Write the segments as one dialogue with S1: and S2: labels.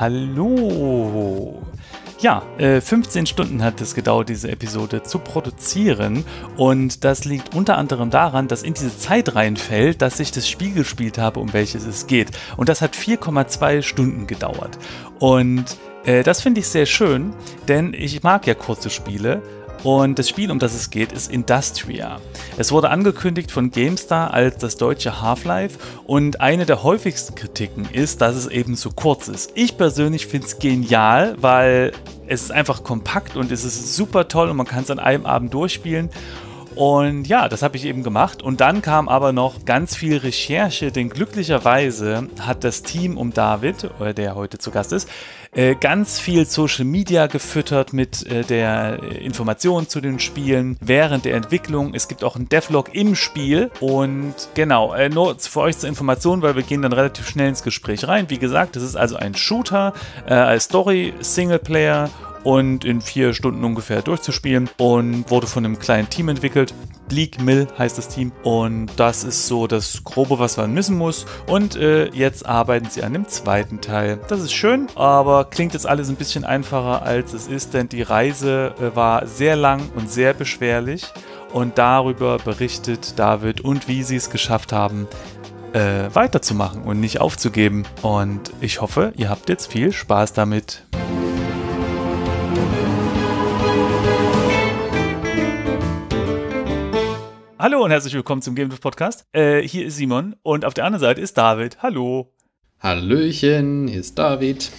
S1: Hallo. Ja, 15 äh, Stunden hat es gedauert, diese Episode zu produzieren. Und das liegt unter anderem daran, dass in diese Zeit reinfällt, dass ich das Spiel gespielt habe, um welches es geht. Und das hat 4,2 Stunden gedauert. Und äh, das finde ich sehr schön, denn ich mag ja kurze Spiele. Und das Spiel, um das es geht, ist Industria. Es wurde angekündigt von GameStar als das deutsche Half-Life und eine der häufigsten Kritiken ist, dass es eben zu kurz ist. Ich persönlich finde es genial, weil es ist einfach kompakt und es ist super toll und man kann es an einem Abend durchspielen. Und ja, das habe ich eben gemacht. Und dann kam aber noch ganz viel Recherche, denn glücklicherweise hat das Team um David, äh, der heute zu Gast ist, äh, ganz viel Social Media gefüttert mit äh, der äh, Information zu den Spielen während der Entwicklung. Es gibt auch einen Devlog im Spiel und genau, äh, nur für euch zur Information, weil wir gehen dann relativ schnell ins Gespräch rein. Wie gesagt, es ist also ein Shooter äh, als Story Singleplayer und in vier Stunden ungefähr durchzuspielen und wurde von einem kleinen Team entwickelt Bleak Mill heißt das Team. Und das ist so das Grobe, was man wissen muss. Und äh, jetzt arbeiten sie an dem zweiten Teil. Das ist schön, aber klingt jetzt alles ein bisschen einfacher, als es ist, denn die Reise äh, war sehr lang und sehr beschwerlich. Und darüber berichtet David und wie sie es geschafft haben, äh, weiterzumachen und nicht aufzugeben. Und ich hoffe, ihr habt jetzt viel Spaß damit. Hallo und herzlich willkommen zum Game Podcast. Äh, hier ist Simon und auf der anderen Seite ist David. Hallo. Hallöchen, hier ist David.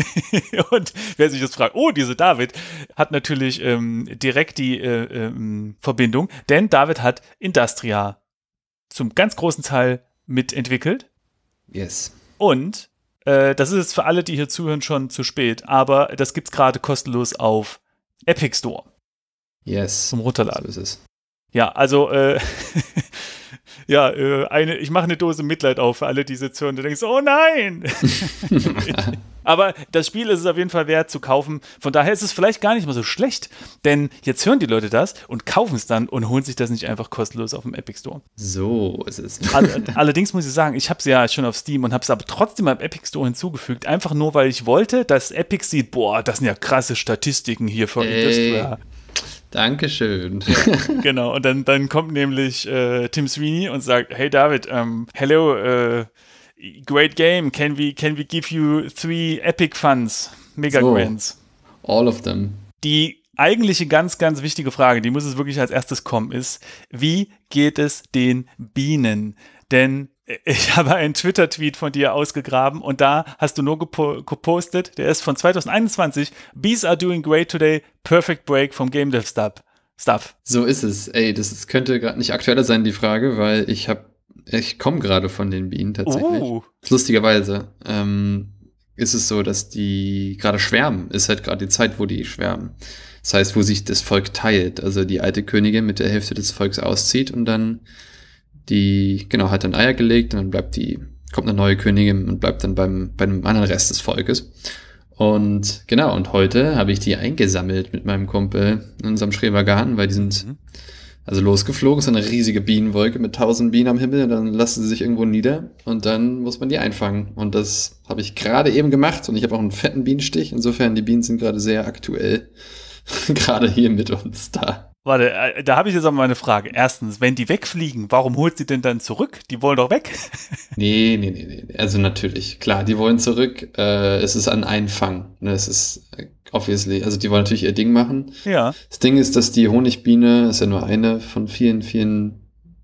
S1: und wer sich jetzt fragt, oh, diese David hat natürlich ähm, direkt die äh, ähm, Verbindung, denn David hat Industria zum ganz großen Teil mitentwickelt. Yes. Und äh, das ist jetzt für alle, die hier zuhören, schon zu spät, aber das gibt es gerade kostenlos auf Epic Store. Yes. Zum Runterladen. So ist es. Ja, also äh, ja, äh, eine, ich mache eine Dose Mitleid auf für alle, die sitzen hören. Du denkst, oh nein! Aber das Spiel ist es auf jeden Fall wert zu kaufen. Von daher ist es vielleicht gar nicht mal so schlecht, denn jetzt hören die Leute das und kaufen es dann und holen sich das nicht einfach kostenlos auf dem Epic Store.
S2: So ist es. All
S1: allerdings muss ich sagen, ich habe es ja schon auf Steam und habe es aber trotzdem am Epic Store hinzugefügt, einfach nur, weil ich wollte, dass Epic sieht, boah, das sind ja krasse Statistiken hier von äh, Industrial. Dankeschön. genau, und dann, dann kommt nämlich äh, Tim Sweeney und sagt, hey David, um, ähm, hello, uh, great game, can we, can we give you three epic funds, mega so, grants? All of them. Die eigentliche ganz, ganz wichtige Frage, die muss es wirklich als erstes kommen, ist, wie geht es den Bienen? Denn ich habe einen Twitter-Tweet von dir ausgegraben und da hast du nur gepostet, der ist von 2021. Bees are doing great today. Perfect break from Game Dev Stuff.
S2: So ist es. Ey, das ist, könnte gerade nicht aktueller sein, die Frage, weil ich habe, ich komme gerade von den Bienen tatsächlich. Oh. Lustigerweise ähm, ist es so, dass die gerade schwärmen. Ist halt gerade die Zeit, wo die schwärmen. Das heißt, wo sich das Volk teilt. Also die alte Königin mit der Hälfte des Volks auszieht und dann die, genau, hat dann Eier gelegt und dann bleibt die, kommt eine neue Königin und bleibt dann beim, beim anderen Rest des Volkes. Und genau, und heute habe ich die eingesammelt mit meinem Kumpel in unserem Schrebergarten, weil die sind mhm. also losgeflogen, ist eine riesige Bienenwolke mit tausend Bienen am Himmel, und dann lassen sie sich irgendwo nieder und dann muss man die einfangen. Und das habe ich gerade eben gemacht und ich habe auch einen fetten Bienenstich. Insofern, die Bienen sind gerade sehr aktuell, gerade hier mit uns
S1: da. Warte, äh, da habe ich jetzt aber mal eine Frage. Erstens, wenn die wegfliegen, warum holt sie denn dann zurück? Die wollen doch weg.
S2: nee, nee, nee, nee. Also natürlich, klar, die wollen zurück. Äh, es ist an einen Fang. Ne? Es ist äh, obviously, also die wollen natürlich ihr Ding machen. Ja. Das Ding ist, dass die Honigbiene, ist ja nur eine von vielen, vielen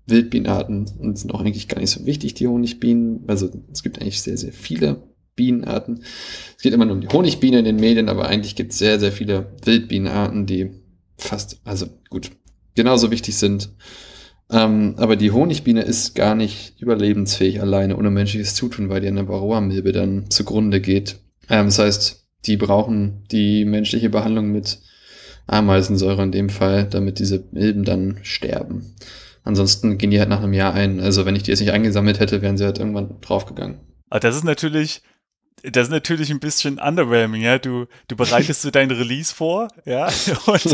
S2: Wildbienenarten und sind auch eigentlich gar nicht so wichtig, die Honigbienen. Also es gibt eigentlich sehr, sehr viele Bienenarten. Es geht immer nur um die Honigbiene in den Medien, aber eigentlich gibt es sehr, sehr viele Wildbienenarten, die fast, also gut, genauso wichtig sind. Ähm, aber die Honigbiene ist gar nicht überlebensfähig alleine ohne menschliches Zutun, weil die der varroa milbe dann zugrunde geht. Ähm, das heißt, die brauchen die menschliche Behandlung mit Ameisensäure in dem Fall, damit diese Milben dann sterben. Ansonsten gehen die halt nach einem Jahr ein. Also wenn ich die jetzt nicht eingesammelt hätte, wären sie halt irgendwann draufgegangen.
S1: Ah, das ist natürlich das ist natürlich ein bisschen underwhelming, ja. Du, du bereitest so dein Release vor, ja, und,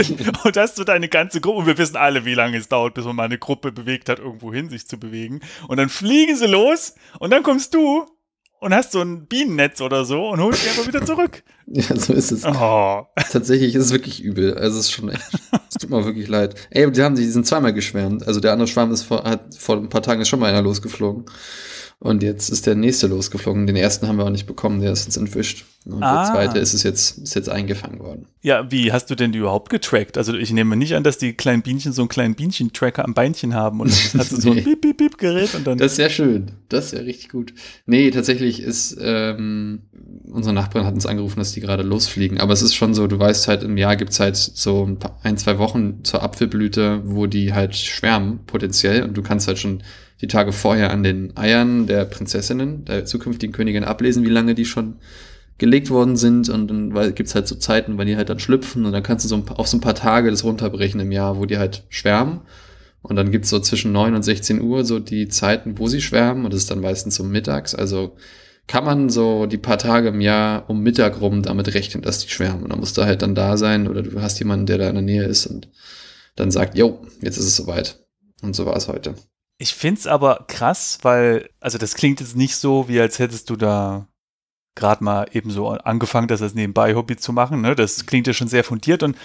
S1: und hast du deine ganze Gruppe. Und wir wissen alle, wie lange es dauert, bis man mal eine Gruppe bewegt hat, irgendwo hin sich zu bewegen. Und dann fliegen sie los und dann kommst du und hast so ein Bienennetz oder so und holst die einfach wieder zurück. Ja, so
S2: ist es. Oh. Tatsächlich ist es wirklich übel. Also es ist schon echt, es tut mir wirklich leid. Ey, die haben die sind zweimal geschwärmt. Also der andere Schwarm ist vor, hat vor ein paar Tagen ist schon mal einer losgeflogen. Und jetzt ist der nächste losgeflogen. Den ersten haben wir auch nicht bekommen, der ist uns entwischt. Und ah. der zweite ist, es jetzt, ist jetzt eingefangen worden.
S1: Ja, wie hast du denn die überhaupt getrackt? Also ich nehme nicht an, dass die kleinen Bienchen so einen kleinen Bienchen-Tracker am Beinchen haben und dann hast du so ein piep piep piep gerät und dann. Das
S2: ist ja schön. Das ist ja richtig gut. Nee, tatsächlich ist, ähm, unsere Nachbarin hat uns angerufen, dass die gerade losfliegen. Aber es ist schon so, du weißt halt, im Jahr gibt's halt so ein, paar, ein zwei Wochen zur Apfelblüte, wo die halt schwärmen, potenziell. Und du kannst halt schon die Tage vorher an den Eiern der Prinzessinnen, der zukünftigen Königin ablesen, wie lange die schon gelegt worden sind und dann gibt es halt so Zeiten, wenn die halt dann schlüpfen und dann kannst du so ein, auf so ein paar Tage das runterbrechen im Jahr, wo die halt schwärmen und dann gibt es so zwischen 9 und 16 Uhr so die Zeiten, wo sie schwärmen und das ist dann meistens so mittags, also kann man so die paar Tage im Jahr um Mittag rum damit rechnen, dass die schwärmen und dann musst du halt dann da sein oder du hast jemanden, der da in der Nähe ist und dann sagt, jo, jetzt ist es soweit und so war es heute.
S1: Ich finde es aber krass, weil, also das klingt jetzt nicht so, wie als hättest du da gerade mal eben so angefangen, das als Nebenbei-Hobby zu machen. Ne? Das klingt ja schon sehr fundiert. Und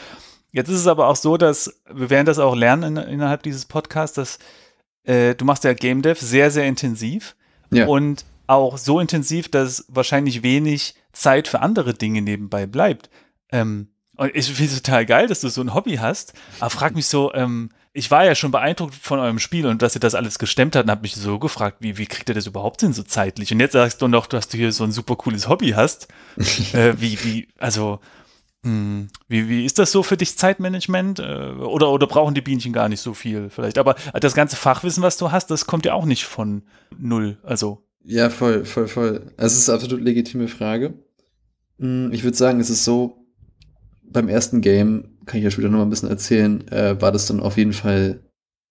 S1: jetzt ist es aber auch so, dass wir werden das auch lernen in, innerhalb dieses Podcasts, dass äh, du machst ja Game Dev sehr, sehr intensiv. Ja. Und auch so intensiv, dass wahrscheinlich wenig Zeit für andere Dinge nebenbei bleibt. Ähm, und ich finde es total geil, dass du so ein Hobby hast. Aber frag mich so, ähm, ich war ja schon beeindruckt von eurem Spiel und dass ihr das alles gestemmt habt und habe mich so gefragt, wie, wie kriegt ihr das überhaupt hin so zeitlich? Und jetzt sagst du noch, dass du hier so ein super cooles Hobby hast. äh, wie, wie, also, mh, hm, wie, wie ist das so für dich Zeitmanagement? Äh, oder, oder brauchen die Bienchen gar nicht so viel vielleicht? Aber das ganze Fachwissen, was du hast, das kommt ja auch nicht von null. Also.
S2: Ja, voll, voll, voll. es ist eine absolut legitime Frage. Hm, ich würde sagen, es ist so, beim ersten Game kann ich ja später mal ein bisschen erzählen, äh, war das dann auf jeden Fall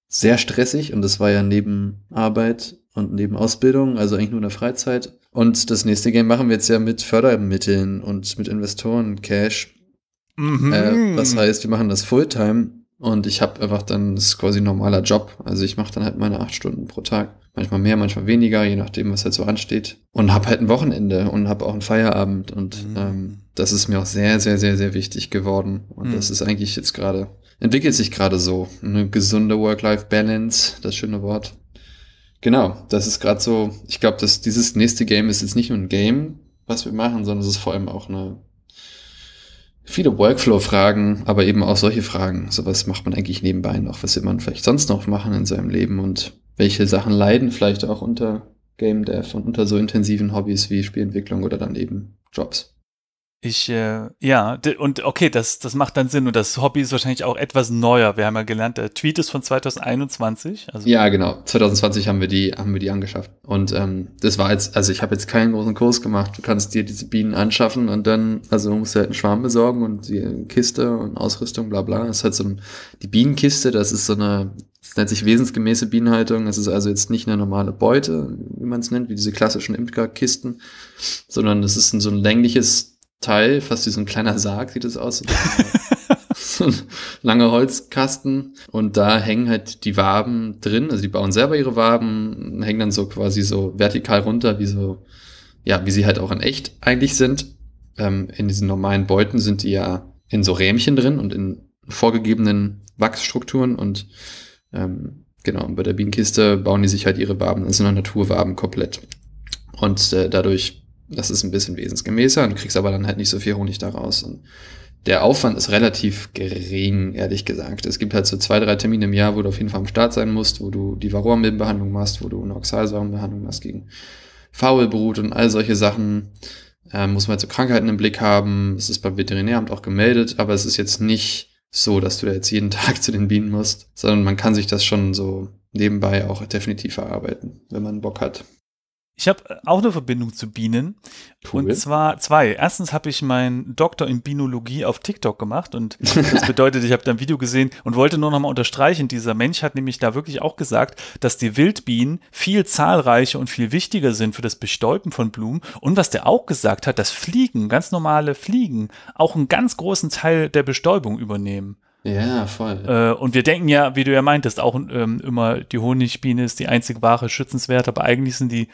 S2: sehr stressig und das war ja neben Arbeit und neben Ausbildung, also eigentlich nur in der Freizeit. Und das nächste Game machen wir jetzt ja mit Fördermitteln und mit Investoren Cash.
S1: Mhm. Äh, was
S2: heißt, wir machen das Fulltime und ich habe einfach dann, das ist quasi ein normaler Job. Also ich mache dann halt meine acht Stunden pro Tag. Manchmal mehr, manchmal weniger, je nachdem, was halt so ansteht. Und habe halt ein Wochenende und habe auch einen Feierabend und mhm. ähm, das ist mir auch sehr, sehr, sehr, sehr wichtig geworden. Und mhm. das ist eigentlich jetzt gerade, entwickelt sich gerade so. Eine gesunde Work-Life-Balance, das schöne Wort. Genau, das ist gerade so, ich glaube, dass dieses nächste Game ist jetzt nicht nur ein Game, was wir machen, sondern es ist vor allem auch eine viele Workflow-Fragen, aber eben auch solche Fragen. Sowas macht man eigentlich nebenbei noch, was will man vielleicht sonst noch machen in seinem Leben und welche Sachen leiden vielleicht auch unter Game Dev und unter so intensiven Hobbys wie Spielentwicklung oder dann eben Jobs.
S1: Ich, äh, ja, und okay, das, das macht dann Sinn und das Hobby ist wahrscheinlich auch etwas neuer. Wir haben ja gelernt, der Tweet ist von 2021. Also
S2: ja, genau. 2020 haben wir die, haben wir die angeschafft. Und ähm, das war jetzt, also ich habe jetzt keinen großen Kurs gemacht. Du kannst dir diese Bienen anschaffen und dann, also du musst halt einen Schwarm besorgen und die Kiste und Ausrüstung, bla bla. Das ist halt so ein, die Bienenkiste, das ist so eine, das nennt sich wesensgemäße Bienenhaltung. Das ist also jetzt nicht eine normale Beute, wie man es nennt, wie diese klassischen Imkerkisten, sondern das ist ein, so ein längliches Teil, fast wie so ein kleiner Sarg sieht es aus. so ein langer Holzkasten und da hängen halt die Waben drin, also die bauen selber ihre Waben, hängen dann so quasi so vertikal runter, wie so, ja, wie sie halt auch in echt eigentlich sind. Ähm, in diesen normalen Beuten sind die ja in so Rähmchen drin und in vorgegebenen Wachsstrukturen und ähm, genau, und bei der Bienenkiste bauen die sich halt ihre Waben, das sind Naturwaben komplett. Und äh, dadurch das ist ein bisschen wesensgemäßer und kriegst aber dann halt nicht so viel Honig daraus. Und der Aufwand ist relativ gering, ehrlich gesagt. Es gibt halt so zwei, drei Termine im Jahr, wo du auf jeden Fall am Start sein musst, wo du die Varroamilbenbehandlung machst, wo du eine Oxalsäurenbehandlung machst gegen Faulbrut und all solche Sachen. Ähm, muss man halt so Krankheiten im Blick haben. Es ist beim Veterinäramt auch gemeldet, aber es ist jetzt nicht so, dass du da jetzt jeden Tag zu den Bienen musst, sondern man kann sich das schon so nebenbei auch definitiv verarbeiten, wenn man
S1: Bock hat. Ich habe äh, auch eine Verbindung zu Bienen. Cool. Und zwar zwei. Erstens habe ich meinen Doktor in Binologie auf TikTok gemacht und das bedeutet, ich habe da ein Video gesehen und wollte nur nochmal unterstreichen, dieser Mensch hat nämlich da wirklich auch gesagt, dass die Wildbienen viel zahlreicher und viel wichtiger sind für das Bestäuben von Blumen und was der auch gesagt hat, dass Fliegen, ganz normale Fliegen, auch einen ganz großen Teil der Bestäubung übernehmen. Ja, voll. Äh, und wir denken ja, wie du ja meintest, auch ähm, immer die Honigbiene ist die einzig wahre schützenswerte, aber eigentlich sind die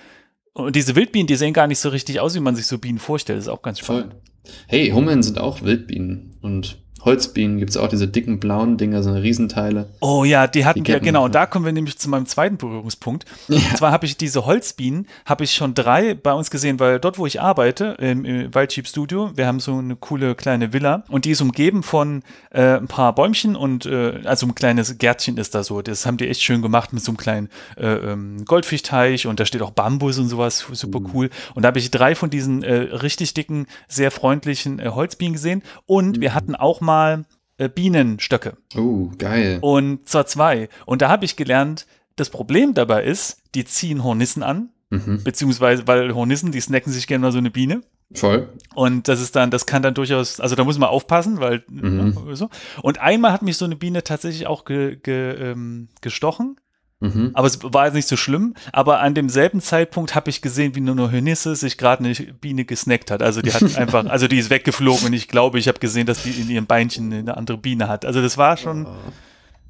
S1: und diese Wildbienen, die sehen gar nicht so richtig aus, wie man sich so Bienen vorstellt. Das ist auch ganz spannend. Voll.
S2: Hey, Hummeln sind auch Wildbienen. Und Holzbienen gibt es auch, diese dicken blauen Dinger, so eine Riesenteile.
S1: Oh ja, die hatten wir, ja, genau. Und da kommen wir nämlich zu meinem zweiten Berührungspunkt. Ja. Und zwar habe ich diese Holzbienen, habe ich schon drei bei uns gesehen, weil dort, wo ich arbeite, im, im Waldcheap Studio, wir haben so eine coole kleine Villa und die ist umgeben von äh, ein paar Bäumchen und äh, also ein kleines Gärtchen ist da so. Das haben die echt schön gemacht mit so einem kleinen äh, ähm, Goldfischteich und da steht auch Bambus und sowas, super mhm. cool. Und da habe ich drei von diesen äh, richtig dicken, sehr freundlichen äh, Holzbienen gesehen und mhm. wir hatten auch mal nochmal äh, Bienenstöcke. Oh, geil. Und zwar zwei. Und da habe ich gelernt, das Problem dabei ist, die ziehen Hornissen an, mhm. beziehungsweise, weil Hornissen, die snacken sich gerne mal so eine Biene. Voll. Und das ist dann, das kann dann durchaus, also da muss man aufpassen, weil mhm. Äh, so. Und einmal hat mich so eine Biene tatsächlich auch ge, ge, ähm, gestochen Mhm. Aber es war jetzt nicht so schlimm. Aber an demselben Zeitpunkt habe ich gesehen, wie Nuno Hönisse sich gerade eine Biene gesnackt hat. Also die hat einfach, also die ist weggeflogen und ich glaube, ich habe gesehen, dass die in ihrem Beinchen eine andere Biene hat. Also das war schon oh.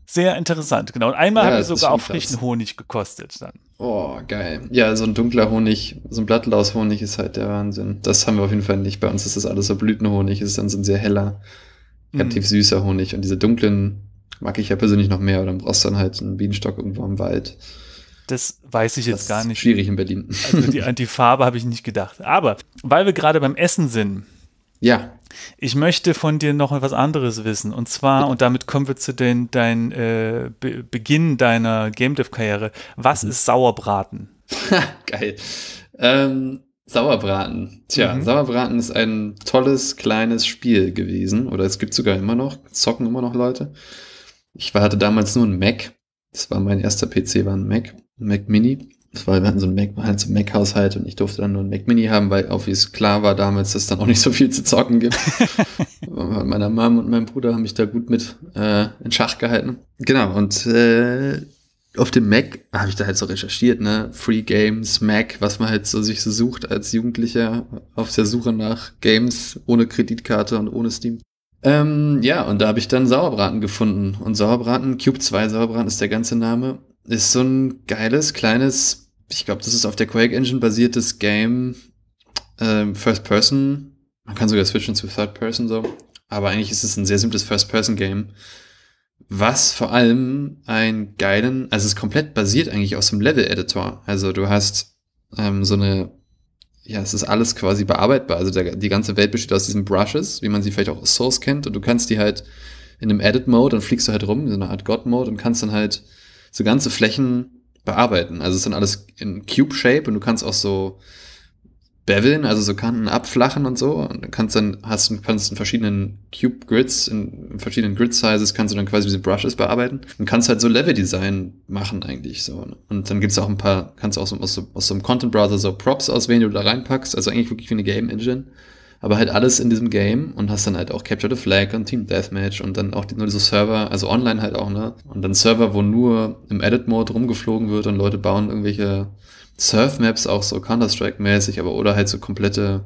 S1: sehr interessant. Genau. Und einmal ja, haben wir sogar auch frischen Honig gekostet dann. Oh,
S2: geil. Ja, so ein dunkler Honig, so ein Blattlaushonig ist halt der Wahnsinn. Das haben wir auf jeden Fall nicht. Bei uns ist das alles so Blütenhonig. Es ist dann so ein sehr heller, mhm. relativ mhm. süßer Honig. Und diese dunklen mag ich ja persönlich noch mehr. Oder dann brauchst du dann halt einen Bienenstock irgendwo im Wald.
S1: Das weiß ich jetzt das gar nicht. schwierig in Berlin. Also die, die Farbe habe ich nicht gedacht. Aber weil wir gerade beim Essen sind. Ja. Ich möchte von dir noch etwas anderes wissen. Und zwar, und damit kommen wir zu den, dein äh, Be Beginn deiner Game Dev-Karriere. Was mhm. ist Sauerbraten?
S2: Geil. Ähm, Sauerbraten. Tja, mhm. Sauerbraten ist ein tolles, kleines Spiel gewesen. Oder es gibt sogar immer noch, zocken immer noch Leute. Ich hatte damals nur einen Mac. Das war mein erster PC, war ein Mac, ein Mac Mini. Das war, wir hatten so ein Mac, halt so ein Mac-Haushalt und ich durfte dann nur ein Mac Mini haben, weil auch wie es klar war damals, dass es dann auch nicht so viel zu zocken gibt. Meiner Mom und mein Bruder haben mich da gut mit äh, in Schach gehalten. Genau, und äh, auf dem Mac habe ich da halt so recherchiert, ne? Free Games, Mac, was man halt so sich so sucht als Jugendlicher auf der Suche nach Games ohne Kreditkarte und ohne Steam. Ähm, ja, und da habe ich dann Sauerbraten gefunden. Und Sauerbraten, Cube 2 Sauerbraten ist der ganze Name, ist so ein geiles, kleines, ich glaube, das ist auf der Quake Engine basiertes Game, ähm, First Person. Man kann sogar switchen zu Third Person so. Aber eigentlich ist es ein sehr simples First-Person-Game. Was vor allem einen geilen, also es ist komplett basiert eigentlich aus dem Level-Editor. Also du hast ähm, so eine ja, es ist alles quasi bearbeitbar. Also der, die ganze Welt besteht aus diesen Brushes, wie man sie vielleicht auch aus Source kennt. Und du kannst die halt in einem Edit-Mode, dann fliegst du halt rum, in so einer Art God-Mode und kannst dann halt so ganze Flächen bearbeiten. Also es ist dann alles in Cube-Shape und du kannst auch so beveln, also so Kanten abflachen und so. Und dann kannst dann, hast, du, kannst in verschiedenen Cube Grids, in, in verschiedenen Grid Sizes, kannst du dann quasi diese Brushes bearbeiten und kannst halt so Level Design machen eigentlich so. Und dann gibt's auch ein paar, kannst du auch so, aus, so, aus so einem Content Browser so Props auswählen, die du da reinpackst. Also eigentlich wirklich wie eine Game Engine. Aber halt alles in diesem Game und hast dann halt auch Capture the Flag und Team Deathmatch und dann auch die, nur diese Server, also online halt auch, ne? Und dann Server, wo nur im Edit-Mode rumgeflogen wird und Leute bauen irgendwelche Surfmaps auch so Counter-Strike-mäßig, aber oder halt so komplette,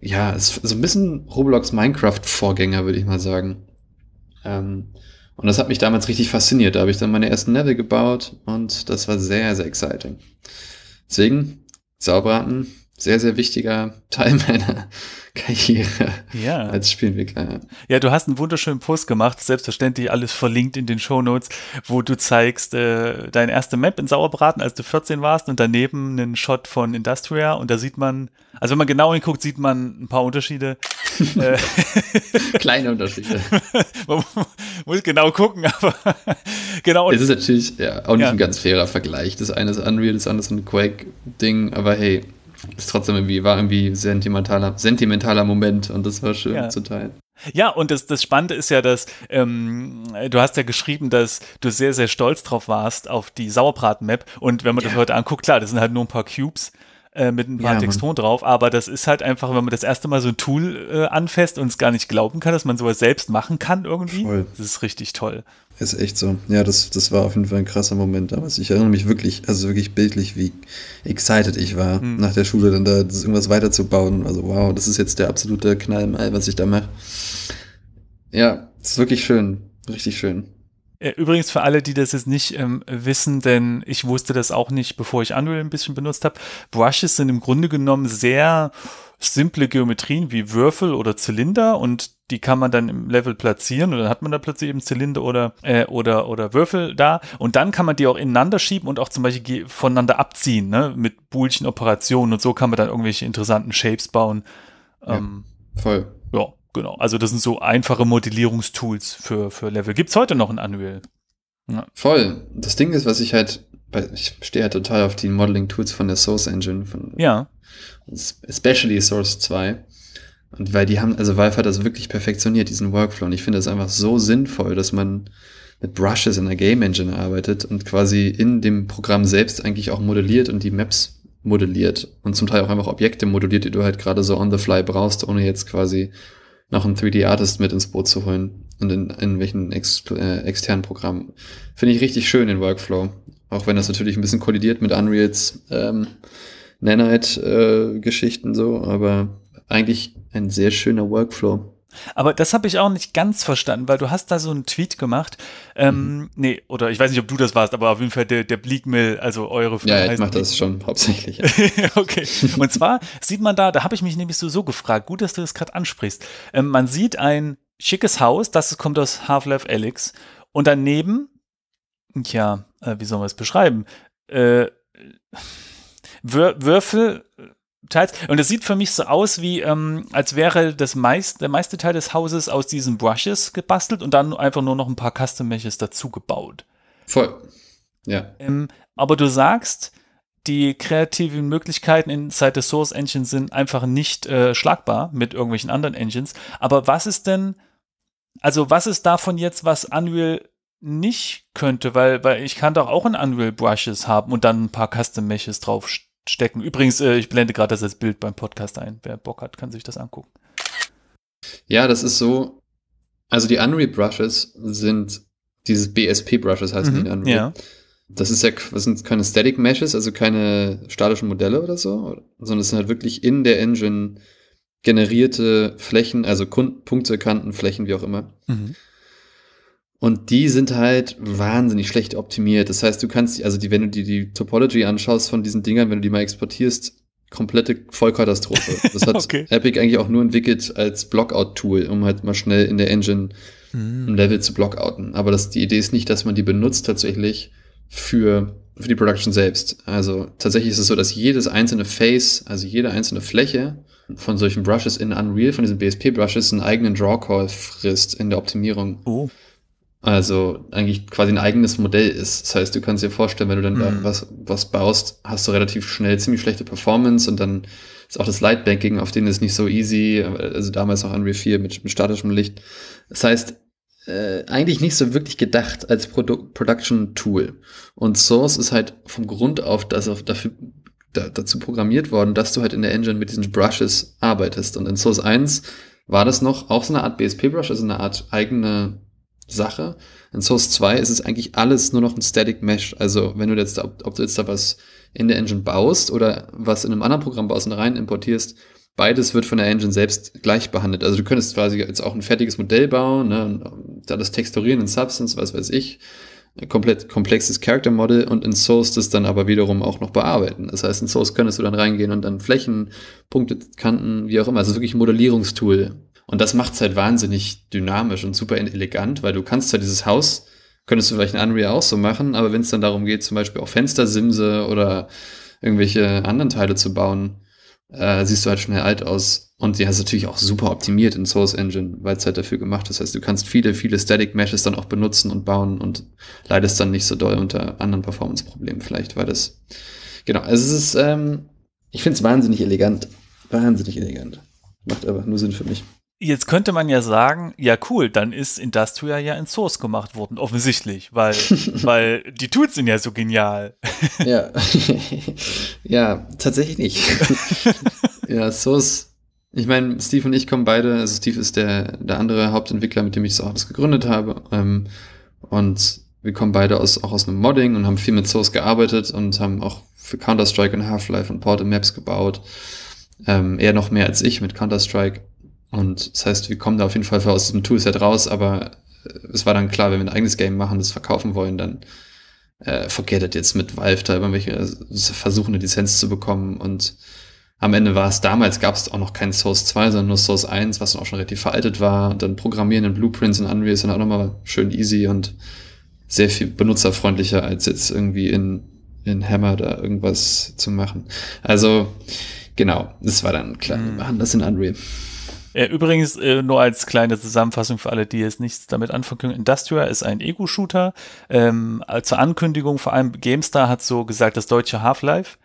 S2: ja, so ein bisschen Roblox Minecraft-Vorgänger, würde ich mal sagen. Ähm, und das hat mich damals richtig fasziniert. Da habe ich dann meine ersten Level gebaut und das war sehr, sehr exciting. Deswegen, Saubraten, sehr, sehr wichtiger Teil meiner Karriere ja. als Spielentwickler.
S1: Ja, du hast einen wunderschönen Post gemacht, selbstverständlich alles verlinkt in den Shownotes, wo du zeigst äh, dein erste Map in Sauerbraten, als du 14 warst und daneben einen Shot von Industria und da sieht man, also wenn man genau hinguckt, sieht man ein paar Unterschiede. Äh, Kleine Unterschiede. man muss genau gucken, aber genau. Es ist
S2: natürlich ja, auch nicht ja. ein ganz fairer Vergleich. Das eine ist Unreal, das andere ist ein Quake-Ding, aber hey, ist trotzdem irgendwie, war irgendwie sentimentaler, sentimentaler Moment und das war schön ja. zu teilen.
S1: Ja, und das, das Spannende ist ja, dass ähm, du hast ja geschrieben, dass du sehr, sehr stolz drauf warst auf die Sauerbraten-Map. Und wenn man das heute anguckt, klar, das sind halt nur ein paar Cubes äh, mit ein paar ja, Texturen drauf, aber das ist halt einfach, wenn man das erste Mal so ein Tool äh, anfasst und es gar nicht glauben kann, dass man sowas selbst machen kann irgendwie, Voll. das ist richtig toll.
S2: Ist echt so. Ja, das, das war auf jeden Fall ein krasser Moment damals. Ich erinnere mich wirklich, also wirklich bildlich, wie excited ich war, mhm. nach der Schule dann da irgendwas weiterzubauen. Also wow, das ist jetzt der absolute Knall im All, was ich da mache. Ja, ist wirklich schön. Richtig schön.
S1: Äh, übrigens für alle, die das jetzt nicht ähm, wissen, denn ich wusste das auch nicht, bevor ich Unreal ein bisschen benutzt habe. Brushes sind im Grunde genommen sehr simple Geometrien wie Würfel oder Zylinder und die kann man dann im Level platzieren und dann hat man da plötzlich eben Zylinder oder, äh, oder, oder Würfel da und dann kann man die auch ineinander schieben und auch zum Beispiel voneinander abziehen, ne? mit boolschen Operationen und so kann man dann irgendwelche interessanten Shapes bauen. Ähm, ja, voll. Ja, genau. Also das sind so einfache Modellierungstools für, für Level. es heute noch in Unreal?
S2: Ja. Voll. Das Ding ist, was ich halt, ich stehe halt total auf die Modeling-Tools von der Source Engine. Von, ja especially Source 2. Und weil die haben, also Valve hat das wirklich perfektioniert, diesen Workflow. Und ich finde das einfach so sinnvoll, dass man mit Brushes in der Game Engine arbeitet und quasi in dem Programm selbst eigentlich auch modelliert und die Maps modelliert und zum Teil auch einfach Objekte modelliert, die du halt gerade so on the fly brauchst, ohne jetzt quasi noch einen 3D-Artist mit ins Boot zu holen und in, in welchen ex, äh, externen Programmen. Finde ich richtig schön, den Workflow. Auch wenn das natürlich ein bisschen kollidiert mit Unreals ähm, Nanite-Geschichten so, aber eigentlich ein sehr schöner Workflow.
S1: Aber das habe ich auch nicht ganz verstanden, weil du hast da so einen Tweet gemacht. Ähm, mhm. Nee, oder ich weiß nicht, ob du das warst, aber auf jeden Fall der, der Bleakmill, also eure Firma. Ja, ich mache das schon hauptsächlich. Ja. okay. Und zwar sieht man da, da habe ich mich nämlich so, so gefragt, gut, dass du das gerade ansprichst. Ähm, man sieht ein schickes Haus, das kommt aus Half-Life Alyx. Und daneben, ja, äh, wie soll man es beschreiben? Äh, Wür Würfel teils. Und es sieht für mich so aus, wie ähm, als wäre das meist, der meiste Teil des Hauses aus diesen Brushes gebastelt und dann einfach nur noch ein paar Custom Meshes dazu gebaut. Voll. Ja. Ähm, aber du sagst, die kreativen Möglichkeiten inside the Source Engine sind einfach nicht äh, schlagbar mit irgendwelchen anderen Engines. Aber was ist denn, also was ist davon jetzt, was Unreal nicht könnte? Weil, weil ich kann doch auch in Unreal Brushes haben und dann ein paar Custom Meshes draufstellen stecken. Übrigens, äh, ich blende gerade das als Bild beim Podcast ein. Wer Bock hat, kann sich das angucken.
S2: Ja, das ist so. Also die Unreal Brushes sind dieses BSP Brushes heißt mhm, die in Unreal. Ja. Das ist ja, das sind keine Static Meshes, also keine statischen Modelle oder so, sondern es sind halt wirklich in der Engine generierte Flächen, also Punkte, Kanten, Flächen, wie auch immer. Mhm. Und die sind halt wahnsinnig schlecht optimiert. Das heißt, du kannst, also die, wenn du dir die Topology anschaust von diesen Dingern, wenn du die mal exportierst, komplette Vollkatastrophe. Das hat okay. Epic eigentlich auch nur entwickelt als Blockout-Tool, um halt mal schnell in der Engine mhm. ein Level zu blockouten. Aber das, die Idee ist nicht, dass man die benutzt tatsächlich für, für die Production selbst. Also tatsächlich ist es so, dass jedes einzelne Face, also jede einzelne Fläche von solchen Brushes in Unreal, von diesen BSP-Brushes, einen eigenen Draw-Call frisst in der Optimierung. Oh. Also eigentlich quasi ein eigenes Modell ist. Das heißt, du kannst dir vorstellen, wenn du dann mhm. was, was baust, hast du relativ schnell ziemlich schlechte Performance und dann ist auch das Lightbanking, auf denen ist nicht so easy, also damals noch Unreal 4 mit, mit statischem Licht. Das heißt, äh, eigentlich nicht so wirklich gedacht als Produ Production Tool. Und Source ist halt vom Grund auf, dass auf dafür da, dazu programmiert worden, dass du halt in der Engine mit diesen Brushes arbeitest. Und in Source 1 war das noch auch so eine Art BSP-Brush, also eine Art eigene Sache. In Source 2 ist es eigentlich alles nur noch ein Static Mesh. Also wenn du jetzt, da, ob du jetzt da was in der Engine baust oder was in einem anderen Programm baust und rein importierst, beides wird von der Engine selbst gleich behandelt. Also du könntest quasi jetzt auch ein fertiges Modell bauen, ne, da das texturieren in Substance, was weiß ich, ein komplett komplexes Character Model und in Source das dann aber wiederum auch noch bearbeiten. Das heißt, in Source könntest du dann reingehen und dann Flächen, Punkte, Kanten, wie auch immer. Also wirklich ein Modellierungstool, und das macht es halt wahnsinnig dynamisch und super elegant, weil du kannst ja halt dieses Haus, könntest du vielleicht in Unreal auch so machen, aber wenn es dann darum geht, zum Beispiel auch Fenstersimse oder irgendwelche anderen Teile zu bauen, äh, siehst du halt schnell alt aus. Und die hast du natürlich auch super optimiert in Source Engine, weil es halt dafür gemacht ist. Das heißt, du kannst viele, viele Static Meshes dann auch benutzen und bauen und leidest dann nicht so doll unter anderen Performance-Problemen vielleicht, weil das, genau, also es ist, ähm, ich finde es wahnsinnig elegant. Wahnsinnig elegant. Macht aber nur Sinn für mich.
S1: Jetzt könnte man ja sagen, ja cool, dann ist Industria ja in Source gemacht worden, offensichtlich, weil, weil die Tools sind ja so genial. Ja,
S2: ja tatsächlich nicht. ja, Source, ich meine, Steve und ich kommen beide, also Steve ist der, der andere Hauptentwickler, mit dem ich Source gegründet habe ähm, und wir kommen beide aus, auch aus einem Modding und haben viel mit Source gearbeitet und haben auch für Counter-Strike und Half-Life und Portal Maps gebaut. Ähm, er noch mehr als ich mit Counter-Strike und das heißt, wir kommen da auf jeden Fall aus dem Toolset raus, aber äh, es war dann klar, wenn wir ein eigenes Game machen, das verkaufen wollen, dann äh, verkehrt das jetzt mit Valve da irgendwelche also, versuchen, eine Lizenz zu bekommen. Und am Ende war es damals, gab es auch noch kein Source 2, sondern nur Source 1, was dann auch schon relativ veraltet war. Und dann Programmieren in Blueprints in Unreal ist dann auch nochmal schön easy und sehr viel benutzerfreundlicher, als jetzt irgendwie in, in Hammer da irgendwas zu
S1: machen. Also, genau, das war dann klar, wir mhm. machen das in Unreal. Äh, übrigens, äh, nur als kleine Zusammenfassung für alle, die jetzt nichts damit anfangen können. Industria ist ein Ego-Shooter. Ähm, äh, zur Ankündigung, vor allem GameStar hat so gesagt, das deutsche Half-Life.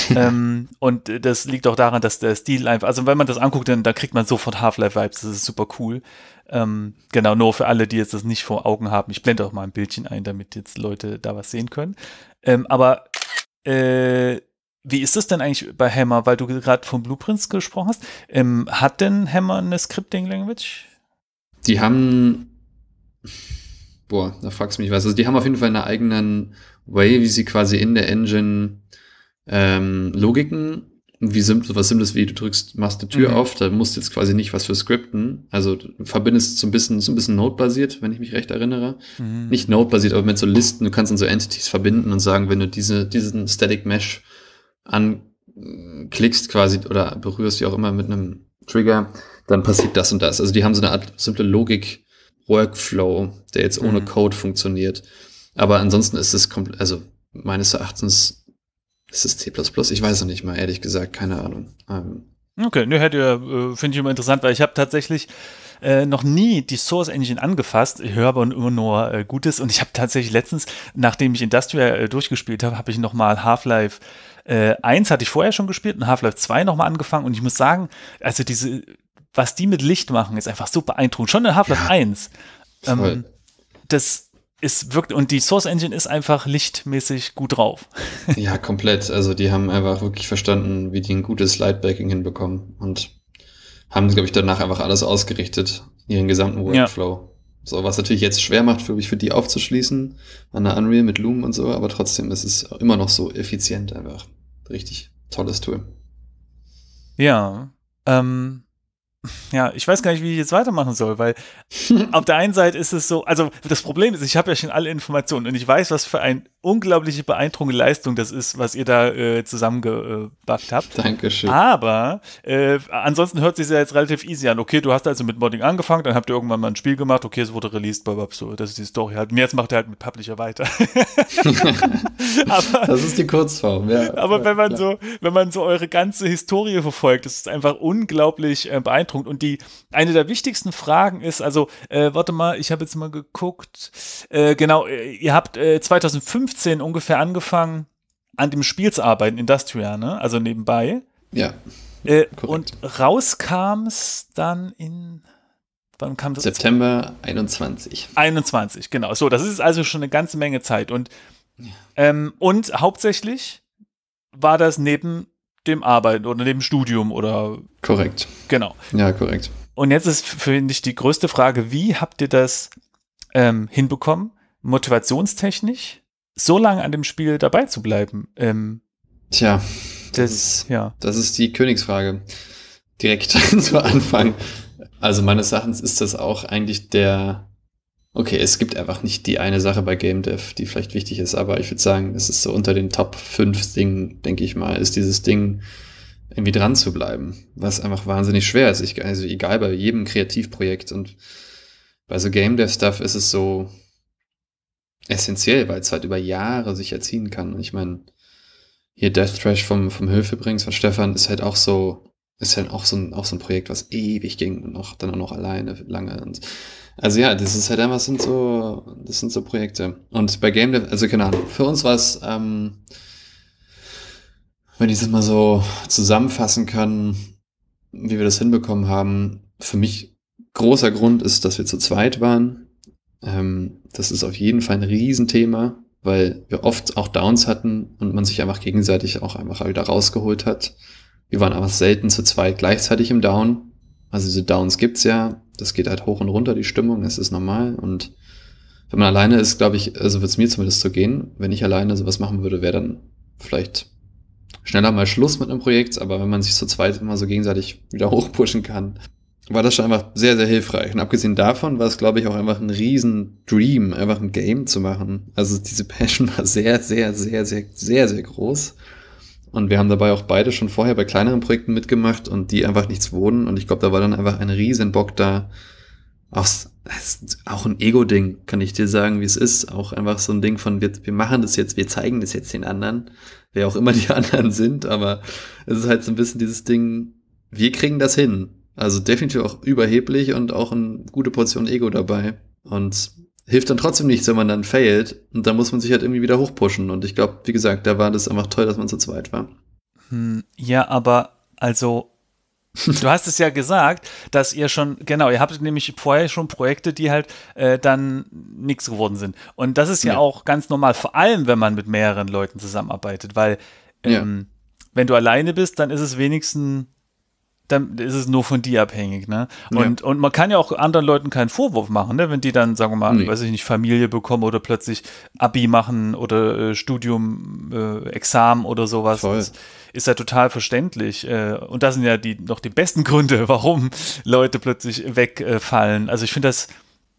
S1: ähm, und das liegt auch daran, dass der Stil einfach, also wenn man das anguckt, dann da kriegt man sofort Half-Life-Vibes, das ist super cool. Ähm, genau, nur für alle, die jetzt das nicht vor Augen haben. Ich blende auch mal ein Bildchen ein, damit jetzt Leute da was sehen können. Ähm, aber äh, wie ist das denn eigentlich bei Hammer, weil du gerade von Blueprints gesprochen hast? Ähm, hat denn Hammer eine Scripting Language?
S2: Die haben. Boah, da fragst du mich was. Also, die haben auf jeden Fall eine eigenen Way, wie sie quasi in der Engine ähm, Logiken, wie simpel, was Simples wie du drückst, machst eine Tür mhm. auf, da musst du jetzt quasi nicht was für skripten. Also, du verbindest so ein bisschen, so ein bisschen Node-basiert, wenn ich mich recht erinnere. Mhm. Nicht Node-basiert, aber mit so Listen, du kannst dann so Entities verbinden und sagen, wenn du diese, diesen Static Mesh anklickst quasi oder berührst, wie auch immer, mit einem Trigger, dann passiert das und das. Also die haben so eine Art simple Logik-Workflow, der jetzt ohne mhm. Code funktioniert. Aber ansonsten ist es komplett, also meines Erachtens ist es C++. Ich weiß es nicht mal, ehrlich gesagt, keine Ahnung. Ähm.
S1: okay, ne, hätte ja, äh, finde ich immer interessant, weil ich habe tatsächlich äh, noch nie die Source Engine angefasst. Ich höre aber immer nur äh, Gutes und ich habe tatsächlich letztens, nachdem ich Industrial äh, durchgespielt habe, habe ich nochmal Half-Life äh, eins hatte ich vorher schon gespielt und Half-Life 2 nochmal angefangen und ich muss sagen, also diese, was die mit Licht machen, ist einfach so beeindruckend. Schon in Half-Life ja. 1. Ähm, das ist wirklich, und die Source Engine ist einfach lichtmäßig gut drauf.
S2: ja, komplett. Also die haben einfach wirklich verstanden, wie die ein gutes Lightbacking hinbekommen und haben, glaube ich, danach einfach alles ausgerichtet, ihren gesamten Workflow. Ja. So, was natürlich jetzt schwer macht, für mich für die aufzuschließen, an der Unreal mit Loom und so, aber trotzdem ist es immer noch so effizient einfach richtig tolles Tool.
S1: Ja. Ähm, ja, ich weiß gar nicht, wie ich jetzt weitermachen soll, weil auf der einen Seite ist es so, also das Problem ist, ich habe ja schon alle Informationen und ich weiß, was für ein unglaubliche beeindruckende Leistung das ist, was ihr da äh, zusammengebackt habt. Dankeschön. Aber äh, ansonsten hört sich ja jetzt relativ easy an. Okay, du hast also mit Modding angefangen, dann habt ihr irgendwann mal ein Spiel gemacht, okay, es wurde released, babab, so, das ist die Story halt. Und jetzt macht er halt mit Publisher weiter.
S2: aber, das ist die Kurzform, ja.
S1: Aber wenn man so, wenn man so eure ganze Historie verfolgt, das ist einfach unglaublich äh, beeindruckend. Und die eine der wichtigsten Fragen ist, also, äh, warte mal, ich habe jetzt mal geguckt, äh, genau, äh, ihr habt 2015 15 ungefähr angefangen, an dem Spiel zu arbeiten, Industria, ne? also nebenbei. Ja. Äh, und es dann in Wann kam das?
S2: September 21.
S1: 21, genau. So, das ist also schon eine ganze Menge Zeit. Und, ja. ähm, und hauptsächlich war das neben dem Arbeiten oder neben Studium oder. Korrekt. Genau. Ja, korrekt. Und jetzt ist, finde ich, die größte Frage, wie habt ihr das ähm, hinbekommen? Motivationstechnisch? so lange an dem Spiel dabei zu bleiben. Ähm, Tja, das, ist, ja.
S2: das ist die Königsfrage. Direkt
S1: zu Anfang.
S2: Also meines Erachtens ist das auch eigentlich der. Okay, es gibt einfach nicht die eine Sache bei Game Dev, die vielleicht wichtig ist, aber ich würde sagen, es ist so unter den Top 5 Dingen, denke ich mal, ist dieses Ding, irgendwie dran zu bleiben, was einfach wahnsinnig schwer ist. Ich, also egal bei jedem Kreativprojekt und bei so Game Dev Stuff ist es so, essentiell, weil es halt über Jahre sich erziehen kann. Und ich meine, hier Death Trash vom, vom Höfebrings, von Stefan, ist halt auch so, ist halt auch so, ein, auch so ein Projekt, was ewig ging und auch dann auch noch alleine lange. Und, also ja, das ist halt einfach, sind so, das sind so Projekte. Und bei Game Dev, also keine Ahnung, für uns war es, ähm, wenn ich das mal so zusammenfassen kann, wie wir das hinbekommen haben, für mich großer Grund ist, dass wir zu zweit waren ähm, das ist auf jeden Fall ein Riesenthema, weil wir oft auch Downs hatten und man sich einfach gegenseitig auch einfach wieder rausgeholt hat. Wir waren aber selten zu zweit gleichzeitig im Down. Also diese Downs gibt es ja. Das geht halt hoch und runter, die Stimmung, es ist normal. Und wenn man alleine ist, glaube ich, also es mir zumindest so gehen. Wenn ich alleine sowas machen würde, wäre dann vielleicht schneller mal Schluss mit einem Projekt, aber wenn man sich zu zweit immer so gegenseitig wieder hochpushen kann, war das schon einfach sehr, sehr hilfreich. Und abgesehen davon war es, glaube ich, auch einfach ein riesen Dream, einfach ein Game zu machen. Also diese Passion war sehr, sehr, sehr, sehr, sehr, sehr groß. Und wir haben dabei auch beide schon vorher bei kleineren Projekten mitgemacht und die einfach nichts wurden. Und ich glaube, da war dann einfach ein riesen Bock da. Auch, auch ein Ego-Ding, kann ich dir sagen, wie es ist. Auch einfach so ein Ding von, wir, wir machen das jetzt, wir zeigen das jetzt den anderen. Wer auch immer die anderen sind, aber es ist halt so ein bisschen dieses Ding, wir kriegen das hin also definitiv auch überheblich und auch eine gute Portion Ego dabei. Und hilft dann trotzdem nichts, wenn man dann failt. Und dann muss man sich halt irgendwie wieder hochpushen. Und ich glaube, wie gesagt, da war das einfach toll, dass man zu zweit war.
S1: Hm, ja, aber also Du hast es ja gesagt, dass ihr schon, genau, ihr habt nämlich vorher schon Projekte, die halt äh, dann nichts geworden sind. Und das ist ja, ja, auch ganz normal, vor allem wenn man mit mehreren Leuten zusammenarbeitet, weil ähm, ja. wenn du alleine bist, dann ist es wenigstens dann ist es nur von dir abhängig, ne? Und, ja. und man kann ja auch anderen Leuten keinen Vorwurf machen, ne? Wenn die dann, sagen wir mal, nee. weiß ich nicht, Familie bekommen oder plötzlich Abi machen oder äh, Studium, äh, Examen oder sowas. Voll. Das ist ja total verständlich. Äh, und das sind ja die noch die besten Gründe, warum Leute plötzlich wegfallen. also ich finde das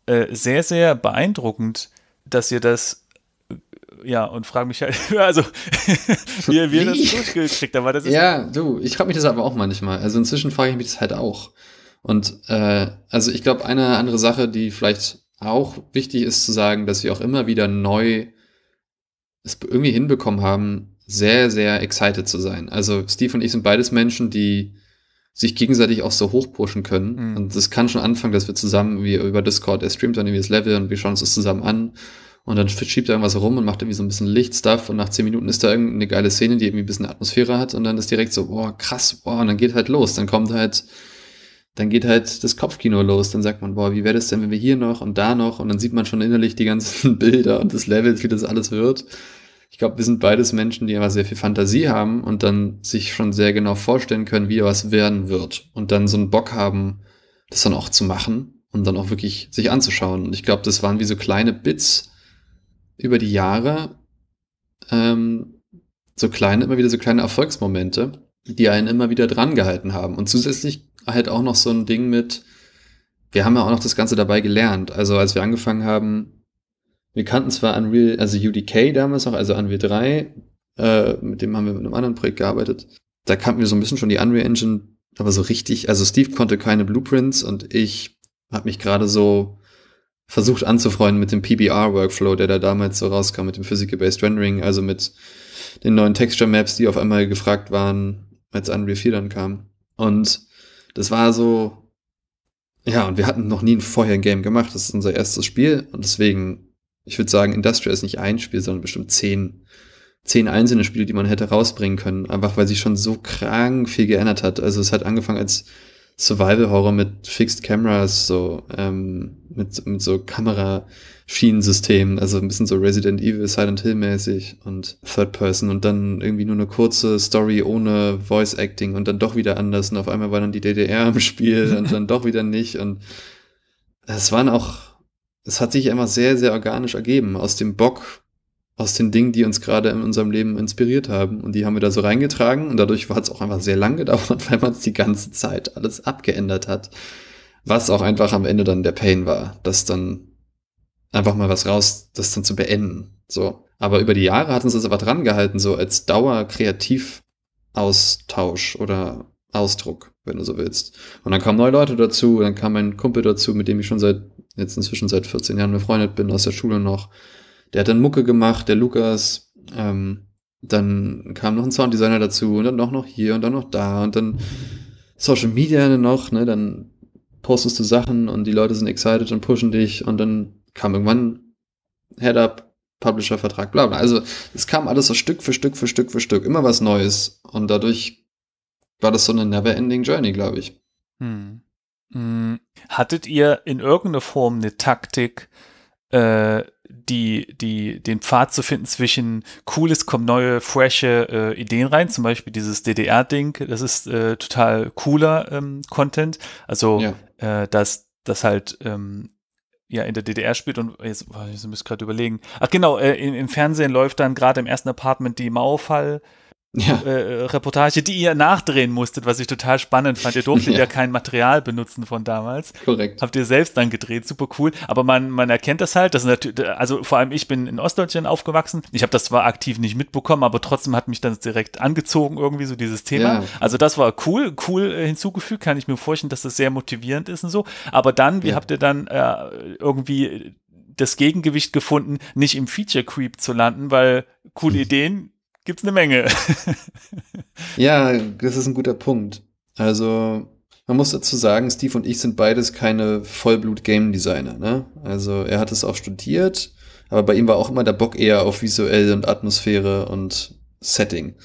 S1: äh, sehr, sehr beeindruckend, dass ihr das ja, und frage mich halt, also, wie wir das durchgekriegt haben. Das ja,
S2: du, ich frage mich das aber auch manchmal. Also inzwischen frage ich mich das halt auch. Und äh, also ich glaube, eine andere Sache, die vielleicht auch wichtig ist zu sagen, dass wir auch immer wieder neu es irgendwie hinbekommen haben, sehr, sehr excited zu sein. Also Steve und ich sind beides Menschen, die sich gegenseitig auch so hochpushen können. Mhm. Und das kann schon anfangen, dass wir zusammen wie über Discord, er streamt dann irgendwie das Level und wir schauen uns das zusammen an. Und dann schiebt er irgendwas rum und macht irgendwie so ein bisschen Lichtstuff und nach zehn Minuten ist da irgendeine geile Szene, die irgendwie ein bisschen Atmosphäre hat und dann ist direkt so, boah, krass, boah, und dann geht halt los. Dann kommt halt, dann geht halt das Kopfkino los. Dann sagt man, boah, wie wäre das denn, wenn wir hier noch und da noch und dann sieht man schon innerlich die ganzen Bilder und das Level, wie das alles wird. Ich glaube, wir sind beides Menschen, die aber sehr viel Fantasie haben und dann sich schon sehr genau vorstellen können, wie was werden wird und dann so einen Bock haben, das dann auch zu machen und dann auch wirklich sich anzuschauen. Und ich glaube, das waren wie so kleine Bits, über die Jahre ähm, so kleine, immer wieder so kleine Erfolgsmomente, die einen immer wieder dran gehalten haben. Und zusätzlich halt auch noch so ein Ding mit, wir haben ja auch noch das Ganze dabei gelernt. Also als wir angefangen haben, wir kannten zwar Unreal, also UDK damals noch, also Unreal 3, äh, mit dem haben wir mit einem anderen Projekt gearbeitet. Da kannten wir so ein bisschen schon die Unreal Engine, aber so richtig, also Steve konnte keine Blueprints und ich habe mich gerade so versucht anzufreunden mit dem PBR-Workflow, der da damals so rauskam, mit dem Physical-Based Rendering, also mit den neuen Texture-Maps, die auf einmal gefragt waren, als Unreal 4 dann kam. Und das war so, ja, und wir hatten noch nie ein Vorher-Game gemacht. Das ist unser erstes Spiel und deswegen, ich würde sagen, Industrial ist nicht ein Spiel, sondern bestimmt zehn, zehn einzelne Spiele, die man hätte rausbringen können, einfach weil sich schon so krank viel geändert hat. Also es hat angefangen als Survival-Horror mit Fixed Cameras, so ähm, mit, mit so Kameraschienensystemen, also ein bisschen so Resident Evil, Silent Hill-mäßig und Third Person und dann irgendwie nur eine kurze Story ohne Voice Acting und dann doch wieder anders und auf einmal war dann die DDR im Spiel und dann doch wieder nicht und es waren auch, es hat sich einfach sehr, sehr organisch ergeben. Aus dem Bock aus den Dingen, die uns gerade in unserem Leben inspiriert haben. Und die haben wir da so reingetragen und dadurch hat es auch einfach sehr lange gedauert, weil man es die ganze Zeit alles abgeändert hat. Was auch einfach am Ende dann der Pain war, das dann einfach mal was raus, das dann zu beenden. So. Aber über die Jahre hat uns das aber dran gehalten, so als Dauer-Kreativaustausch oder Ausdruck, wenn du so willst. Und dann kamen neue Leute dazu, dann kam mein Kumpel dazu, mit dem ich schon seit, jetzt inzwischen seit 14 Jahren befreundet bin, aus der Schule noch. Der hat dann Mucke gemacht, der Lukas. Ähm, dann kam noch ein Sounddesigner dazu und dann noch, noch hier und dann noch da und dann Social Media noch, ne? Dann postest du Sachen und die Leute sind excited und pushen dich und dann kam irgendwann Head-Up, Publisher-Vertrag, bla bla. Also es kam alles so Stück für Stück für Stück für Stück, immer was Neues und dadurch war das so eine never-ending Journey, glaube ich.
S1: Hm. hm. Hattet ihr in irgendeiner Form eine Taktik, äh, die, die, den Pfad zu finden zwischen cooles kommen neue, frische äh, Ideen rein, zum Beispiel dieses DDR-Ding, das ist äh, total cooler ähm, Content. Also ja. äh, dass das halt ähm, ja in der DDR spielt und jetzt, boah, jetzt müsst gerade überlegen. Ach genau, äh, im, im Fernsehen läuft dann gerade im ersten Apartment die Mauerfall. Äh, ja. Äh, äh, Reportage, die ihr nachdrehen musstet, was ich total spannend fand. Ihr durftet ja. ja. kein Material benutzen von damals. Korrekt. Habt ihr selbst dann gedreht, super cool. Aber man, man erkennt das halt, das natürlich, also vor allem ich bin in Ostdeutschland aufgewachsen. Ich habe das zwar aktiv nicht mitbekommen, aber trotzdem hat mich dann direkt angezogen irgendwie so dieses Thema. Ja. Also das war cool, cool äh, hinzugefügt, kann ich mir vorstellen, dass das sehr motivierend ist und so. Aber dann, wie habt ihr dann äh, irgendwie das Gegengewicht gefunden, nicht im Feature Creep zu landen, weil coole Ideen gibt's eine Menge.
S2: ja, das ist ein guter Punkt. Also, man muss dazu sagen, Steve und ich sind beides keine Vollblut-Game-Designer. Ne? Also, er hat es auch studiert, aber bei ihm war auch immer der Bock eher auf visuell und Atmosphäre und Setting.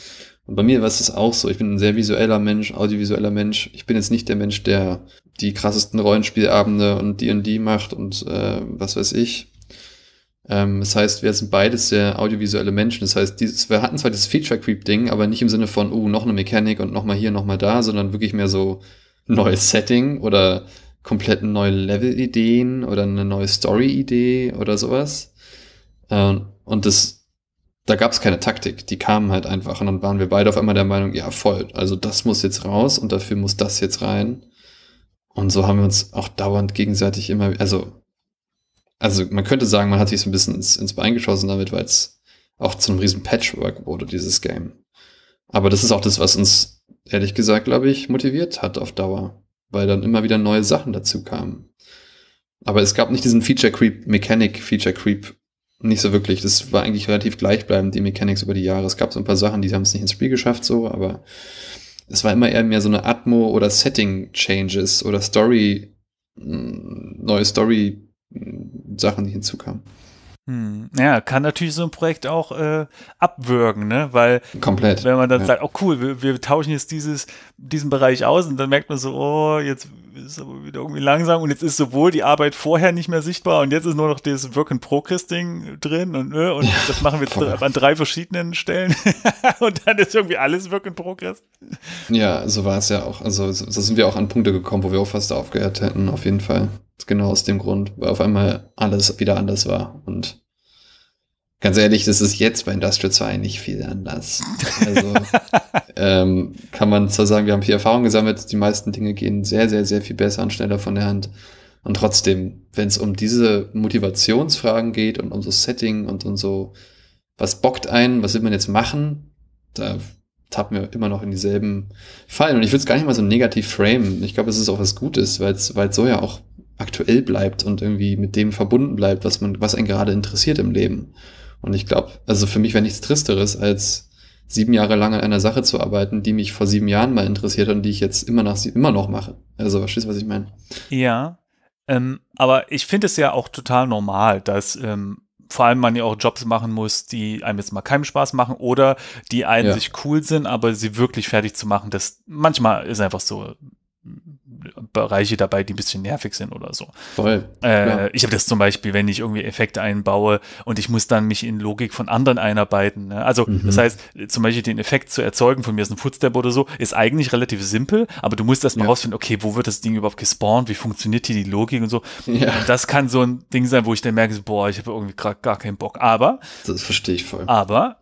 S2: Und bei mir war es auch so. Ich bin ein sehr visueller Mensch, audiovisueller Mensch. Ich bin jetzt nicht der Mensch, der die krassesten Rollenspielabende und D&D macht und äh, was weiß ich. Ähm, das heißt, wir sind beides sehr audiovisuelle Menschen. Das heißt, dieses, wir hatten zwar dieses Feature-Creep-Ding, aber nicht im Sinne von, oh, noch eine Mechanik und nochmal hier, nochmal da, sondern wirklich mehr so neues Setting oder komplett neue Level-Ideen oder eine neue Story-Idee oder sowas. Ähm, und das, da gab es keine Taktik. Die kamen halt einfach und dann waren wir beide auf einmal der Meinung, ja, voll, also das muss jetzt raus und dafür muss das jetzt rein. Und so haben wir uns auch dauernd gegenseitig immer, also also man könnte sagen, man hat sich so ein bisschen ins, ins Bein geschossen damit, weil es auch zu einem riesen Patchwork wurde, dieses Game. Aber das ist auch das, was uns, ehrlich gesagt, glaube ich, motiviert hat auf Dauer, weil dann immer wieder neue Sachen dazu kamen. Aber es gab nicht diesen Feature Creep, Mechanic Feature Creep, nicht so wirklich. Das war eigentlich relativ gleichbleibend, die Mechanics über die Jahre. Es gab so ein paar Sachen, die haben es nicht ins Spiel geschafft, so, aber es war immer eher mehr so eine Atmo- oder Setting-Changes oder Story, mm, neue Story, Sachen hinzukamen.
S1: Hm, ja, kann natürlich so ein Projekt auch äh, abwürgen, ne? Weil Komplett, wenn man dann ja. sagt, oh cool, wir, wir, tauschen jetzt dieses, diesen Bereich aus und dann merkt man so, oh, jetzt ist aber wieder irgendwie langsam und jetzt ist sowohl die Arbeit vorher nicht mehr sichtbar und jetzt ist nur noch das Work-in-Progress-Ding drin und, ne, und das machen wir jetzt an drei verschiedenen Stellen und dann ist irgendwie alles Work-in-Progress.
S2: Ja, so war es ja auch. Also so sind wir auch an Punkte gekommen, wo wir auch fast aufgehört hätten, auf jeden Fall. Genau aus dem Grund, weil auf einmal alles wieder anders war und Ganz ehrlich, das ist jetzt bei Industrial 2 nicht viel anders. Also ähm, kann man zwar sagen, wir haben viel Erfahrung gesammelt, die meisten Dinge gehen sehr, sehr, sehr viel besser und schneller von der Hand. Und trotzdem, wenn es um diese Motivationsfragen geht und um so Setting und um so, was bockt einen, was will man jetzt machen, da tappen wir immer noch in dieselben Fallen. Und ich würde es gar nicht mal so negativ framen. Ich glaube, es ist auch was Gutes, weil es so ja auch aktuell bleibt und irgendwie mit dem verbunden bleibt, was man, was einen gerade interessiert im Leben. Und ich glaube, also für mich wäre nichts Tristeres, als sieben Jahre lang an einer Sache zu arbeiten, die mich vor sieben Jahren mal interessiert hat und die ich jetzt immer, nach, immer noch mache. Also, verstehst du, was ich meine?
S1: Ja, ähm, aber ich finde es ja auch total normal, dass ähm, vor allem man ja auch Jobs machen muss, die einem jetzt mal keinen Spaß machen oder die eigentlich ja. cool sind, aber sie wirklich fertig zu machen, das manchmal ist einfach so, Bereiche dabei, die ein bisschen nervig sind oder so. Voll. Äh, Ich habe das zum Beispiel, wenn ich irgendwie Effekte einbaue und ich muss dann mich in Logik von anderen einarbeiten. Ne? Also mhm. das heißt, zum Beispiel den Effekt zu erzeugen, von mir ist ein Footstep oder so, ist eigentlich relativ simpel, aber du musst erstmal ja. rausfinden, okay, wo wird das Ding überhaupt gespawnt, wie funktioniert hier die Logik und so. Ja. Und das kann so ein Ding sein, wo ich dann merke, boah, ich habe irgendwie gerade gar keinen Bock. Aber. Das verstehe ich voll. Aber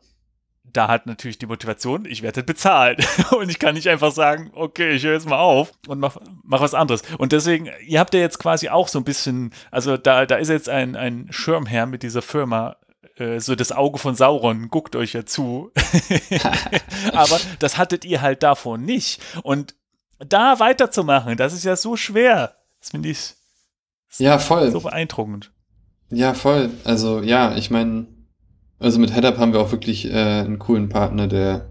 S1: da hat natürlich die Motivation, ich werde bezahlt. Und ich kann nicht einfach sagen, okay, ich höre jetzt mal auf und mach, mach was anderes. Und deswegen, ihr habt ja jetzt quasi auch so ein bisschen, also da, da ist jetzt ein, ein Schirmherr mit dieser Firma, äh, so das Auge von Sauron guckt euch ja zu. Aber das hattet ihr halt davor nicht. Und da weiterzumachen, das ist ja so schwer. Das finde ich
S2: ja, voll. so beeindruckend. Ja, voll. Also ja, ich meine also mit HeadUp haben wir auch wirklich äh, einen coolen Partner, der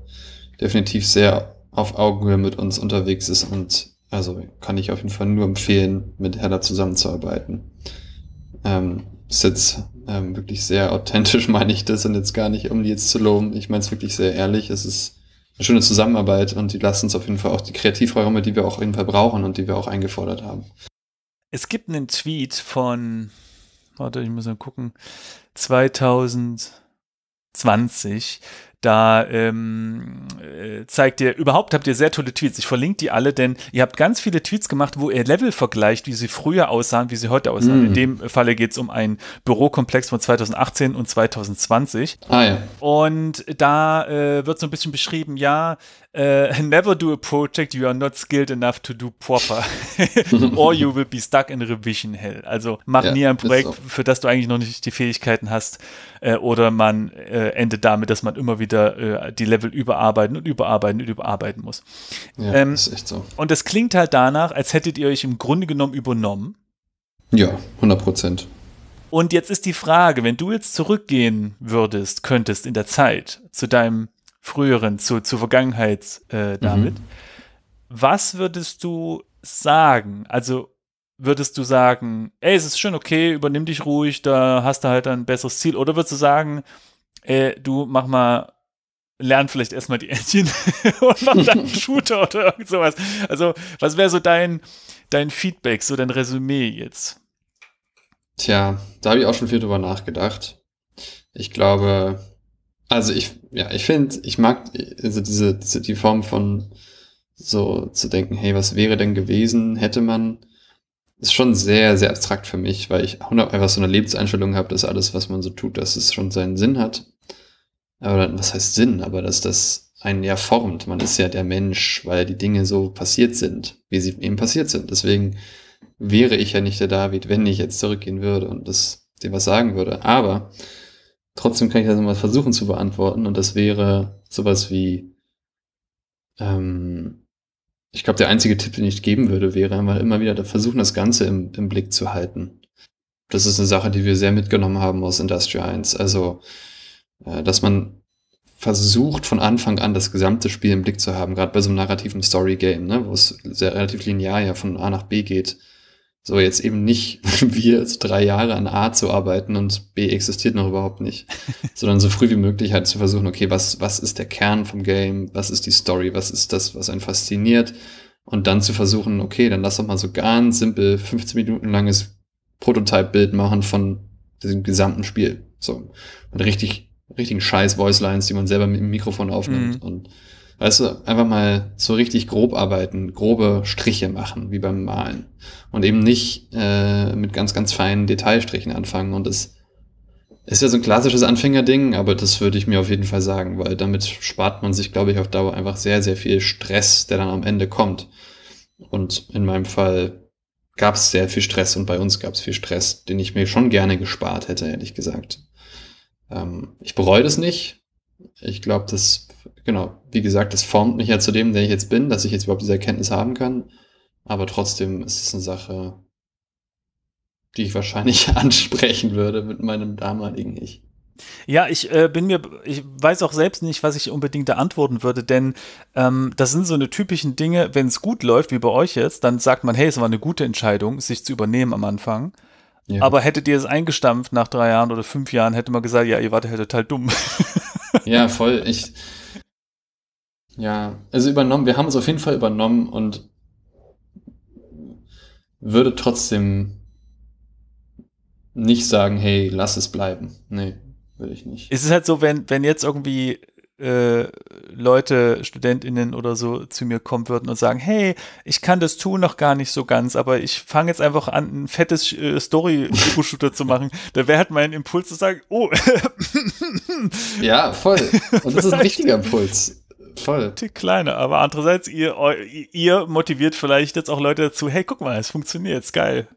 S2: definitiv sehr auf Augenhöhe mit uns unterwegs ist und also kann ich auf jeden Fall nur empfehlen, mit HeadUp zusammenzuarbeiten. Ähm, ist jetzt ähm, wirklich sehr authentisch, meine ich das und jetzt gar nicht, um die jetzt zu loben. Ich meine es wirklich sehr ehrlich. Es ist eine schöne Zusammenarbeit und die lassen uns auf jeden Fall auch die Kreativräume, die wir auch auf jeden Fall brauchen und die wir auch eingefordert haben.
S1: Es gibt einen Tweet von, warte, ich muss mal gucken, 2000 20. Da ähm, äh, zeigt ihr, überhaupt habt ihr sehr tolle Tweets. Ich verlinke die alle, denn ihr habt ganz viele Tweets gemacht, wo ihr Level vergleicht, wie sie früher aussahen, wie sie heute aussahen. Mm. In dem Falle geht es um einen Bürokomplex von 2018 und 2020. Ah ja. Und da äh, wird so ein bisschen beschrieben, ja, äh, never do a project you are not skilled enough to do proper. Or you will be stuck in revision hell. Also mach ja, nie ein Projekt, so. für das du eigentlich noch nicht die Fähigkeiten hast. Uh, oder man uh, endet damit, dass man immer wieder die Level überarbeiten und überarbeiten und überarbeiten muss. Ja, ähm, ist echt so. Und es klingt halt danach, als hättet ihr euch im Grunde genommen übernommen.
S2: Ja, 100 Prozent.
S1: Und jetzt ist die Frage, wenn du jetzt zurückgehen würdest, könntest in der Zeit zu deinem früheren, zu, zur Vergangenheit äh, mhm. damit. Mhm. Was würdest du sagen? Also würdest du sagen, ey, es ist schon okay, übernimm dich ruhig, da hast du halt ein besseres Ziel? Oder würdest du sagen, ey, du mach mal, lern vielleicht erstmal die Engine und mach dann einen Shooter oder irgend sowas? Also, was wäre so dein, dein Feedback, so dein Resümee jetzt?
S2: Tja, da habe ich auch schon viel drüber nachgedacht. Ich glaube, also ich, ja, ich finde, ich mag also diese, diese, die Form von so zu denken, hey, was wäre denn gewesen, hätte man, ist schon sehr, sehr abstrakt für mich, weil ich einfach so eine Lebenseinstellung habe, dass alles, was man so tut, dass es schon seinen Sinn hat. Aber was heißt Sinn? Aber dass das einen ja formt. Man ist ja der Mensch, weil die Dinge so passiert sind, wie sie eben passiert sind. Deswegen wäre ich ja nicht der David, wenn ich jetzt zurückgehen würde und das dir was sagen würde. Aber Trotzdem kann ich das nochmal versuchen zu beantworten und das wäre sowas wie, ähm, ich glaube, der einzige Tipp, den ich geben würde, wäre einmal immer wieder versuchen, das Ganze im, im Blick zu halten. Das ist eine Sache, die wir sehr mitgenommen haben aus Industry 1. Also, äh, dass man versucht von Anfang an das gesamte Spiel im Blick zu haben, gerade bei so einem narrativen Story-Game, ne, wo es sehr relativ linear ja von A nach B geht, so, jetzt eben nicht, wie jetzt drei Jahre an A zu arbeiten und B existiert noch überhaupt nicht, sondern so früh wie möglich halt zu versuchen, okay, was, was ist der Kern vom Game, was ist die Story, was ist das, was einen fasziniert und dann zu versuchen, okay, dann lass doch mal so ganz simpel 15 Minuten langes Prototype-Bild machen von diesem gesamten Spiel. So, mit richtig, richtigen scheiß voice lines die man selber mit dem Mikrofon aufnimmt mhm. und Weißt du, einfach mal so richtig grob arbeiten, grobe Striche machen, wie beim Malen. Und eben nicht äh, mit ganz, ganz feinen Detailstrichen anfangen. Und das ist ja so ein klassisches Anfängerding, aber das würde ich mir auf jeden Fall sagen, weil damit spart man sich, glaube ich, auf Dauer einfach sehr, sehr viel Stress, der dann am Ende kommt. Und in meinem Fall gab es sehr viel Stress und bei uns gab es viel Stress, den ich mir schon gerne gespart hätte, ehrlich gesagt. Ähm, ich bereue das nicht. Ich glaube, das genau, wie gesagt, das formt mich ja zu dem, der ich jetzt bin, dass ich jetzt überhaupt diese Erkenntnis haben kann. Aber trotzdem ist es eine Sache, die ich wahrscheinlich ansprechen würde mit meinem damaligen Ich.
S1: Ja, ich äh, bin mir, ich weiß auch selbst nicht, was ich unbedingt da antworten würde, denn ähm, das sind so eine typischen Dinge, wenn es gut läuft, wie bei euch jetzt, dann sagt man, hey, es war eine gute Entscheidung, sich zu übernehmen am Anfang. Ja. Aber hättet ihr es eingestampft nach drei Jahren oder fünf Jahren, hätte man gesagt, ja, ihr wart halt total dumm.
S2: ja, voll. Ich. Ja, also übernommen. Wir haben es auf jeden Fall übernommen und würde trotzdem nicht sagen, hey, lass es bleiben. Nee, würde ich
S1: nicht. Es ist halt so, wenn, wenn jetzt irgendwie äh, Leute, StudentInnen oder so zu mir kommen würden und sagen, hey, ich kann das tun noch gar nicht so ganz, aber ich fange jetzt einfach an, ein fettes äh, Story-Shooter zu machen. Da wäre halt mein Impuls zu sagen, oh.
S2: ja, voll. Und das ist ein wichtiger
S1: Impuls. Voll. Die kleine, aber andererseits, ihr, ihr motiviert vielleicht jetzt auch Leute dazu, hey, guck mal, es funktioniert, es ist geil.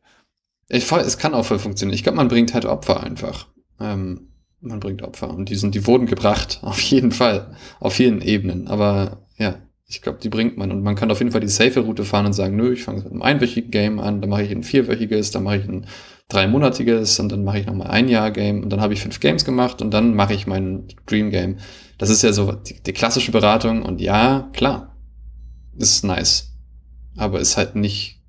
S2: Ich, voll, es kann auch voll funktionieren. Ich glaube, man bringt halt Opfer einfach. Ähm, man bringt Opfer und die sind, die wurden gebracht, auf jeden Fall, auf vielen Ebenen. Aber ja, ich glaube, die bringt man und man kann auf jeden Fall die safe Route fahren und sagen, nö, ich fange mit einem einwöchigen Game an, dann mache ich ein vierwöchiges, dann mache ich ein dreimonatiges und dann mache ich nochmal ein Jahr Game und dann habe ich fünf Games gemacht und dann mache ich mein Dream Game. Das ist ja so die, die klassische Beratung und ja, klar, ist nice, aber ist halt nicht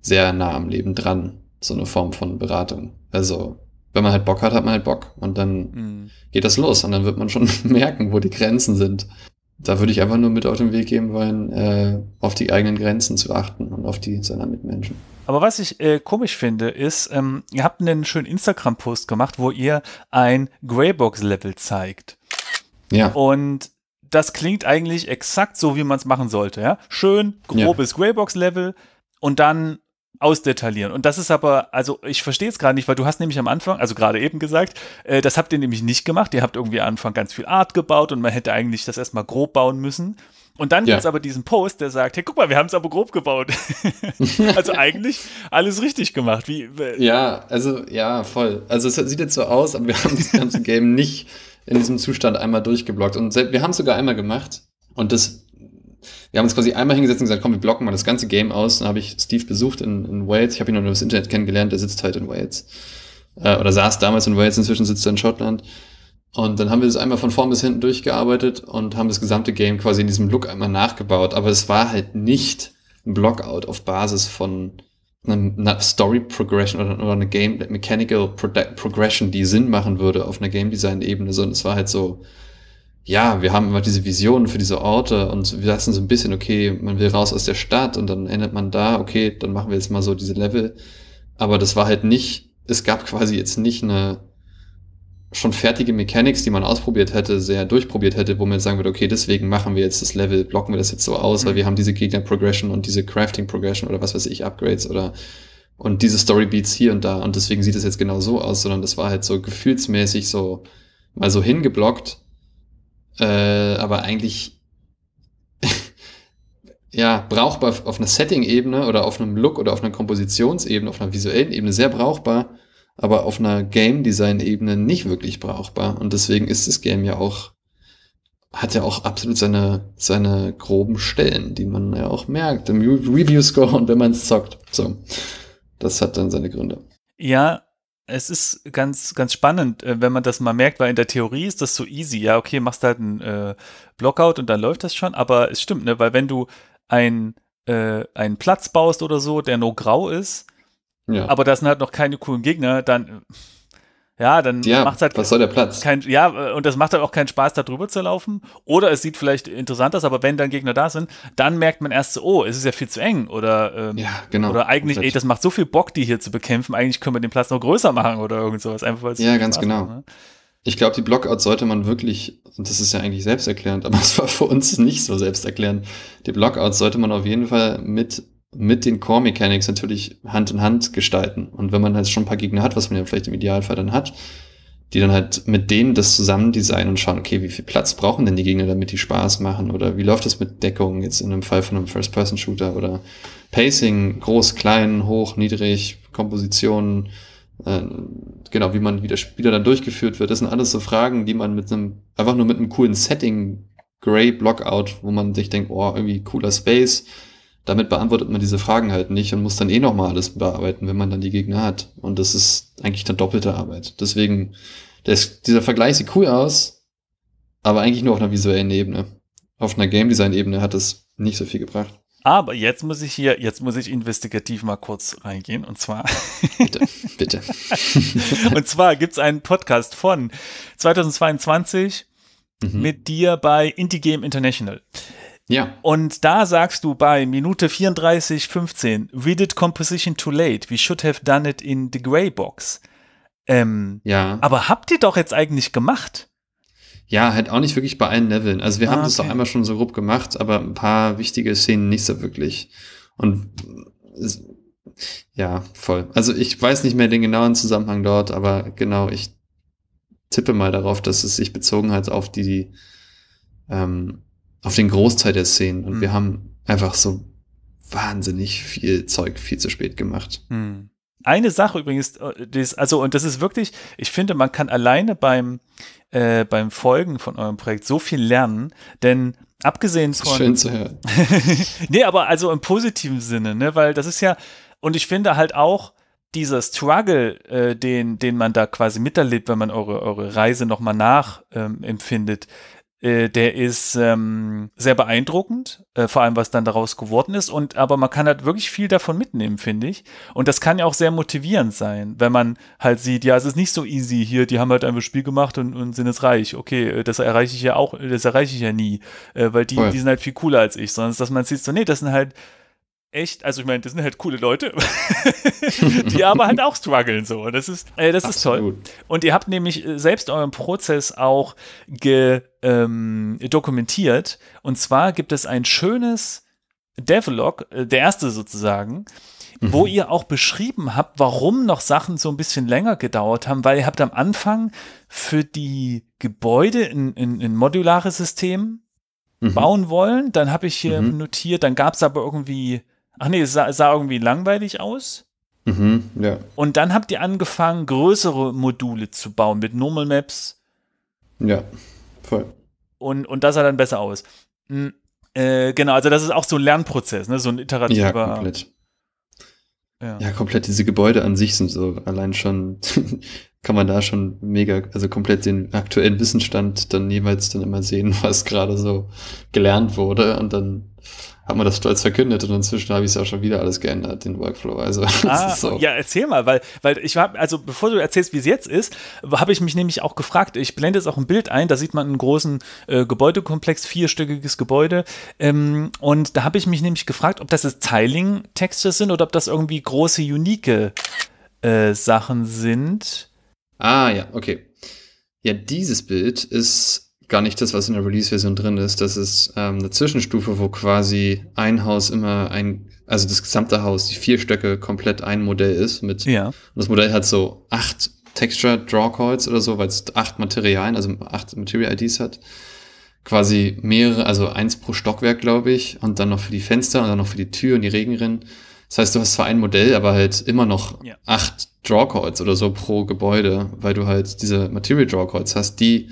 S2: sehr nah am Leben dran, so eine Form von Beratung. Also wenn man halt Bock hat, hat man halt Bock. Und dann mhm. geht das los und dann wird man schon merken, wo die Grenzen sind. Da würde ich einfach nur mit auf den Weg geben wollen, äh, auf die eigenen Grenzen zu achten und auf die seiner Mitmenschen.
S1: Aber was ich äh, komisch finde, ist, ähm, ihr habt einen schönen Instagram-Post gemacht, wo ihr ein Greybox-Level zeigt. Ja. Und das klingt eigentlich exakt so, wie man es machen sollte. Ja? Schön, grobes ja. Greybox-Level und dann ausdetaillieren. Und das ist aber, also ich verstehe es gerade nicht, weil du hast nämlich am Anfang, also gerade eben gesagt, äh, das habt ihr nämlich nicht gemacht. Ihr habt irgendwie am Anfang ganz viel Art gebaut und man hätte eigentlich das erstmal grob bauen müssen. Und dann ja. gibt es aber diesen Post, der sagt, hey, guck mal, wir haben es aber grob gebaut. also eigentlich alles richtig gemacht. Wie, ja,
S2: also ja, voll. Also es sieht jetzt so aus, aber wir haben das ganze Game nicht in diesem Zustand einmal durchgeblockt. Und wir haben es sogar einmal gemacht. Und das wir haben uns quasi einmal hingesetzt und gesagt, komm, wir blocken mal das ganze Game aus. Dann habe ich Steve besucht in, in Wales. Ich habe ihn noch nur übers Internet kennengelernt, der sitzt halt in Wales. Äh, oder saß damals in Wales, inzwischen sitzt er in Schottland. Und dann haben wir das einmal von vorn bis hinten durchgearbeitet und haben das gesamte Game quasi in diesem Look einmal nachgebaut. Aber es war halt nicht ein Blockout auf Basis von einer Story Progression oder, oder eine Game Mechanical Pro Progression, die Sinn machen würde auf einer Game Design Ebene, sondern es war halt so, ja, wir haben immer diese Visionen für diese Orte und wir lassen so ein bisschen, okay, man will raus aus der Stadt und dann endet man da, okay, dann machen wir jetzt mal so diese Level. Aber das war halt nicht, es gab quasi jetzt nicht eine schon fertige Mechanics, die man ausprobiert hätte, sehr durchprobiert hätte, wo man jetzt sagen würde, okay, deswegen machen wir jetzt das Level, blocken wir das jetzt so aus, mhm. weil wir haben diese Gegner-Progression und diese Crafting-Progression oder was weiß ich, Upgrades oder und diese Story-Beats hier und da und deswegen sieht es jetzt genau so aus, sondern das war halt so gefühlsmäßig so mal so hingeblockt äh, aber eigentlich ja, brauchbar auf einer Setting-Ebene oder auf einem Look oder auf einer Kompositionsebene, auf einer visuellen Ebene sehr brauchbar, aber auf einer Game-Design-Ebene nicht wirklich brauchbar. Und deswegen ist das Game ja auch, hat ja auch absolut seine, seine groben Stellen, die man ja auch merkt im Review-Score und wenn man es zockt. So. Das hat dann seine Gründe.
S1: Ja, es ist ganz, ganz spannend, äh, wenn man das mal merkt, weil in der Theorie ist das so easy. Ja, okay, machst halt einen äh, Blockout und dann läuft das schon. Aber es stimmt, ne? weil wenn du ein, äh, einen Platz baust oder so, der nur grau ist, ja. aber da sind halt noch keine coolen Gegner, dann ja, dann ja, macht halt. Was soll der Platz? Kein, ja, äh, und das macht halt auch keinen Spaß, da drüber zu laufen. Oder es sieht vielleicht interessant aus, aber wenn dann Gegner da sind, dann merkt man erst so, oh, es ist ja viel zu eng. Oder, ähm, ja, genau, oder eigentlich, ey, das macht so viel Bock, die hier zu bekämpfen. Eigentlich können wir den Platz noch größer machen oder irgend sowas. Einfach, weil ja, ganz Spaß genau. Macht, ne? Ich glaube, die Blockouts
S2: sollte man wirklich, und das ist ja eigentlich selbsterklärend, aber es war für uns nicht so selbsterklärend. Die Blockouts sollte man auf jeden Fall mit mit den Core Mechanics natürlich Hand in Hand gestalten. Und wenn man halt schon ein paar Gegner hat, was man ja vielleicht im Idealfall dann hat, die dann halt mit denen das zusammen designen und schauen, okay, wie viel Platz brauchen denn die Gegner, damit die Spaß machen? Oder wie läuft das mit Deckung jetzt in einem Fall von einem First-Person-Shooter? Oder Pacing, groß, klein, hoch, niedrig, Komposition, äh, genau, wie man wie der Spieler dann durchgeführt wird. Das sind alles so Fragen, die man mit einem, einfach nur mit einem coolen Setting, Gray Blockout, wo man sich denkt, oh, irgendwie cooler Space, damit beantwortet man diese Fragen halt nicht und muss dann eh nochmal alles bearbeiten, wenn man dann die Gegner hat. Und das ist eigentlich dann doppelte Arbeit. Deswegen, das, dieser Vergleich sieht cool aus, aber eigentlich nur auf einer visuellen Ebene. Auf einer Game Design Ebene hat es nicht so viel gebracht.
S1: Aber jetzt muss ich hier, jetzt muss ich investigativ mal kurz reingehen. Und zwar. Bitte, bitte. und zwar gibt es einen Podcast von 2022 mhm. mit dir bei Indie Game International. Ja. Und da sagst du bei Minute 34, 15, we did composition too late, we should have done it in the gray box. Ähm, ja. Aber habt ihr doch jetzt eigentlich gemacht? Ja, halt auch nicht wirklich bei allen Leveln. Also wir ah, haben okay. das doch einmal schon so grob gemacht, aber ein paar
S2: wichtige Szenen nicht so wirklich. Und ja, voll. Also ich weiß nicht mehr den genauen Zusammenhang dort, aber genau, ich tippe mal darauf, dass es sich bezogen hat auf die ähm, auf den Großteil der Szenen. Und mhm. wir haben einfach so wahnsinnig viel Zeug viel zu spät gemacht. Mhm.
S1: Eine Sache übrigens, äh, also, und das ist wirklich, ich finde, man kann alleine beim, äh, beim Folgen von eurem Projekt so viel lernen, denn abgesehen von. Schön zu hören. nee, aber also im positiven Sinne, ne, weil das ist ja, und ich finde halt auch, dieser Struggle, äh, den, den man da quasi miterlebt, wenn man eure, eure Reise nochmal nachempfindet, ähm, äh, der ist ähm, sehr beeindruckend, äh, vor allem was dann daraus geworden ist. Und aber man kann halt wirklich viel davon mitnehmen, finde ich. Und das kann ja auch sehr motivierend sein, wenn man halt sieht, ja, es ist nicht so easy hier, die haben halt einfach Spiel gemacht und, und sind jetzt reich. Okay, äh, das erreiche ich ja auch, äh, das erreiche ich ja nie, äh, weil die, die sind halt viel cooler als ich. Sondern dass man sieht so, nee, das sind halt echt, also ich meine, das sind halt coole Leute, die aber halt auch strugglen so. Und das ist, äh, das Absolut. ist toll. Und ihr habt nämlich selbst euren Prozess auch ge, ähm, dokumentiert. Und zwar gibt es ein schönes Devlog, äh, der erste sozusagen, mhm. wo ihr auch beschrieben habt, warum noch Sachen so ein bisschen länger gedauert haben, weil ihr habt am Anfang für die Gebäude ein, ein, ein modulares System mhm. bauen wollen. Dann habe ich hier mhm. notiert, dann gab es aber irgendwie Ach nee, es sah, sah irgendwie langweilig aus.
S2: Mhm, ja.
S1: Und dann habt ihr angefangen, größere Module zu bauen mit Normal Maps.
S2: Ja, voll.
S1: Und, und das sah dann besser aus. Mhm, äh, genau, also das ist auch so ein Lernprozess, ne? so ein iterativer. Ja, komplett. Ja.
S2: ja, komplett. Diese Gebäude an sich sind so allein schon, kann man da schon mega, also komplett den aktuellen Wissensstand dann jeweils dann immer sehen, was gerade so gelernt wurde. Und dann haben wir das stolz verkündet und inzwischen habe ich es auch schon wieder alles geändert, den Workflow. Also, ah,
S1: so. Ja, erzähl mal, weil, weil ich habe, also bevor du erzählst, wie es jetzt ist, habe ich mich nämlich auch gefragt, ich blende jetzt auch ein Bild ein, da sieht man einen großen äh, Gebäudekomplex, vierstöckiges Gebäude. Ähm, und da habe ich mich nämlich gefragt, ob das jetzt tiling textures sind oder ob das irgendwie große, unique äh, Sachen sind.
S2: Ah ja, okay. Ja, dieses Bild ist gar nicht das, was in der Release-Version drin ist. Das ist ähm, eine Zwischenstufe, wo quasi ein Haus immer ein, also das gesamte Haus, die vier Stöcke komplett ein Modell ist mit. Ja. Und das Modell hat so acht Texture Draw Calls oder so, weil es acht Materialien, also acht Material IDs hat. Quasi mehrere, also eins pro Stockwerk, glaube ich, und dann noch für die Fenster und dann noch für die Tür und die Regenrinnen. Das heißt, du hast zwar ein Modell, aber halt immer noch ja. acht Draw Calls oder so pro Gebäude, weil du halt diese Material Draw Calls hast, die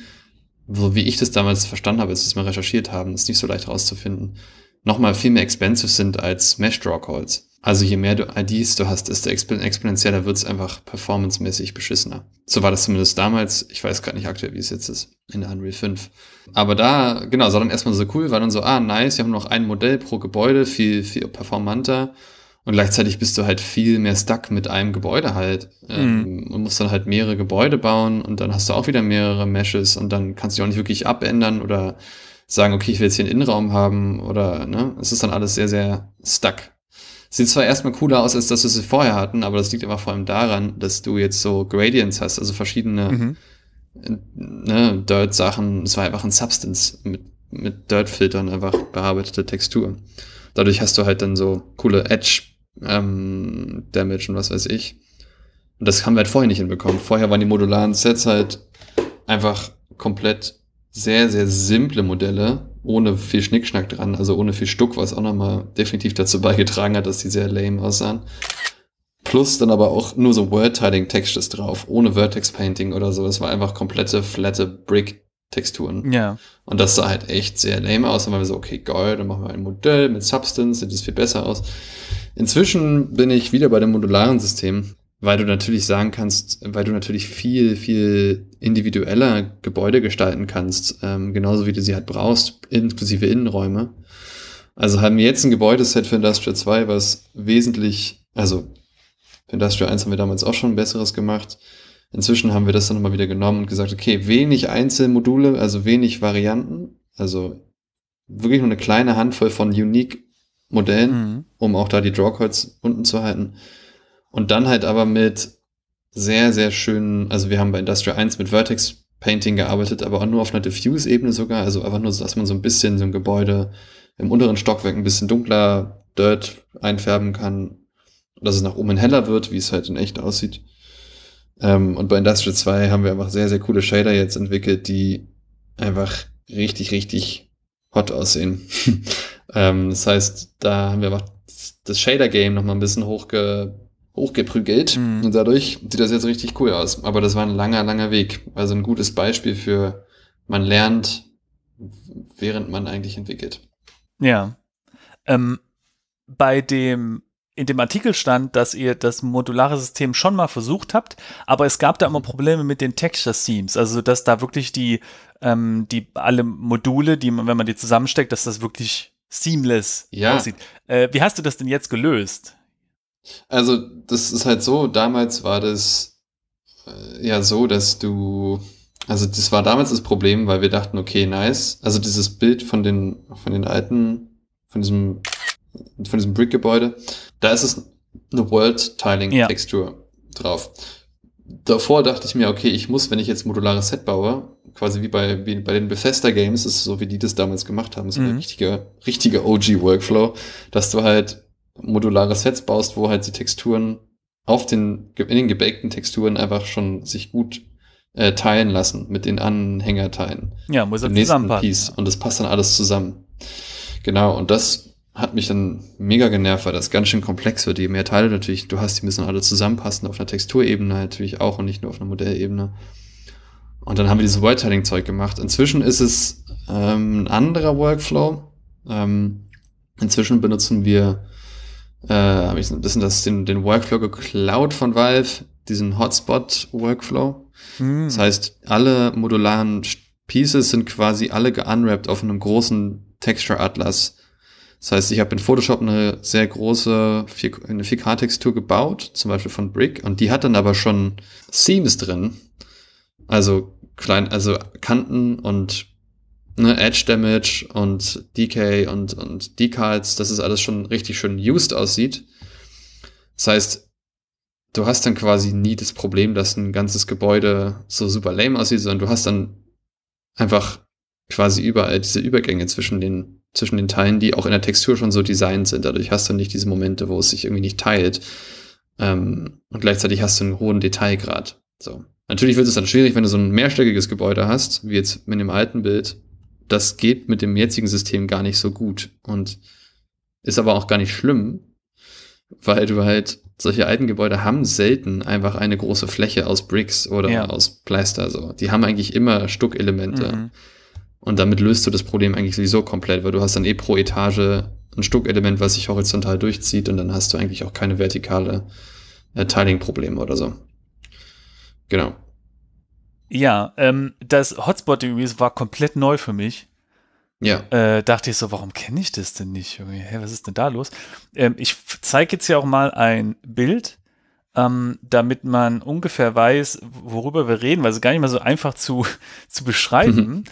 S2: so wie ich das damals verstanden habe, als wir es mal recherchiert haben, ist nicht so leicht herauszufinden, nochmal viel mehr expensive sind als Mesh-Draw-Calls. Also je mehr du IDs du hast, desto exponentieller wird es einfach performancemäßig beschissener. So war das zumindest damals. Ich weiß gerade nicht aktuell, wie es jetzt ist in der Unreal 5. Aber da, genau, sah dann erstmal so cool, war dann so, ah, nice, wir haben noch ein Modell pro Gebäude, viel, viel performanter. Und gleichzeitig bist du halt viel mehr stuck mit einem Gebäude halt ähm, mhm. und musst dann halt mehrere Gebäude bauen und dann hast du auch wieder mehrere Meshes und dann kannst du dich auch nicht wirklich abändern oder sagen, okay, ich will jetzt hier einen Innenraum haben oder ne, es ist dann alles sehr, sehr stuck. Sieht zwar erstmal cooler aus, als dass wir sie vorher hatten, aber das liegt einfach vor allem daran, dass du jetzt so Gradients hast, also verschiedene mhm. ne, Dirt-Sachen. Es war einfach ein Substance mit, mit Dirt-Filtern einfach bearbeitete Textur. Dadurch hast du halt dann so coole Edge ähm, Damage und was weiß ich. Und das haben wir halt vorher nicht hinbekommen. Vorher waren die modularen Sets halt einfach komplett sehr, sehr simple Modelle, ohne viel Schnickschnack dran, also ohne viel Stuck, was auch nochmal definitiv dazu beigetragen hat, dass die sehr lame aussahen. Plus dann aber auch nur so Word-Tiling-Textures drauf, ohne Vertex-Painting oder so. Das war einfach komplette, flatte Brick Texturen. Ja. Und das sah halt echt sehr lame aus. Dann waren wir so, okay, geil, dann machen wir ein Modell mit Substance, sieht das viel besser aus. Inzwischen bin ich wieder bei dem modularen System, weil du natürlich sagen kannst, weil du natürlich viel, viel individueller Gebäude gestalten kannst, ähm, genauso wie du sie halt brauchst, inklusive Innenräume. Also haben wir jetzt ein Gebäudeset für Industrial 2, was wesentlich, also für Industrial 1 haben wir damals auch schon ein besseres gemacht, Inzwischen haben wir das dann immer wieder genommen und gesagt, okay, wenig Einzelmodule, also wenig Varianten, also wirklich nur eine kleine Handvoll von unique Modellen, mhm. um auch da die Drawcards unten zu halten. Und dann halt aber mit sehr, sehr schönen, also wir haben bei Industrial 1 mit Vertex Painting gearbeitet, aber auch nur auf einer Diffuse-Ebene sogar, also einfach nur, dass man so ein bisschen so ein Gebäude im unteren Stockwerk ein bisschen dunkler Dirt einfärben kann, dass es nach oben heller wird, wie es halt in echt aussieht. Ähm, und bei Industrial 2 haben wir einfach sehr, sehr coole Shader jetzt entwickelt, die einfach richtig, richtig hot aussehen. ähm, das heißt, da haben wir einfach das Shader-Game nochmal ein bisschen hochge hochgeprügelt mhm. und dadurch sieht das jetzt richtig cool aus. Aber das war ein langer, langer Weg. Also ein gutes Beispiel für, man lernt, während man eigentlich entwickelt.
S1: Ja. Ähm, bei dem in dem Artikel stand, dass ihr das modulare System schon mal versucht habt, aber es gab da immer Probleme mit den Texture Seams, also dass da wirklich die, ähm, die alle Module, die man, wenn man die zusammensteckt, dass das wirklich seamless ja. aussieht. Äh, wie hast du das denn jetzt gelöst? Also, das ist halt so, damals
S2: war das äh, ja so, dass du also das war damals das Problem, weil wir dachten, okay, nice. Also dieses Bild von den, von den alten, von diesem von diesem Brick-Gebäude, da ist es eine World-Tiling-Textur ja. drauf. Davor dachte ich mir, okay, ich muss, wenn ich jetzt modulares Set baue, quasi wie bei, wie bei den Bethesda Games, ist so wie die das damals gemacht haben, so mhm. ein richtiger, richtiger OG-Workflow, dass du halt modulare Sets baust, wo halt die Texturen auf den, in den gebakten Texturen einfach schon sich gut äh, teilen lassen mit den Anhängerteilen. Ja, muss halt er zusammenpassen. Piece. Und das passt dann alles zusammen. Genau, und das hat mich dann mega genervt, weil das ganz schön komplex wird. Je mehr Teile natürlich du hast, die müssen alle zusammenpassen, auf einer Texturebene natürlich auch und nicht nur auf einer Modellebene. Und dann haben wir dieses Whitetiling-Zeug gemacht. Inzwischen ist es ähm, ein anderer Workflow. Ähm, inzwischen benutzen wir, äh, habe ich ein bisschen das, den, den Workflow geklaut von Valve, diesen Hotspot-Workflow. Mhm. Das heißt, alle modularen Pieces sind quasi alle geunwrapped auf einem großen Texture-Atlas das heißt, ich habe in Photoshop eine sehr große, eine 4K-Textur gebaut, zum Beispiel von Brick, und die hat dann aber schon Seams drin. Also klein, also Kanten und ne, Edge Damage und Decay und, und Decals, dass es alles schon richtig schön used aussieht. Das heißt, du hast dann quasi nie das Problem, dass ein ganzes Gebäude so super lame aussieht, sondern du hast dann einfach quasi überall diese Übergänge zwischen den zwischen den Teilen, die auch in der Textur schon so designt sind. Dadurch hast du nicht diese Momente, wo es sich irgendwie nicht teilt. Ähm, und gleichzeitig hast du einen hohen Detailgrad. So. Natürlich wird es dann schwierig, wenn du so ein mehrstöckiges Gebäude hast, wie jetzt mit dem alten Bild. Das geht mit dem jetzigen System gar nicht so gut und ist aber auch gar nicht schlimm, weil du halt solche alten Gebäude haben selten einfach eine große Fläche aus Bricks oder ja. aus Plaster. so. Die haben eigentlich immer Stuckelemente. Mhm. Und damit löst du das Problem eigentlich sowieso komplett, weil du hast dann eh pro Etage ein Stuckelement, was sich horizontal durchzieht und dann hast du eigentlich auch keine vertikale äh, Tiling-Probleme oder so. Genau.
S1: Ja, ähm, das Hotspot-Degrees war komplett neu für mich. Ja. Äh, dachte ich so, warum kenne ich das denn nicht? Hä, was ist denn da los? Ähm, ich zeige jetzt hier auch mal ein Bild, ähm, damit man ungefähr weiß, worüber wir reden, weil es gar nicht mal so einfach zu, zu beschreiben. Mhm.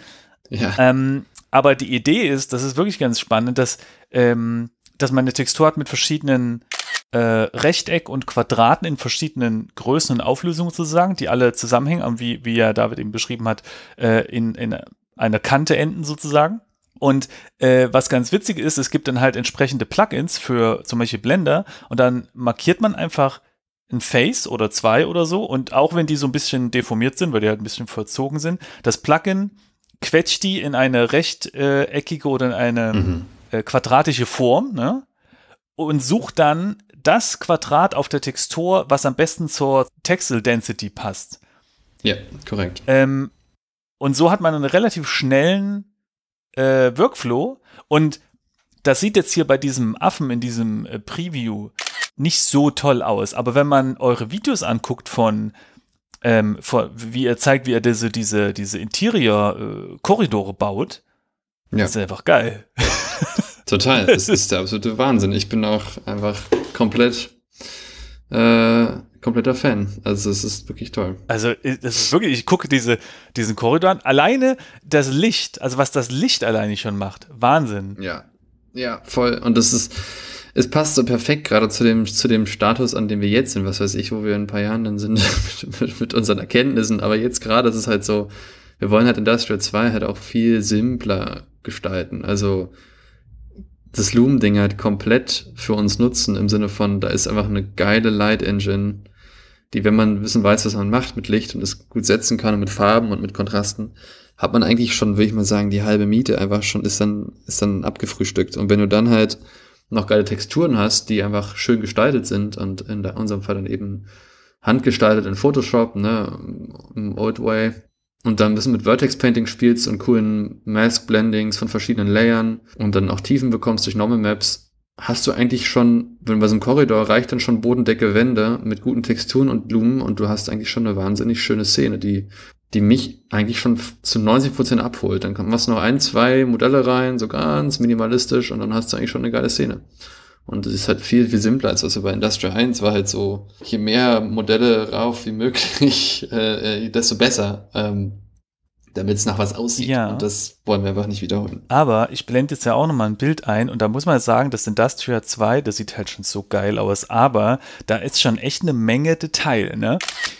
S1: Ähm, aber die Idee ist, das ist wirklich ganz spannend, dass, ähm, dass man eine Textur hat mit verschiedenen äh, Rechteck und Quadraten in verschiedenen Größen und Auflösungen sozusagen, die alle zusammenhängen, wie, wie ja David eben beschrieben hat, äh, in, in einer Kante enden sozusagen. Und äh, was ganz witzig ist, es gibt dann halt entsprechende Plugins für zum Beispiel Blender und dann markiert man einfach ein Face oder zwei oder so und auch wenn die so ein bisschen deformiert sind, weil die halt ein bisschen verzogen sind, das Plugin quetscht die in eine rechteckige oder in eine mhm. Äh, quadratische Form ne? und sucht dann das Quadrat auf der Textur, was am besten zur Texel Density passt. Ja, korrekt. Ähm, und so hat man einen relativ schnellen äh, Workflow. Und das sieht jetzt hier bei diesem Affen in diesem äh, Preview nicht so toll aus. Aber wenn man eure Videos anguckt von ähm, von, wie er zeigt, wie er diese, diese, diese Interior-Korridore äh, baut. Ja. ist einfach geil. Total, das ist der
S2: absolute Wahnsinn. Ich bin auch einfach komplett, äh, kompletter Fan.
S1: Also es ist wirklich toll. Also es äh, ist wirklich, ich gucke diese, diesen Korridor an. Alleine das Licht, also was das Licht alleine schon macht, Wahnsinn. Ja, ja, voll. Und das
S2: ist, es passt so perfekt gerade zu dem, zu dem Status, an dem wir jetzt sind, was weiß ich, wo wir in ein paar Jahren dann sind mit, mit unseren Erkenntnissen. Aber jetzt gerade ist es halt so, wir wollen halt Industrial 2 halt auch viel simpler gestalten. Also das Loom-Ding halt komplett für uns nutzen, im Sinne von, da ist einfach eine geile Light-Engine, die, wenn man ein bisschen weiß, was man macht mit Licht und es gut setzen kann und mit Farben und mit Kontrasten, hat man eigentlich schon, würde ich mal sagen, die halbe Miete einfach schon, ist dann, ist dann abgefrühstückt. Und wenn du dann halt noch geile Texturen hast, die einfach schön gestaltet sind und in unserem Fall dann eben handgestaltet in Photoshop, ne, im Old Way. Und dann ein bisschen mit Vertex Painting spielst und coolen Mask Blendings von verschiedenen Layern und dann auch Tiefen bekommst durch Normal Maps, hast du eigentlich schon, wenn bei so einem Korridor reicht dann schon Bodendecke Wände mit guten Texturen und Blumen und du hast eigentlich schon eine wahnsinnig schöne Szene, die die mich eigentlich schon zu 90 Prozent abholt. Dann machst du noch ein, zwei Modelle rein, so ganz minimalistisch und dann hast du eigentlich schon eine geile Szene. Und es ist halt viel, viel simpler als was wir bei Industrial 1 war halt so, je mehr Modelle rauf wie möglich, äh, äh, desto besser. Ähm, damit es nach was
S1: aussieht. Ja. Und das wollen wir einfach nicht wiederholen. Aber ich blende jetzt ja auch nochmal ein Bild ein und da muss man sagen, das Industria 2, das sieht halt schon so geil aus, aber da ist schon echt eine Menge Detail. Ne?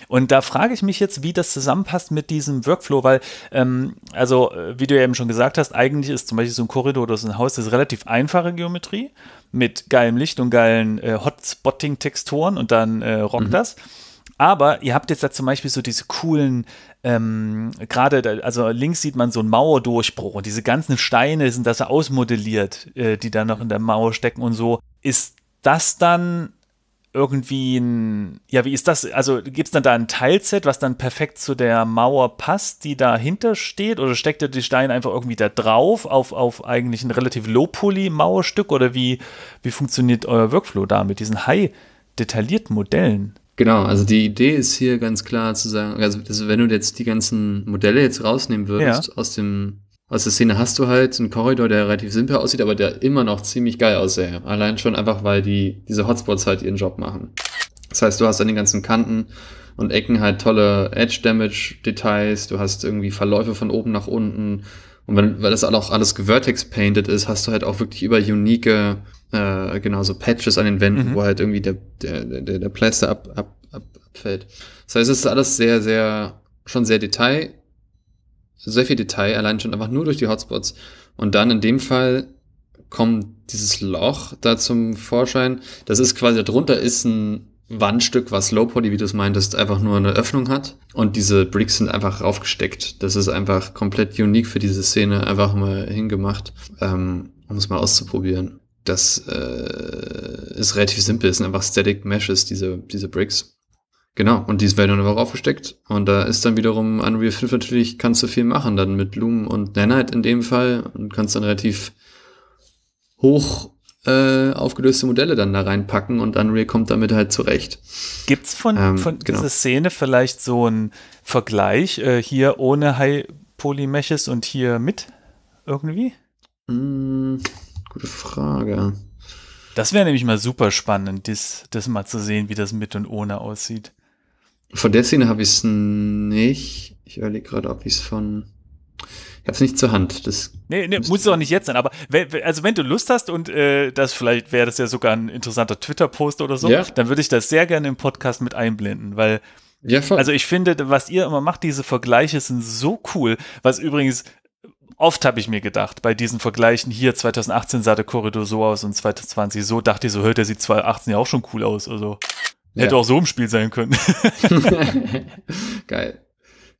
S1: Und da frage ich mich jetzt, wie das zusammenpasst mit diesem Workflow, weil, ähm, also, äh, wie du ja eben schon gesagt hast, eigentlich ist zum Beispiel so ein Korridor oder so ein Haus, das ist relativ einfache Geometrie mit geilem Licht und geilen äh, Hotspotting-Texturen und dann äh, rockt mhm. das. Aber ihr habt jetzt da zum Beispiel so diese coolen ähm, gerade, also links sieht man so einen Mauerdurchbruch und diese ganzen Steine sind das ausmodelliert, äh, die da noch in der Mauer stecken und so. Ist das dann irgendwie ein, ja, wie ist das? Also gibt es dann da ein Teilset, was dann perfekt zu der Mauer passt, die dahinter steht? Oder steckt ihr die Steine einfach irgendwie da drauf auf, auf eigentlich ein relativ low-poly-Mauerstück? Oder wie, wie funktioniert euer Workflow da mit diesen high detaillierten Modellen? Genau, also die
S2: Idee ist hier ganz klar zu sagen, also, also wenn du jetzt die ganzen Modelle jetzt rausnehmen würdest ja. aus dem aus der Szene hast du halt einen Korridor, der relativ simpel aussieht, aber der immer noch ziemlich geil aussähe. Allein schon einfach, weil die diese Hotspots halt ihren Job machen. Das heißt, du hast an den ganzen Kanten und Ecken halt tolle Edge-Damage-Details, du hast irgendwie Verläufe von oben nach unten. Und wenn, weil das auch alles gevertex-painted ist, hast du halt auch wirklich über unique äh, genau so Patches an den Wänden, mhm. wo halt irgendwie der, der, der, der Plaster ab, ab, ab, abfällt. Das heißt, es ist alles sehr, sehr, schon sehr Detail, sehr viel Detail, allein schon einfach nur durch die Hotspots. Und dann in dem Fall kommt dieses Loch da zum Vorschein. Das ist quasi, darunter ist ein Wandstück, was Low Poly, wie du es meintest, einfach nur eine Öffnung hat. Und diese Bricks sind einfach raufgesteckt. Das ist einfach komplett unique für diese Szene, einfach mal hingemacht, ähm, um es mal auszuprobieren das äh, ist relativ simpel. Es sind einfach Static Meshes, diese, diese Bricks. Genau, und die werden dann einfach aufgesteckt. Und da ist dann wiederum Unreal 5 natürlich, kannst du viel machen dann mit Loom und Nanite in dem Fall und kannst dann relativ hoch äh,
S1: aufgelöste Modelle dann da reinpacken und Unreal kommt damit halt zurecht. Gibt's von, ähm, von genau. dieser Szene vielleicht so einen Vergleich äh, hier ohne High Poly Meshes und hier mit irgendwie? Mm, gute Frage. Das wäre nämlich mal super spannend, das, das mal zu sehen, wie das mit und ohne aussieht.
S2: Von der Szene habe ich es nicht. Ich überlege gerade, ob ich es von.
S1: Ich habe es nicht zur Hand. Das nee, nee muss es auch nicht jetzt sein. Aber wenn, also wenn du Lust hast und äh, das vielleicht wäre das ja sogar ein interessanter Twitter-Post oder so, ja. dann würde ich das sehr gerne im Podcast mit einblenden, weil ja, also ich finde, was ihr immer macht, diese Vergleiche sind so cool. Was übrigens oft habe ich mir gedacht, bei diesen Vergleichen hier, 2018 sah der Korridor so aus und 2020 so, dachte ich so, hört der sieht 2018 ja auch schon cool aus. Also ja. hätte auch so im Spiel sein können. Geil.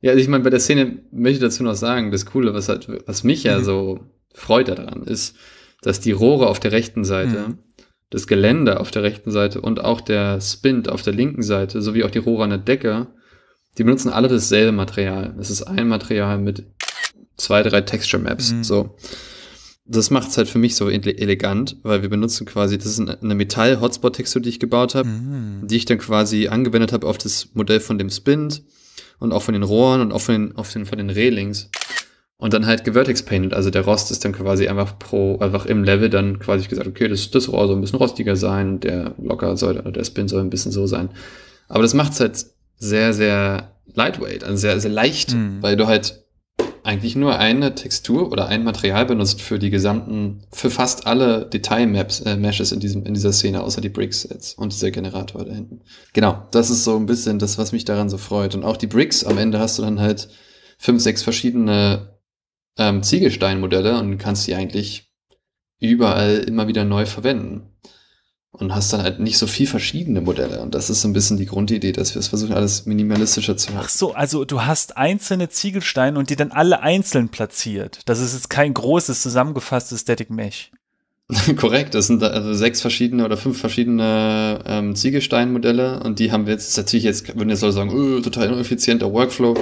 S2: Ja, also ich meine, bei der Szene möchte ich dazu noch sagen, das Coole, was, halt, was mich ja mhm. so freut daran, ist, dass die Rohre auf der rechten Seite, mhm. das Geländer auf der rechten Seite und auch der Spind auf der linken Seite, sowie auch die Rohre an der Decke, die benutzen alle dasselbe Material. Es ist ein Material mit zwei, drei Texture Maps. Mhm. So. Das macht es halt für mich so elegant, weil wir benutzen quasi, das ist eine Metall-Hotspot-Textur, die ich gebaut habe, mhm. die ich dann quasi angewendet habe auf das Modell von dem Spind und auch von den Rohren und auch von den, auf den, von den Railings. Und dann halt gevertex painted, also der Rost ist dann quasi einfach pro, einfach im Level dann quasi gesagt, okay, das, das Rohr soll ein bisschen rostiger sein, der Locker soll, der Spin soll ein bisschen so sein. Aber das macht es halt sehr, sehr lightweight, also sehr, sehr leicht, mhm. weil du halt eigentlich nur eine Textur oder ein Material benutzt für die gesamten, für fast alle Detail-Maps, äh, Meshes in diesem, in dieser Szene, außer die bricks jetzt und dieser Generator da hinten. Genau, das ist so ein bisschen das, was mich daran so freut. Und auch die Bricks, am Ende hast du dann halt fünf, sechs verschiedene ähm, Ziegelsteinmodelle und kannst die eigentlich überall immer wieder neu verwenden und hast dann halt nicht so viel verschiedene Modelle. Und das ist so ein bisschen die Grundidee, dass wir es versuchen, alles minimalistischer zu machen. Ach
S1: so, also du hast einzelne Ziegelsteine und die dann alle einzeln platziert. Das ist jetzt kein großes, zusammengefasstes Static Mesh.
S2: Korrekt, das sind also sechs verschiedene oder fünf verschiedene ähm, Ziegelsteinmodelle und die haben wir jetzt natürlich jetzt, würden jetzt Leute sagen, öh, total ineffizienter Workflow.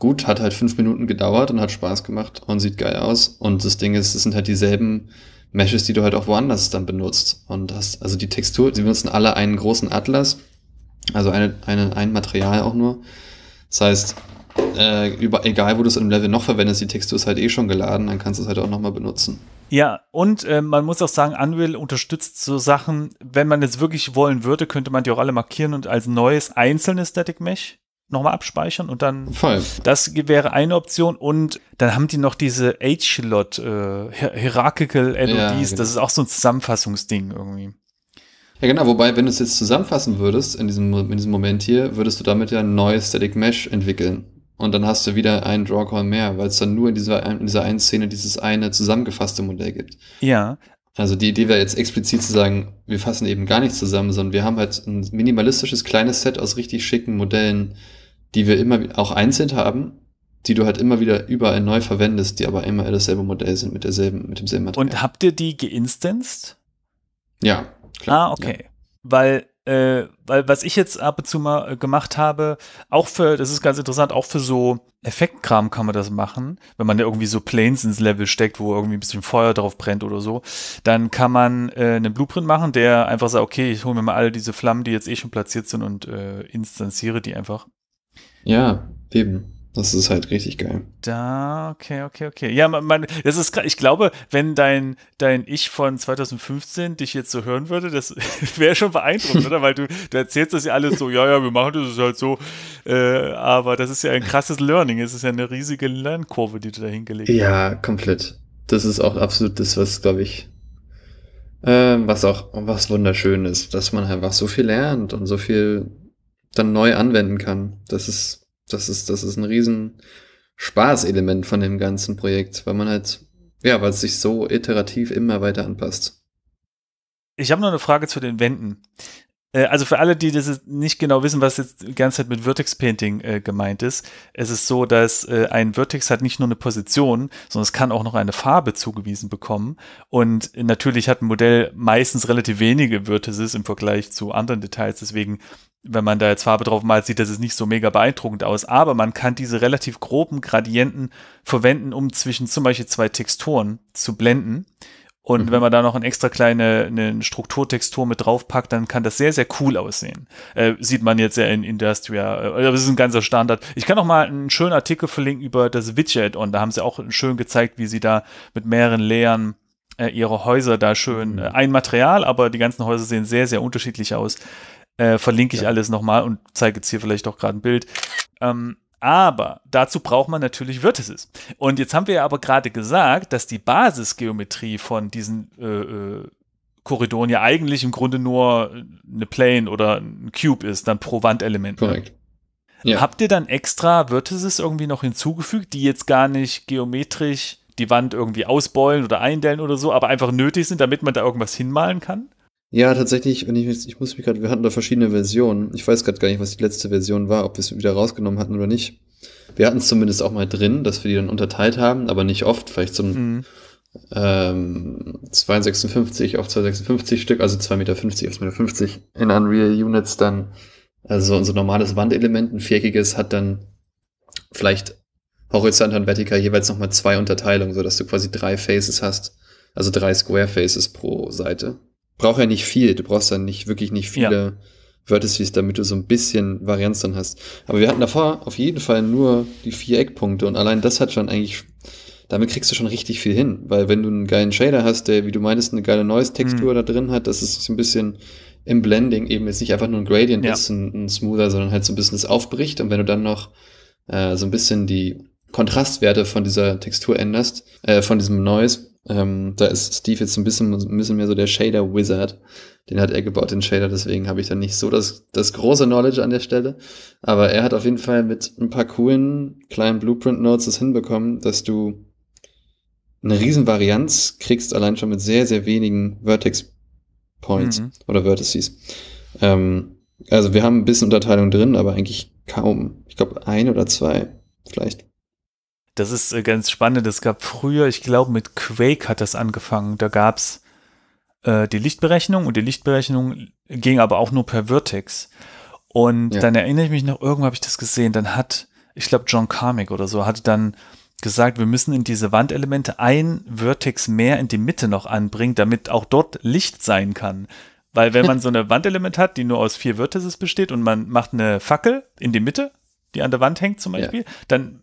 S2: Gut, hat halt fünf Minuten gedauert und hat Spaß gemacht und sieht geil aus. Und das Ding ist, es sind halt dieselben Meshes, die du halt auch woanders dann benutzt. Und hast, also die Textur, sie benutzen alle einen großen Atlas, also eine, eine, ein Material auch nur. Das heißt, äh, über, egal wo du es im Level noch verwendest, die Textur ist halt eh schon geladen, dann kannst du es halt auch nochmal benutzen.
S1: Ja, und äh, man muss auch sagen, Unreal unterstützt so Sachen, wenn man es wirklich wollen würde, könnte man die auch alle markieren und als neues einzelnes Static Mesh nochmal abspeichern und dann. Voll. Das wäre eine Option. Und dann haben die noch diese H-Lot, äh, Hierarchical LODs. Ja, genau. Das ist auch so ein Zusammenfassungsding irgendwie.
S2: Ja, genau. Wobei, wenn du es jetzt zusammenfassen würdest, in diesem, in diesem Moment hier, würdest du damit ja ein neues Static Mesh entwickeln. Und dann hast du wieder einen Drawcall mehr, weil es dann nur in dieser, in dieser einen Szene dieses eine zusammengefasste Modell gibt. Ja. Also die Idee wäre jetzt explizit zu sagen, wir fassen eben gar nichts zusammen, sondern wir haben halt ein minimalistisches kleines Set aus richtig schicken Modellen, die wir immer auch einzeln haben, die du halt immer wieder überall neu verwendest, die aber immer dasselbe Modell sind mit derselben, mit demselben Material. Und habt ihr die geinstanced?
S1: Ja, klar. Ah, okay. Ja. Weil äh, weil was ich jetzt ab und zu mal äh, gemacht habe, auch für, das ist ganz interessant, auch für so Effektkram kann man das machen, wenn man da irgendwie so Planes ins Level steckt, wo irgendwie ein bisschen Feuer drauf brennt oder so, dann kann man äh, einen Blueprint machen, der einfach sagt, okay, ich hole mir mal alle diese Flammen, die jetzt eh schon platziert sind und äh, instanziere die einfach.
S2: Ja, eben. Das ist halt richtig geil.
S1: Da, okay, okay, okay. Ja, man, man das ist, ich glaube, wenn dein, dein Ich von 2015 dich jetzt so hören würde, das wäre schon beeindruckend, oder? Weil du, du erzählst das ja alles so, ja, ja, wir machen das, halt so. Äh, aber das ist ja ein krasses Learning. Es ist ja eine riesige Lernkurve, die du da hingelegt hast. Ja,
S2: komplett. Das ist auch absolut das, was, glaube ich, äh, was auch, was wunderschön ist, dass man einfach so viel lernt und so viel dann neu anwenden kann. Das ist, das ist, das ist ein riesen Spaßelement von dem ganzen Projekt, weil man halt, ja, weil es sich so iterativ immer weiter anpasst.
S1: Ich habe noch eine Frage zu den Wänden. Äh, also für alle, die das nicht genau wissen, was jetzt die ganze Zeit mit Vertex Painting äh, gemeint ist, es ist so, dass äh, ein Vertex hat nicht nur eine Position, sondern es kann auch noch eine Farbe zugewiesen bekommen. Und natürlich hat ein Modell meistens relativ wenige Vertices im Vergleich zu anderen Details. Deswegen wenn man da jetzt Farbe drauf malt, sieht das es nicht so mega beeindruckend aus. Aber man kann diese relativ groben Gradienten verwenden, um zwischen zum Beispiel zwei Texturen zu blenden. Und mhm. wenn man da noch eine extra kleine eine Strukturtextur mit draufpackt, dann kann das sehr, sehr cool aussehen. Äh, sieht man jetzt ja in Industria. das äh, also ist ein ganzer Standard. Ich kann noch mal einen schönen Artikel verlinken über das Widget. Und da haben sie auch schön gezeigt, wie sie da mit mehreren Layern äh, ihre Häuser da schön mhm. Äh, ein Material, aber die ganzen Häuser sehen sehr, sehr unterschiedlich aus äh, verlinke ich ja. alles nochmal und zeige jetzt hier vielleicht auch gerade ein Bild. Ähm, aber dazu braucht man natürlich Vertices. Und jetzt haben wir ja aber gerade gesagt, dass die Basisgeometrie von diesen äh, äh, Korridoren ja eigentlich im Grunde nur eine Plane oder ein Cube ist, dann pro Wandelement. Ne? Korrekt. Ja. Habt ihr dann extra Vertices irgendwie noch hinzugefügt, die jetzt gar nicht geometrisch die Wand irgendwie ausbeulen oder eindellen oder so, aber einfach nötig sind, damit man da irgendwas hinmalen kann?
S2: Ja, tatsächlich, wenn ich, jetzt, ich muss mich gerade, wir hatten da verschiedene Versionen. Ich weiß gerade gar nicht, was die letzte Version war, ob wir es wieder rausgenommen hatten oder nicht. Wir hatten es zumindest auch mal drin, dass wir die dann unterteilt haben, aber nicht oft, vielleicht so ein mhm. ähm, 256 auf 256 Stück, also 2,50 Meter auf 2,50 Meter in Unreal Units dann. Also unser normales Wandelement, ein viereckiges, hat dann vielleicht horizontal und vertikal jeweils nochmal zwei Unterteilungen, sodass du quasi drei Faces hast, also drei Square Faces pro Seite braucht ja nicht viel. Du brauchst ja nicht wirklich nicht viele ja. Vertices, damit du so ein bisschen Varianz drin hast. Aber wir hatten davor auf jeden Fall nur die vier Eckpunkte und allein das hat schon eigentlich, damit kriegst du schon richtig viel hin, weil wenn du einen geilen Shader hast, der, wie du meintest, eine geile Noise-Textur mhm. da drin hat, das ist ein bisschen im Blending eben jetzt nicht einfach nur ein Gradient ja. ist, ein, ein Smoother, sondern halt so ein bisschen das aufbricht und wenn du dann noch äh, so ein bisschen die Kontrastwerte von dieser Textur änderst, äh, von diesem Noise, ähm, da ist Steve jetzt ein bisschen, ein bisschen mehr so der Shader-Wizard. Den hat er gebaut, den Shader, deswegen habe ich da nicht so das, das große Knowledge an der Stelle. Aber er hat auf jeden Fall mit ein paar coolen kleinen Blueprint-Notes das hinbekommen, dass du eine riesen Varianz kriegst, allein schon mit sehr, sehr wenigen Vertex-Points mhm. oder Vertices. Ähm, also wir haben ein bisschen Unterteilung drin, aber eigentlich kaum. Ich glaube, ein oder zwei vielleicht.
S1: Das ist äh, ganz spannend. Es gab früher, ich glaube, mit Quake hat das angefangen. Da gab es äh, die Lichtberechnung und die Lichtberechnung ging aber auch nur per Vertex. Und ja. dann erinnere ich mich noch, irgendwo habe ich das gesehen. Dann hat, ich glaube, John Carmack oder so, hatte dann gesagt, wir müssen in diese Wandelemente ein Vertex mehr in die Mitte noch anbringen, damit auch dort Licht sein kann. Weil wenn man so eine Wandelement hat, die nur aus vier Vertices besteht und man macht eine Fackel in die Mitte, die an der Wand hängt zum Beispiel, ja. dann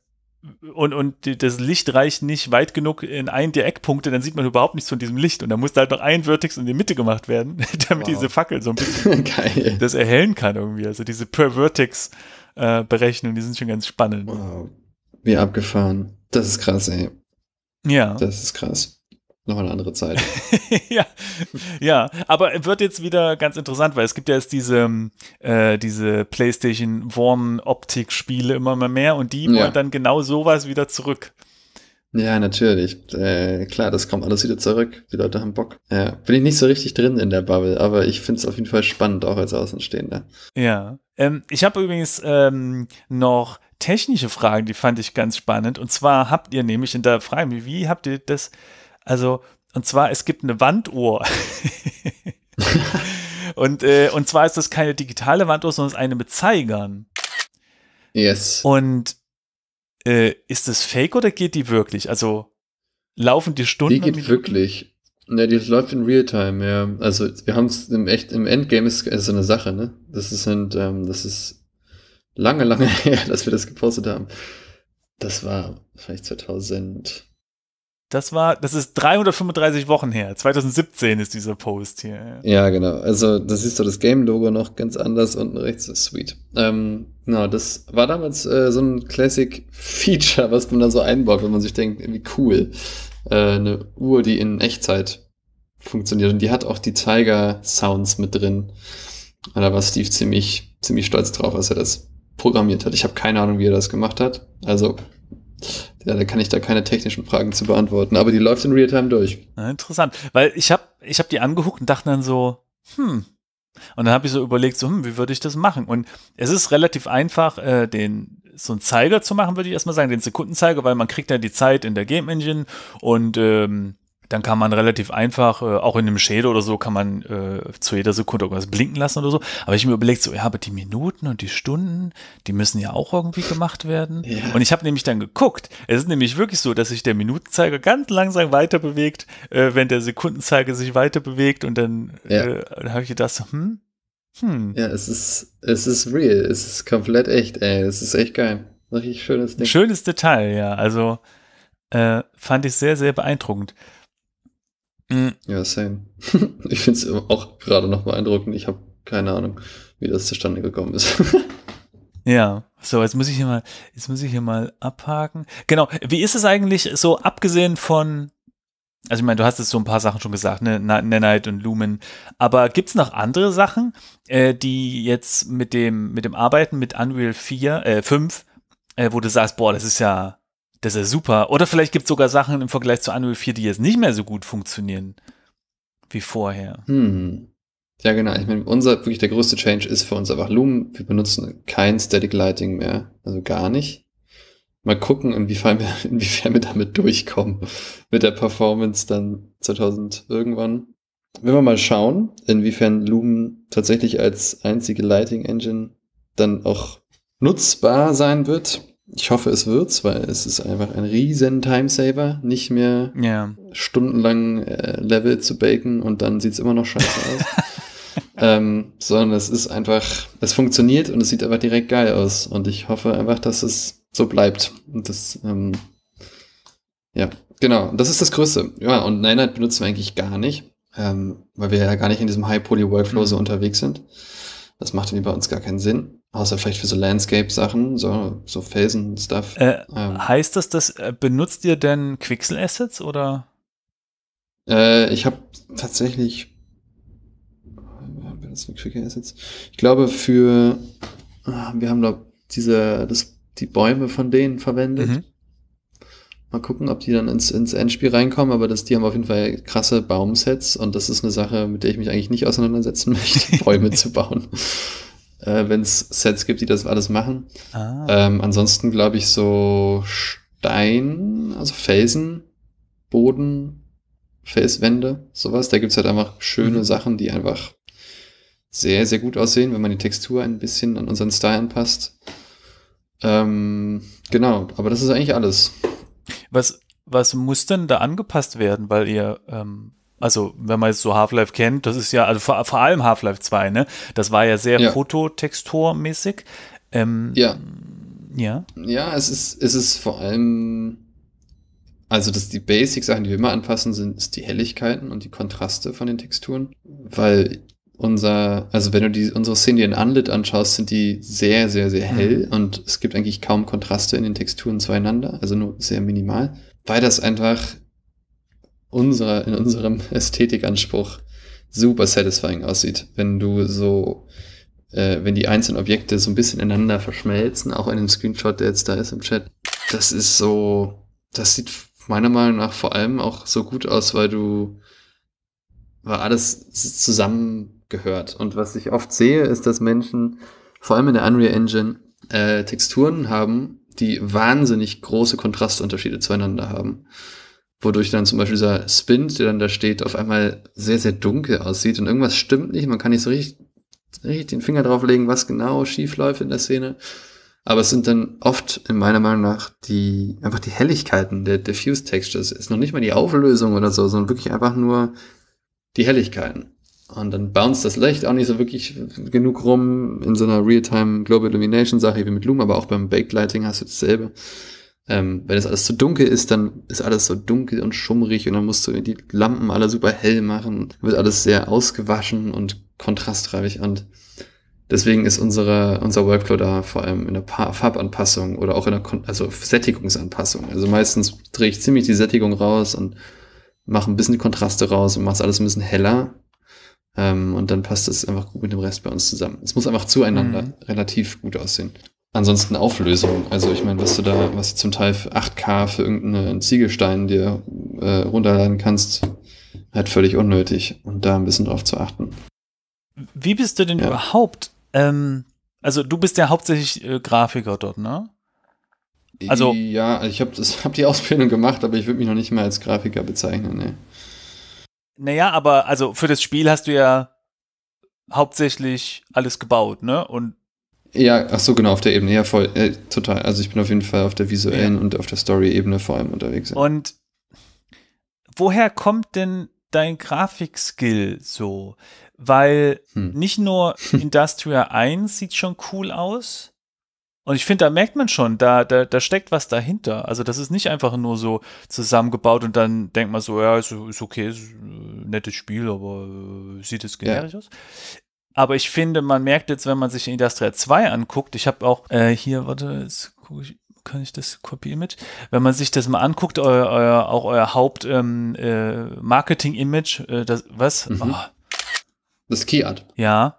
S1: und, und das Licht reicht nicht weit genug in einen der Eckpunkte, dann sieht man überhaupt nichts von diesem Licht. Und da muss halt noch ein Vertex in die Mitte gemacht werden, damit wow. diese Fackel so ein bisschen Geil. das erhellen kann irgendwie. Also diese Per-Vertex-Berechnungen, äh, die sind schon ganz spannend. Wow.
S2: Wie abgefahren. Das ist krass, ey. Ja. Das ist krass. Nochmal eine andere Zeit. ja,
S1: ja, aber wird jetzt wieder ganz interessant, weil es gibt ja jetzt diese, ähm, äh, diese PlayStation One-Optik-Spiele immer mehr und die wollen dann genau sowas wieder zurück.
S2: Ja, natürlich. Äh, klar, das kommt alles wieder zurück. Die Leute haben Bock. Ja, bin ich nicht so richtig drin in der Bubble, aber ich finde es auf jeden Fall spannend, auch als Außenstehender.
S1: Ja. Ähm, ich habe übrigens ähm, noch technische Fragen, die fand ich ganz spannend. Und zwar habt ihr nämlich, in der frage mich, wie habt ihr das also, und zwar, es gibt eine Wanduhr. und, äh, und zwar ist das keine digitale Wanduhr, sondern eine mit Zeigern. Yes. Und äh, ist das fake oder geht die wirklich? Also
S2: laufen die Stunden? Die geht Minuten? wirklich. Ne, die läuft in Realtime, ja. Also wir haben es im echt, im Endgame ist, es so eine Sache, ne? Das ist ein, ähm, das ist lange, lange her, dass wir das gepostet haben. Das war vielleicht 2000.
S1: Das war, das ist 335 Wochen her. 2017 ist dieser Post hier.
S2: Ja, genau. Also, das siehst du das Game-Logo noch ganz anders unten rechts. ist Sweet.
S1: Ähm, genau,
S2: das war damals äh, so ein Classic-Feature, was man da so einbaut, wenn man sich denkt, wie cool. Äh, eine Uhr, die in Echtzeit funktioniert. Und die hat auch die Tiger-Sounds mit drin. Und da war Steve ziemlich, ziemlich stolz drauf, als er das programmiert hat. Ich habe keine Ahnung, wie er das gemacht hat. Also, ja, da kann ich da keine technischen Fragen zu beantworten, aber die läuft in Realtime durch.
S1: Ja, interessant, weil ich habe ich hab die angeguckt und dachte dann so, hm. Und dann habe ich so überlegt, so, hm, wie würde ich das machen? Und es ist relativ einfach, äh, den so einen Zeiger zu machen, würde ich erstmal sagen, den Sekundenzeiger, weil man kriegt ja die Zeit in der Game Engine und ähm, dann kann man relativ einfach, äh, auch in einem Schädel oder so, kann man äh, zu jeder Sekunde irgendwas blinken lassen oder so. Aber ich mir überlegt so, ja, aber die Minuten und die Stunden, die müssen ja auch irgendwie gemacht werden. Ja. Und ich habe nämlich dann geguckt, es ist nämlich wirklich so, dass sich der Minutenzeiger ganz langsam weiter bewegt, äh, wenn der Sekundenzeiger sich weiter bewegt und dann, ja. äh, dann habe ich gedacht, so, hm,
S2: hm. Ja, es ist, es ist real, es ist komplett echt, ey, es ist echt geil. Richtig schönes Ding.
S1: Schönes Detail, ja, also äh, fand ich sehr, sehr beeindruckend. Hm. Ja, same. ich finde es
S2: auch gerade noch beeindruckend. Ich habe keine Ahnung, wie das zustande gekommen ist.
S1: ja, so, jetzt muss ich hier mal, jetzt muss ich hier mal abhaken. Genau, wie ist es eigentlich so, abgesehen von also ich meine, du hast jetzt so ein paar Sachen schon gesagt, ne? Nanite und Lumen. Aber gibt es noch andere Sachen, äh, die jetzt mit dem, mit dem Arbeiten mit Unreal 4, äh, 5, äh, wo du sagst, boah, das ist ja das ist super. Oder vielleicht gibt es sogar Sachen im Vergleich zu Unreal 4, die jetzt nicht mehr so gut funktionieren wie vorher.
S2: Hm. Ja, genau. Ich meine, unser, wirklich der größte Change ist für uns einfach Lumen. Wir benutzen kein Static Lighting mehr. Also gar nicht. Mal gucken, inwiefern wir, inwiefern wir damit durchkommen. Mit der Performance dann 2000 irgendwann. Wenn wir mal schauen, inwiefern Lumen tatsächlich als einzige Lighting Engine dann auch nutzbar sein wird, ich hoffe, es wird's, weil es ist einfach ein riesen Timesaver, nicht mehr yeah. stundenlang äh, Level zu baken und dann sieht's immer noch scheiße aus. ähm, sondern es ist einfach, es funktioniert und es sieht einfach direkt geil aus. Und ich hoffe einfach, dass es so bleibt. Und das, ähm, ja, genau. Das ist das Größte. Ja, und Nine-Night benutzen wir eigentlich gar nicht, ähm, weil wir ja gar nicht in diesem High-Poly-Workflow mhm. so unterwegs sind. Das macht irgendwie bei uns gar keinen Sinn. Außer vielleicht für so Landscape-Sachen, so, so Felsen-Stuff.
S1: Äh, ähm. Heißt das, das äh, benutzt ihr denn Quixel-Assets oder?
S2: Äh, ich habe tatsächlich. Benutzt Quixel-Assets? Ich glaube, für. Ah, wir haben da diese, das, die Bäume von denen verwendet. Mhm. Mal gucken, ob die dann ins, ins Endspiel reinkommen, aber das, die haben auf jeden Fall krasse Baumsets und das ist eine Sache, mit der ich mich eigentlich nicht auseinandersetzen möchte, Bäume zu bauen. Äh, Wenn es Sets gibt, die das alles machen.
S1: Ah. Ähm,
S2: ansonsten glaube ich so Stein, also Felsen, Boden, Felswände, sowas. Da gibt's halt einfach schöne mhm. Sachen, die einfach sehr, sehr gut aussehen, wenn man die Textur ein bisschen an unseren Style anpasst.
S1: Ähm, genau, aber das ist eigentlich alles. Was, was muss denn da angepasst werden, weil ihr, ähm, also wenn man jetzt so Half-Life kennt, das ist ja, also vor, vor allem Half-Life 2, ne? Das war ja sehr ja. fototexturmäßig. Ähm, ja. Ja.
S2: Ja, es ist, es ist vor allem, also das, die Basic-Sachen, die wir immer anpassen, sind ist die Helligkeiten und die Kontraste von den Texturen. Weil unser, also wenn du die, unsere Cindy in Unlit anschaust, sind die sehr, sehr, sehr mhm. hell mhm. und es gibt eigentlich kaum Kontraste in den Texturen zueinander, also nur sehr minimal, weil das einfach unserer, in unserem Ästhetikanspruch super satisfying aussieht, wenn du so, äh, wenn die einzelnen Objekte so ein bisschen ineinander verschmelzen, auch in dem Screenshot, der jetzt da ist im Chat. Das ist so, das sieht meiner Meinung nach vor allem auch so gut aus, weil du, weil alles zusammen gehört. Und was ich oft sehe, ist, dass Menschen, vor allem in der Unreal Engine, äh, Texturen haben, die wahnsinnig große Kontrastunterschiede zueinander haben. Wodurch dann zum Beispiel dieser Spin, der dann da steht, auf einmal sehr, sehr dunkel aussieht und irgendwas stimmt nicht. Man kann nicht so richtig, richtig den Finger drauf legen, was genau schief läuft in der Szene. Aber es sind dann oft, in meiner Meinung nach, die, einfach die Helligkeiten der Diffuse Textures. Es ist noch nicht mal die Auflösung oder so, sondern wirklich einfach nur die Helligkeiten. Und dann bounced das Licht auch nicht so wirklich genug rum in so einer Real-Time Global Illumination Sache wie mit Loom, aber auch beim Baked Lighting hast du dasselbe. Ähm, wenn es alles zu dunkel ist, dann ist alles so dunkel und schummrig und dann musst du die Lampen alle super hell machen. Wird alles sehr ausgewaschen und kontrastreich und deswegen ist unsere, unser Workflow da vor allem in der pa Farbanpassung oder auch in der Kon also Sättigungsanpassung. Also meistens drehe ich ziemlich die Sättigung raus und mache ein bisschen die Kontraste raus und mache alles ein bisschen heller ähm, und dann passt es einfach gut mit dem Rest bei uns zusammen. Es muss einfach zueinander mhm. relativ gut aussehen. Ansonsten Auflösung. Also ich meine, was du da, was du zum Teil für 8K für irgendeinen Ziegelstein dir äh, runterladen kannst, halt völlig unnötig. Und da ein bisschen drauf zu achten.
S1: Wie bist du denn ja. überhaupt? Ähm, also du bist ja hauptsächlich äh, Grafiker dort, ne? Also ja, ich habe hab die Ausbildung gemacht, aber ich würde mich noch nicht
S2: mal als Grafiker bezeichnen. Nee.
S1: Naja, aber also für das Spiel hast du ja hauptsächlich alles gebaut, ne? Und
S2: ja, ach so, genau, auf der Ebene, ja, voll, äh, total. Also ich bin auf jeden Fall auf der visuellen ja. und auf der Story-Ebene vor allem unterwegs.
S1: Und woher kommt denn dein Grafikskill so? Weil hm. nicht nur Industria 1 sieht schon cool aus, und ich finde, da merkt man schon, da, da, da steckt was dahinter. Also das ist nicht einfach nur so zusammengebaut und dann denkt man so, ja, ist, ist okay, ist ein äh, nettes Spiel, aber äh, sieht es generisch ja. aus. Aber ich finde, man merkt jetzt, wenn man sich Industrial 2 anguckt, ich habe auch äh, hier, warte, jetzt gucke ich, kann ich das Copy-Image? Wenn man sich das mal anguckt, euer, euer, auch euer Haupt-Marketing-Image, ähm, äh, äh, das, was? Mhm. Oh. Das Key-Art. Ja,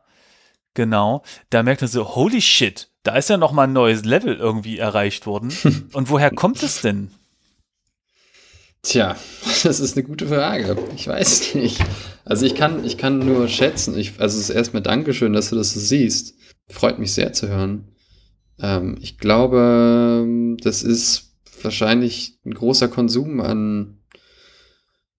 S1: genau. Da merkt man so, holy shit, da ist ja noch mal ein neues Level irgendwie erreicht worden. Und woher kommt es denn?
S2: Tja, das ist eine gute Frage. Ich weiß nicht. Also ich kann, ich kann nur schätzen. Ich, also es ist erstmal Dankeschön, dass du das so siehst. Freut mich sehr zu hören. Ähm, ich glaube, das ist wahrscheinlich ein großer Konsum an,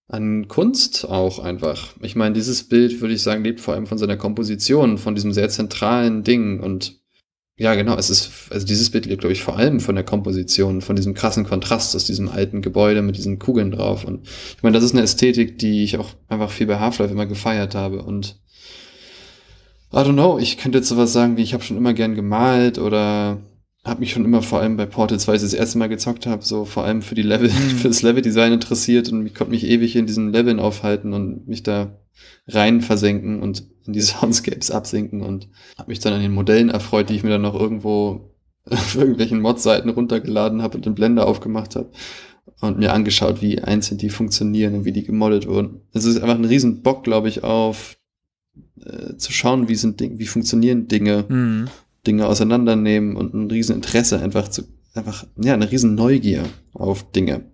S2: an Kunst auch einfach. Ich meine, dieses Bild, würde ich sagen, lebt vor allem von seiner Komposition, von diesem sehr zentralen Ding und ja, genau. Es ist, also dieses Bild lebt, glaube ich, vor allem von der Komposition, von diesem krassen Kontrast aus diesem alten Gebäude mit diesen Kugeln drauf. Und ich meine, das ist eine Ästhetik, die ich auch einfach viel bei Half-Life immer gefeiert habe. Und I don't know, ich könnte jetzt sowas sagen wie, ich habe schon immer gern gemalt oder habe mich schon immer vor allem bei Portal 2, als ich das erste Mal gezockt habe, so vor allem für die Level, mhm. für das Leveldesign interessiert und ich konnte mich ewig in diesen Leveln aufhalten und mich da rein versenken und in die Soundscapes absinken und habe mich dann an den Modellen erfreut, die ich mir dann noch irgendwo auf irgendwelchen Mod-Seiten runtergeladen habe und den Blender aufgemacht habe und mir angeschaut, wie einzeln die funktionieren und wie die gemoddet wurden. Es ist einfach ein riesen Bock, glaube ich, auf äh, zu schauen, wie sind Dinge, wie funktionieren Dinge. Mhm. Dinge auseinandernehmen und ein riesen Interesse einfach zu, einfach, ja, eine riesen Neugier auf Dinge.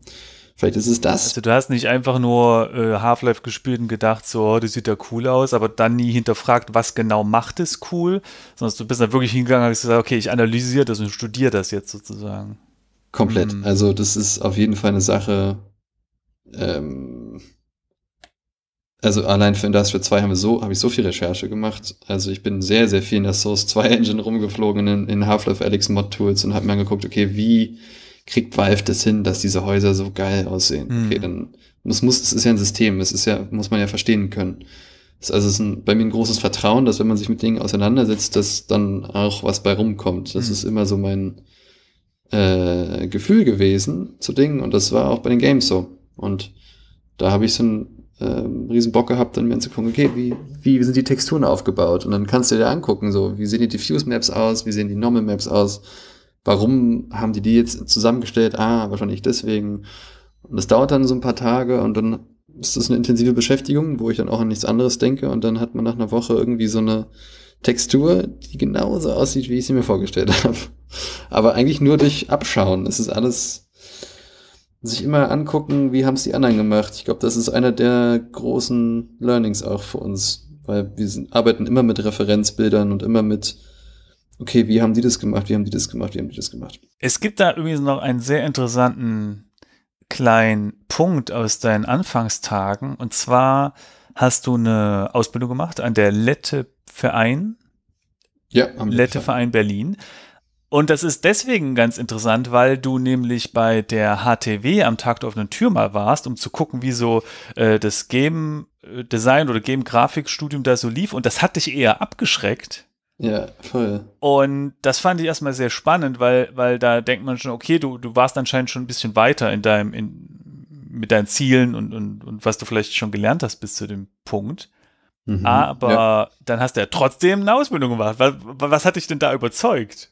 S2: Vielleicht ist es das. Also
S1: du hast nicht einfach nur äh, Half-Life gespielt und gedacht, so, oh, das sieht ja cool aus, aber dann nie hinterfragt, was genau macht es cool, sondern du bist dann wirklich hingegangen und hast gesagt, okay, ich analysiere das und studiere das jetzt sozusagen.
S2: Komplett. Mhm. Also das ist auf jeden Fall eine Sache, ähm, also allein für Industrial 2 haben wir so, habe ich so viel Recherche gemacht. Also ich bin sehr, sehr viel in der Source 2 Engine rumgeflogen in, in Half-Life Alex Mod Tools und habe mir angeguckt, okay, wie kriegt Valve das hin, dass diese Häuser so geil aussehen? Mhm. Okay, dann das muss, es ist ja ein System, es ist ja, muss man ja verstehen können. Das ist also ist ein, bei mir ein großes Vertrauen, dass wenn man sich mit Dingen auseinandersetzt, dass dann auch was bei rumkommt. Das mhm. ist immer so mein äh, Gefühl gewesen zu Dingen und das war auch bei den Games so. Und da habe ich so ein ähm, riesen Bock gehabt, dann mir zu gucken, okay, wie, wie sind die Texturen aufgebaut? Und dann kannst du dir angucken, so, wie sehen die Diffuse Maps aus? Wie sehen die Normal Maps aus? Warum haben die die jetzt zusammengestellt? Ah, wahrscheinlich deswegen. Und das dauert dann so ein paar Tage und dann ist das eine intensive Beschäftigung, wo ich dann auch an nichts anderes denke und dann hat man nach einer Woche irgendwie so eine Textur, die genauso aussieht, wie ich sie mir vorgestellt habe. Aber eigentlich nur durch Abschauen. Es ist alles sich immer angucken, wie haben es die anderen gemacht. Ich glaube, das ist einer der großen Learnings auch für uns, weil wir sind, arbeiten immer mit Referenzbildern und immer mit, okay, wie haben die das gemacht, wie haben die das gemacht, wie haben die das gemacht.
S1: Es gibt da übrigens noch einen sehr interessanten kleinen Punkt aus deinen Anfangstagen und zwar hast du eine Ausbildung gemacht an der Lette Verein. Ja, am Lette Verein Berlin. Und das ist deswegen ganz interessant, weil du nämlich bei der HTW am Tag der offenen Tür mal warst, um zu gucken, wie so äh, das Game äh, Design oder Game Grafikstudium da so lief. Und das hat dich eher abgeschreckt.
S2: Ja, voll.
S1: Und das fand ich erstmal sehr spannend, weil, weil da denkt man schon, okay, du, du warst anscheinend schon ein bisschen weiter in deinem, in, mit deinen Zielen und, und, und was du vielleicht schon gelernt hast bis zu dem Punkt. Mhm, Aber ja. dann hast du ja trotzdem eine Ausbildung gemacht. Was, was hat dich denn da überzeugt?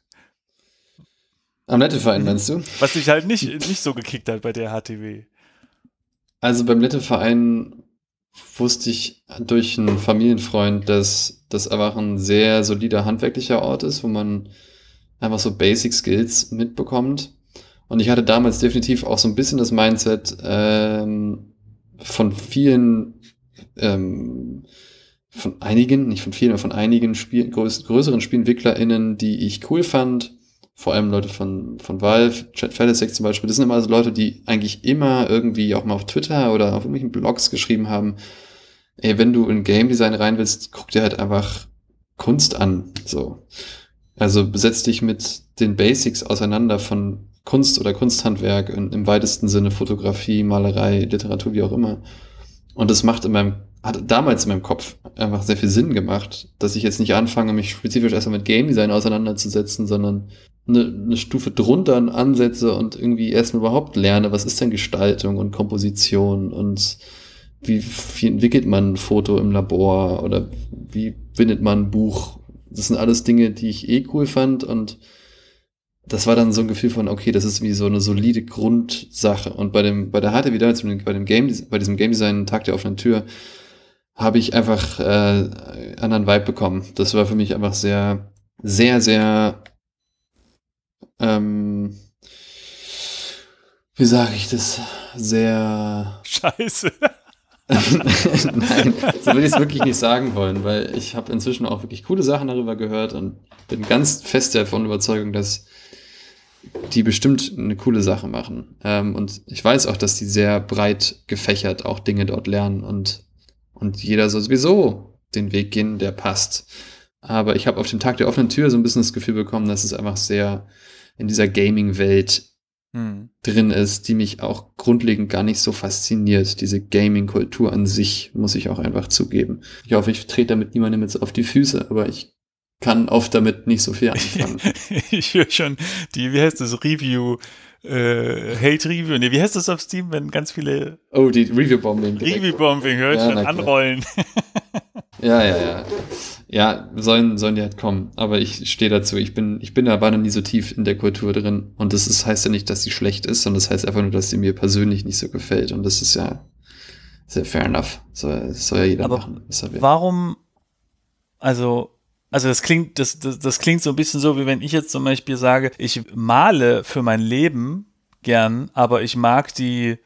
S1: Am Netteverein meinst du? Was dich halt nicht, nicht so gekickt hat bei der HTW.
S2: Also beim Netteverein wusste ich durch einen Familienfreund, dass das einfach ein sehr solider handwerklicher Ort ist, wo man einfach so Basic Skills mitbekommt. Und ich hatte damals definitiv auch so ein bisschen das Mindset ähm, von vielen, ähm, von einigen, nicht von vielen, aber von einigen Spiel, größ, größeren SpielentwicklerInnen, die ich cool fand vor allem Leute von, von Valve, Chad Fadisek zum Beispiel, das sind immer also Leute, die eigentlich immer irgendwie auch mal auf Twitter oder auf irgendwelchen Blogs geschrieben haben, ey, wenn du in Game Design rein willst, guck dir halt einfach Kunst an, so. Also besetz dich mit den Basics auseinander von Kunst oder Kunsthandwerk und im weitesten Sinne Fotografie, Malerei, Literatur, wie auch immer. Und das macht in meinem, hat damals in meinem Kopf einfach sehr viel Sinn gemacht, dass ich jetzt nicht anfange, mich spezifisch erstmal mit Game Design auseinanderzusetzen, sondern eine, eine Stufe drunter ansetze und irgendwie erstmal überhaupt lerne, was ist denn Gestaltung und Komposition und wie, wie entwickelt man ein Foto im Labor oder wie bindet man ein Buch. Das sind alles Dinge, die ich eh cool fand und das war dann so ein Gefühl von, okay, das ist wie so eine solide Grundsache. Und bei dem, bei der Harte wieder, bei dem Game, bei diesem Game Design Tag der offenen Tür, habe ich einfach äh, anderen Vibe bekommen. Das war für mich einfach sehr, sehr, sehr, ähm, wie sage ich das? Sehr
S1: Scheiße. Nein, so will ich es wirklich nicht
S2: sagen wollen, weil ich habe inzwischen auch wirklich coole Sachen darüber gehört und bin ganz fest davon überzeugt, dass die bestimmt eine coole Sache machen. Ähm, und ich weiß auch, dass die sehr breit gefächert auch Dinge dort lernen und, und jeder soll sowieso den Weg gehen, der passt. Aber ich habe auf dem Tag der offenen Tür so ein bisschen das Gefühl bekommen, dass es einfach sehr in dieser Gaming-Welt hm. drin ist, die mich auch grundlegend gar nicht so fasziniert. Diese Gaming-Kultur an sich, muss ich auch einfach zugeben. Ich hoffe, ich trete damit niemandem jetzt auf die Füße, aber ich kann oft damit nicht so viel anfangen.
S1: ich höre schon die, wie heißt das, Review, äh, Hate Review, nee, wie heißt das auf Steam, wenn ganz viele. Oh,
S2: die Review Bombing. Review Bombing, hört ja, schon anrollen. ja, ja, ja. Ja, sollen, sollen die halt kommen. Aber ich stehe dazu. Ich bin, ich bin aber noch nie so tief in der Kultur drin. Und das ist, heißt ja nicht, dass sie schlecht ist, sondern das heißt einfach nur, dass sie mir persönlich nicht so gefällt. Und das ist ja, sehr fair enough. So, soll ja jeder aber machen.
S1: warum, also, also das klingt, das, das, das klingt so ein bisschen so, wie wenn ich jetzt zum Beispiel sage, ich male für mein Leben gern, aber ich mag die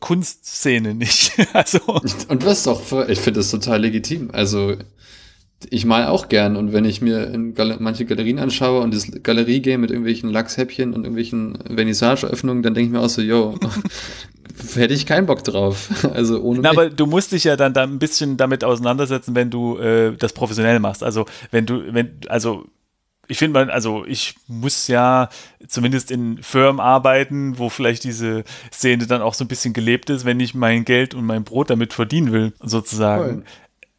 S1: Kunstszene nicht. also.
S2: Und was doch, ich finde das total legitim. Also ich mal auch gern und wenn ich mir Gal manche Galerien anschaue und das Galerie gehe mit irgendwelchen Lachshäppchen und irgendwelchen Vernissageöffnungen, dann denke ich mir auch so, yo, hätte ich
S1: keinen Bock drauf. Also ohne. Na, aber du musst dich ja dann, dann ein bisschen damit auseinandersetzen, wenn du äh, das professionell machst. Also wenn du, wenn, also ich finde man, also ich muss ja zumindest in Firmen arbeiten, wo vielleicht diese Szene dann auch so ein bisschen gelebt ist, wenn ich mein Geld und mein Brot damit verdienen will, sozusagen.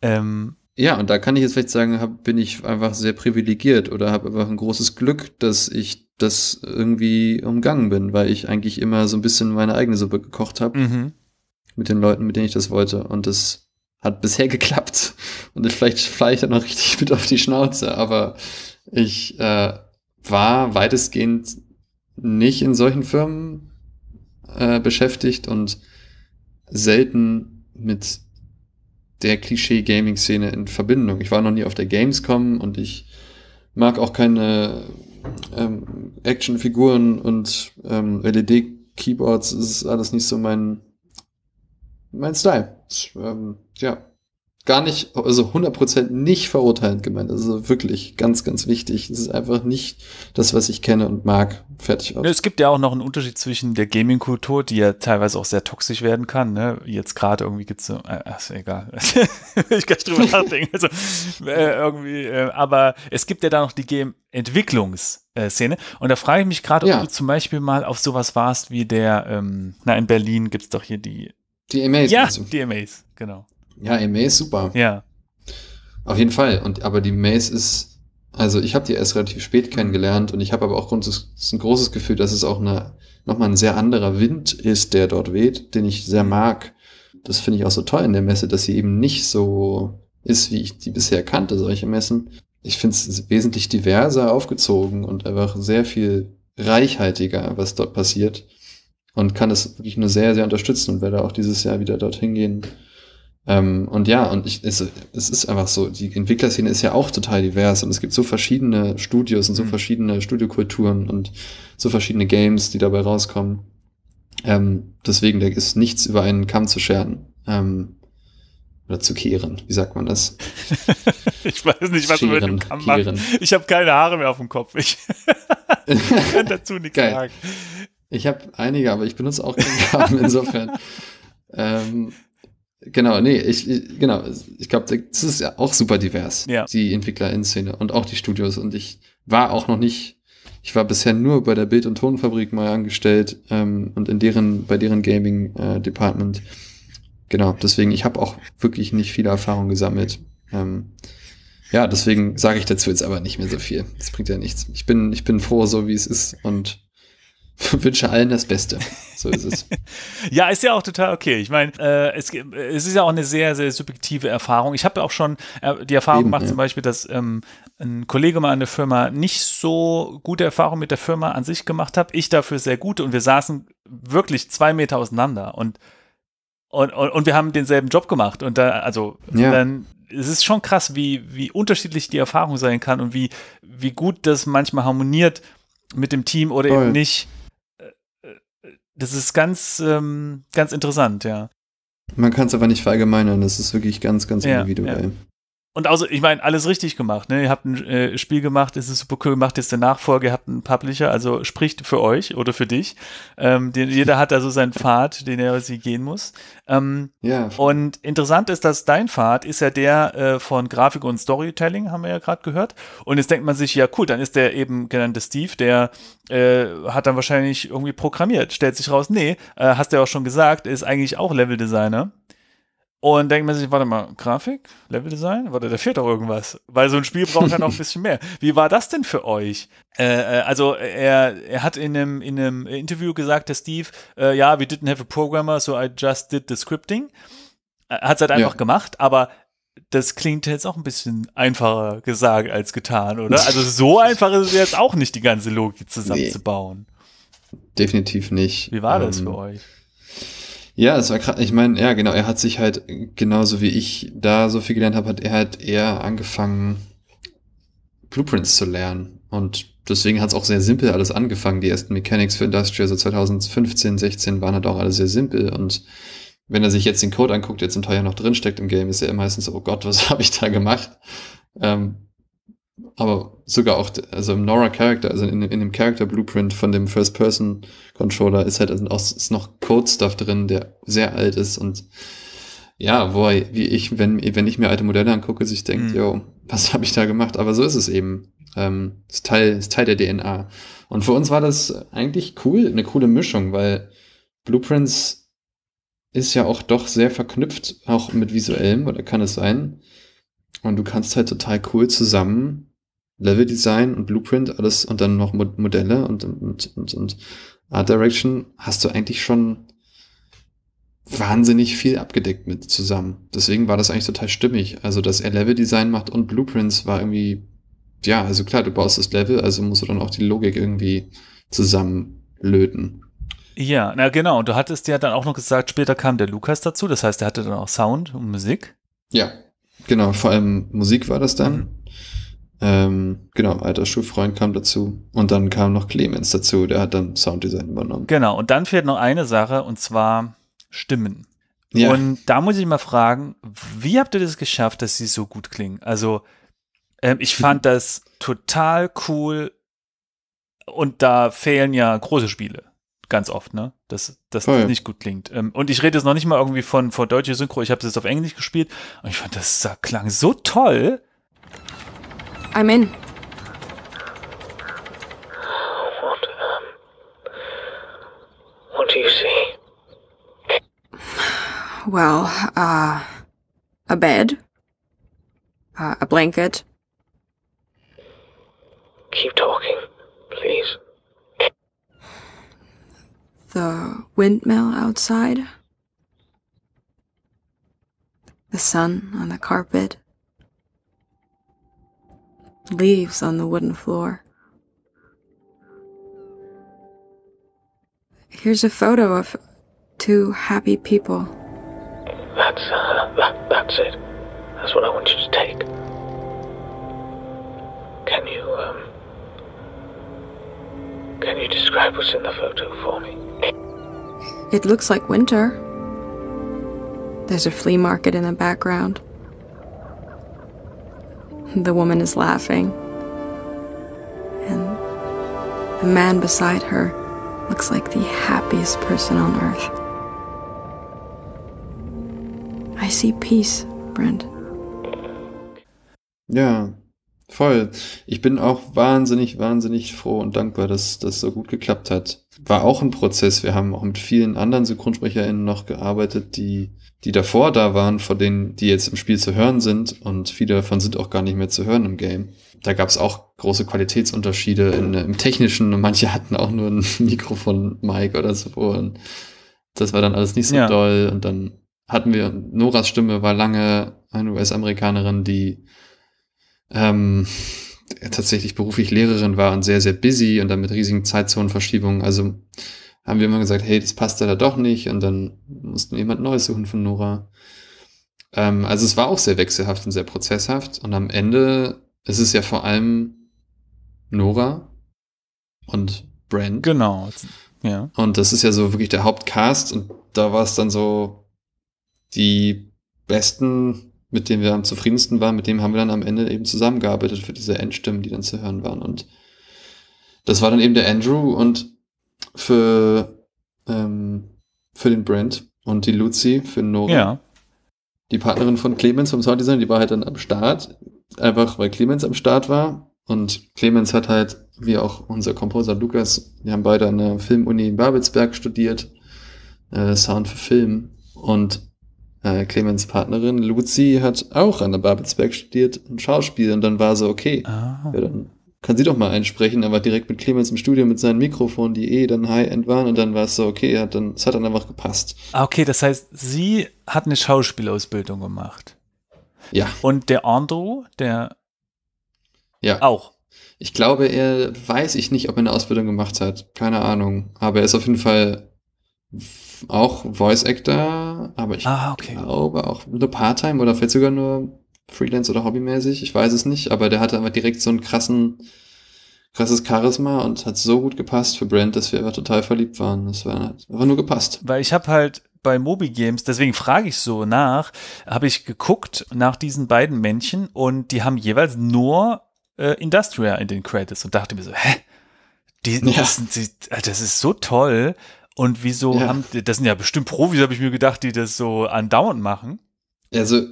S1: Ähm, ja, und
S2: da kann ich jetzt vielleicht sagen, hab, bin ich einfach sehr privilegiert oder habe einfach ein großes Glück, dass ich das irgendwie umgangen bin, weil ich eigentlich immer so ein bisschen meine eigene Suppe gekocht habe mhm. mit den Leuten, mit denen ich das wollte. Und das hat bisher geklappt. Und vielleicht fahre ich dann noch richtig mit auf die Schnauze, aber ich äh, war weitestgehend nicht in solchen Firmen äh, beschäftigt und selten mit der Klischee-Gaming-Szene in Verbindung. Ich war noch nie auf der Gamescom und ich mag auch keine ähm, Actionfiguren und ähm, LED-Keyboards. Das ist alles nicht so mein, mein Style. ähm, ja, gar nicht, also 100% nicht verurteilend gemeint. Also wirklich ganz, ganz wichtig. Es ist einfach nicht das, was ich kenne
S1: und mag. Fertig aus. Es gibt ja auch noch einen Unterschied zwischen der Gaming-Kultur, die ja teilweise auch sehr toxisch werden kann. Ne? Jetzt gerade irgendwie gibt's so, äh, ach, ist egal. ich kann nicht drüber nachdenken. Also, äh, irgendwie, äh, aber es gibt ja da noch die game entwicklungs Szene. Und da frage ich mich gerade, ja. ob du zum Beispiel mal auf sowas warst wie der, ähm, na, in Berlin gibt's doch hier die die Amaze. Ja, die Amaze, genau. Ja, ey, Maze super. Ja.
S2: Auf jeden Fall. Und aber die Maze ist, also ich habe die erst relativ spät kennengelernt und ich habe aber auch grundsätzlich ein großes Gefühl, dass es auch eine, nochmal ein sehr anderer Wind ist, der dort weht, den ich sehr mag. Das finde ich auch so toll in der Messe, dass sie eben nicht so ist, wie ich die bisher kannte, solche Messen. Ich finde es wesentlich diverser aufgezogen und einfach sehr viel reichhaltiger, was dort passiert. Und kann das wirklich nur sehr, sehr unterstützen und werde auch dieses Jahr wieder dorthin gehen ähm, und ja, und ich, es, es ist einfach so, die Entwicklerszene ist ja auch total divers und es gibt so verschiedene Studios und so mhm. verschiedene Studiokulturen und so verschiedene Games, die dabei rauskommen. Ähm, deswegen da ist nichts über einen Kamm zu scheren. Ähm, oder zu kehren, wie sagt man das?
S1: ich weiß nicht, was Scheren, man mit dem Kamm machen. Ich habe keine Haare mehr auf dem Kopf. Ich
S2: kann dazu nichts Geil. sagen. Ich habe einige, aber ich benutze auch keinen Kamm insofern. ähm, Genau, nee, ich, ich genau, ich glaube, das ist ja auch super divers, ja. die in szene und auch die Studios. Und ich war auch noch nicht, ich war bisher nur bei der Bild- und Tonfabrik mal angestellt ähm, und in deren, bei deren Gaming-Department. Äh, genau, deswegen, ich habe auch wirklich nicht viele Erfahrungen gesammelt. Ähm, ja, deswegen sage ich dazu jetzt aber nicht mehr so viel. Das bringt ja nichts. Ich bin, ich bin froh, so wie es ist und wünsche allen das Beste. So ist es.
S1: ja, ist ja auch total okay. Ich meine, äh, es, es, ist ja auch eine sehr, sehr subjektive Erfahrung. Ich habe auch schon äh, die Erfahrung Eben, gemacht, ja. zum Beispiel, dass ähm, ein Kollege mal an der Firma nicht so gute Erfahrungen mit der Firma an sich gemacht hat. Ich dafür sehr gut und wir saßen wirklich zwei Meter auseinander und, und, und, und wir haben denselben Job gemacht. Und da, also ja. dann es ist schon krass, wie, wie unterschiedlich die Erfahrung sein kann und wie, wie gut das manchmal harmoniert mit dem Team oder Voll. eben nicht das ist ganz, ähm, ganz interessant, ja.
S2: Man kann es aber nicht verallgemeinern, das ist wirklich ganz, ganz individuell
S1: und außer, ich meine, alles richtig gemacht. Ne? Ihr habt ein äh, Spiel gemacht, es ist super cool gemacht, jetzt der Nachfolger, ihr habt einen Publisher, also spricht für euch oder für dich. Ähm, den, jeder hat also seinen Pfad, den er sie gehen muss. Ähm, ja. Und interessant ist, dass dein Pfad ist ja der äh, von Grafik und Storytelling, haben wir ja gerade gehört. Und jetzt denkt man sich, ja cool, dann ist der eben genannte Steve, der äh, hat dann wahrscheinlich irgendwie programmiert. Stellt sich raus, nee, äh, hast du ja auch schon gesagt, ist eigentlich auch Level-Designer. Und denkt man sich, warte mal, Grafik, Leveldesign, warte, da fehlt doch irgendwas. Weil so ein Spiel braucht ja noch ein bisschen mehr. Wie war das denn für euch? Äh, äh also er, er hat in einem, in einem Interview gesagt, der Steve, äh, ja, we didn't have a programmer, so I just did the scripting. Er äh, hat es halt einfach ja. gemacht, aber das klingt jetzt auch ein bisschen einfacher gesagt als getan, oder? Also so einfach ist es jetzt auch nicht, die ganze Logik zusammenzubauen. Nee, definitiv nicht. Wie war das ähm, für euch? Ja, es
S2: war krass. Ich meine, ja, genau, er hat sich halt, genauso wie ich da so viel gelernt habe, hat er halt eher angefangen, Blueprints zu lernen. Und deswegen hat es auch sehr simpel alles angefangen. Die ersten Mechanics für Industrial, so 2015, 16 waren halt auch alle sehr simpel. Und wenn er sich jetzt den Code anguckt, der zum Teil ja noch drinsteckt im Game, ist er meistens so, oh Gott, was habe ich da gemacht? Ähm, aber sogar auch, also im Nora Character, also in, in dem Character Blueprint von dem First-Person-Controller ist halt also auch, ist noch Code-Stuff drin, der sehr alt ist und ja, wo wie ich, wenn, wenn ich mir alte Modelle angucke, sich denkt, mhm. yo, was habe ich da gemacht? Aber so ist es eben. Ähm, ist Teil, ist Teil der DNA. Und für uns war das eigentlich cool, eine coole Mischung, weil Blueprints ist ja auch doch sehr verknüpft, auch mit visuellem, oder kann es sein? Und du kannst halt total cool zusammen Level Design und Blueprint, alles und dann noch Modelle und, und, und, und Art Direction hast du eigentlich schon wahnsinnig viel abgedeckt mit zusammen. Deswegen war das eigentlich total stimmig. Also, dass er Level Design macht und Blueprints war irgendwie, ja, also klar, du baust das Level, also musst du dann auch die Logik irgendwie zusammen löten.
S1: Ja, na genau. Und du hattest ja dann auch noch gesagt, später kam der Lukas dazu. Das heißt, er hatte dann auch Sound und Musik. Ja.
S2: Genau, vor allem Musik war das dann. Mhm. Ähm, genau, alter Schulfreund kam dazu. Und dann kam noch Clemens dazu, der hat dann Sounddesign übernommen.
S1: Genau, und dann fehlt noch eine Sache, und zwar Stimmen. Ja. Und da muss ich mal fragen, wie habt ihr das geschafft, dass sie so gut klingen? Also, ähm, ich fand das total cool. Und da fehlen ja große Spiele ganz oft, ne? Dass, dass oh das nicht gut klingt. Ähm, und ich rede jetzt noch nicht mal irgendwie von, von deutsche Synchro. Ich habe es jetzt auf Englisch gespielt und ich fand, das klang so toll. I'm in.
S2: What, um, what do you see? Well, uh, a bed, uh, a blanket.
S1: Keep talking, please. the windmill outside, the sun on the carpet, leaves on the wooden floor. Here's a photo of two happy people. That's uh, that, that's it. That's what I want you to take. Can you um, can you describe what's in the photo for me?
S2: It looks like winter. There's a flea market in the background.
S1: The woman is laughing. And the man beside her looks like the happiest person on earth.
S2: I see peace, Brent. Yeah, Voll. Ich bin auch wahnsinnig, wahnsinnig froh und dankbar, dass das so gut geklappt hat. War auch ein Prozess. Wir haben auch mit vielen anderen SynchronsprecherInnen noch gearbeitet, die, die davor da waren, vor denen, die jetzt im Spiel zu hören sind und viele davon sind auch gar nicht mehr zu hören im Game. Da gab es auch große Qualitätsunterschiede in, im Technischen und manche hatten auch nur ein Mikrofon-Mic oder so. Und das war dann alles nicht so ja. doll. Und dann hatten wir, Noras Stimme war lange eine US-Amerikanerin, die ähm, tatsächlich beruflich Lehrerin war und sehr, sehr busy und dann mit riesigen Zeitzonenverschiebungen. Also haben wir immer gesagt, hey, das passt da doch nicht und dann mussten wir jemand Neues suchen von Nora. Ähm, also es war auch sehr wechselhaft und sehr prozesshaft und am Ende ist es ja vor allem Nora und Brand. Genau, ja. Und das ist ja so wirklich der Hauptcast und da war es dann so, die besten mit dem wir am zufriedensten waren, mit dem haben wir dann am Ende eben zusammengearbeitet für diese Endstimmen, die dann zu hören waren. Und das war dann eben der Andrew und für, ähm, für den Brent und die Lucy für Nora. Ja. Die Partnerin von Clemens vom Sounddesign, die war halt dann am Start, einfach weil Clemens am Start war. Und Clemens hat halt, wie auch unser Komposer Lukas, wir haben beide an der Filmuni in Babelsberg studiert, äh, Sound für Film. Und äh, Clemens Partnerin, Luzi, hat auch an der Babelsberg studiert und Schauspiel. Und dann war sie okay, ah. ja, dann kann sie doch mal einsprechen, aber direkt mit Clemens im Studio mit seinen Mikrofonen, die eh dann High-End waren und dann war es so, okay, hat dann, es hat dann einfach gepasst.
S1: Ah, okay, das heißt, sie hat eine Schauspielausbildung gemacht. Ja. Und der Andrew, der
S2: ja. auch. Ich glaube, er weiß ich nicht, ob er eine Ausbildung gemacht hat. Keine Ahnung. Aber er ist auf jeden Fall auch Voice Actor, aber ich ah, okay. glaube auch nur Part-Time oder vielleicht sogar nur Freelance oder hobbymäßig, ich weiß es nicht, aber der hatte einfach direkt so einen krassen, krasses Charisma und hat so gut gepasst für Brand, dass wir einfach total verliebt waren. Das war halt
S1: einfach nur gepasst. Weil ich habe halt bei Moby Games, deswegen frage ich so nach, habe ich geguckt nach diesen beiden Männchen und die haben jeweils nur äh, Industria in den Credits und dachte mir so, hä? Die, ja. das, die, das ist so toll, und wieso ja. haben, das sind ja bestimmt Profis, habe ich mir gedacht, die das so andauernd machen.
S2: Also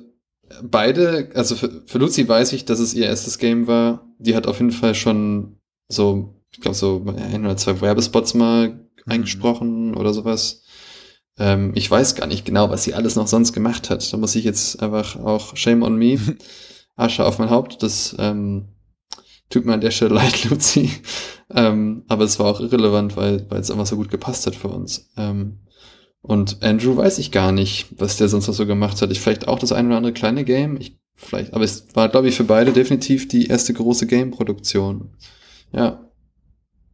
S2: beide, also für, für Lucy weiß ich, dass es ihr erstes Game war. Die hat auf jeden Fall schon so, ich glaube, so ein oder zwei Werbespots mal mhm. eingesprochen oder sowas. Ähm, ich weiß gar nicht genau, was sie alles noch sonst gemacht hat. Da muss ich jetzt einfach auch Shame on me, Asche auf mein Haupt. Das ähm, Tut mir an der Stelle leid, Luzi. Ähm, aber es war auch irrelevant, weil weil es einfach so gut gepasst hat für uns. Ähm, und Andrew weiß ich gar nicht, was der sonst noch so gemacht hat. Ich vielleicht auch das ein oder andere kleine Game. Ich vielleicht, aber es war, glaube ich, für beide definitiv die erste große Game-Produktion. Ja.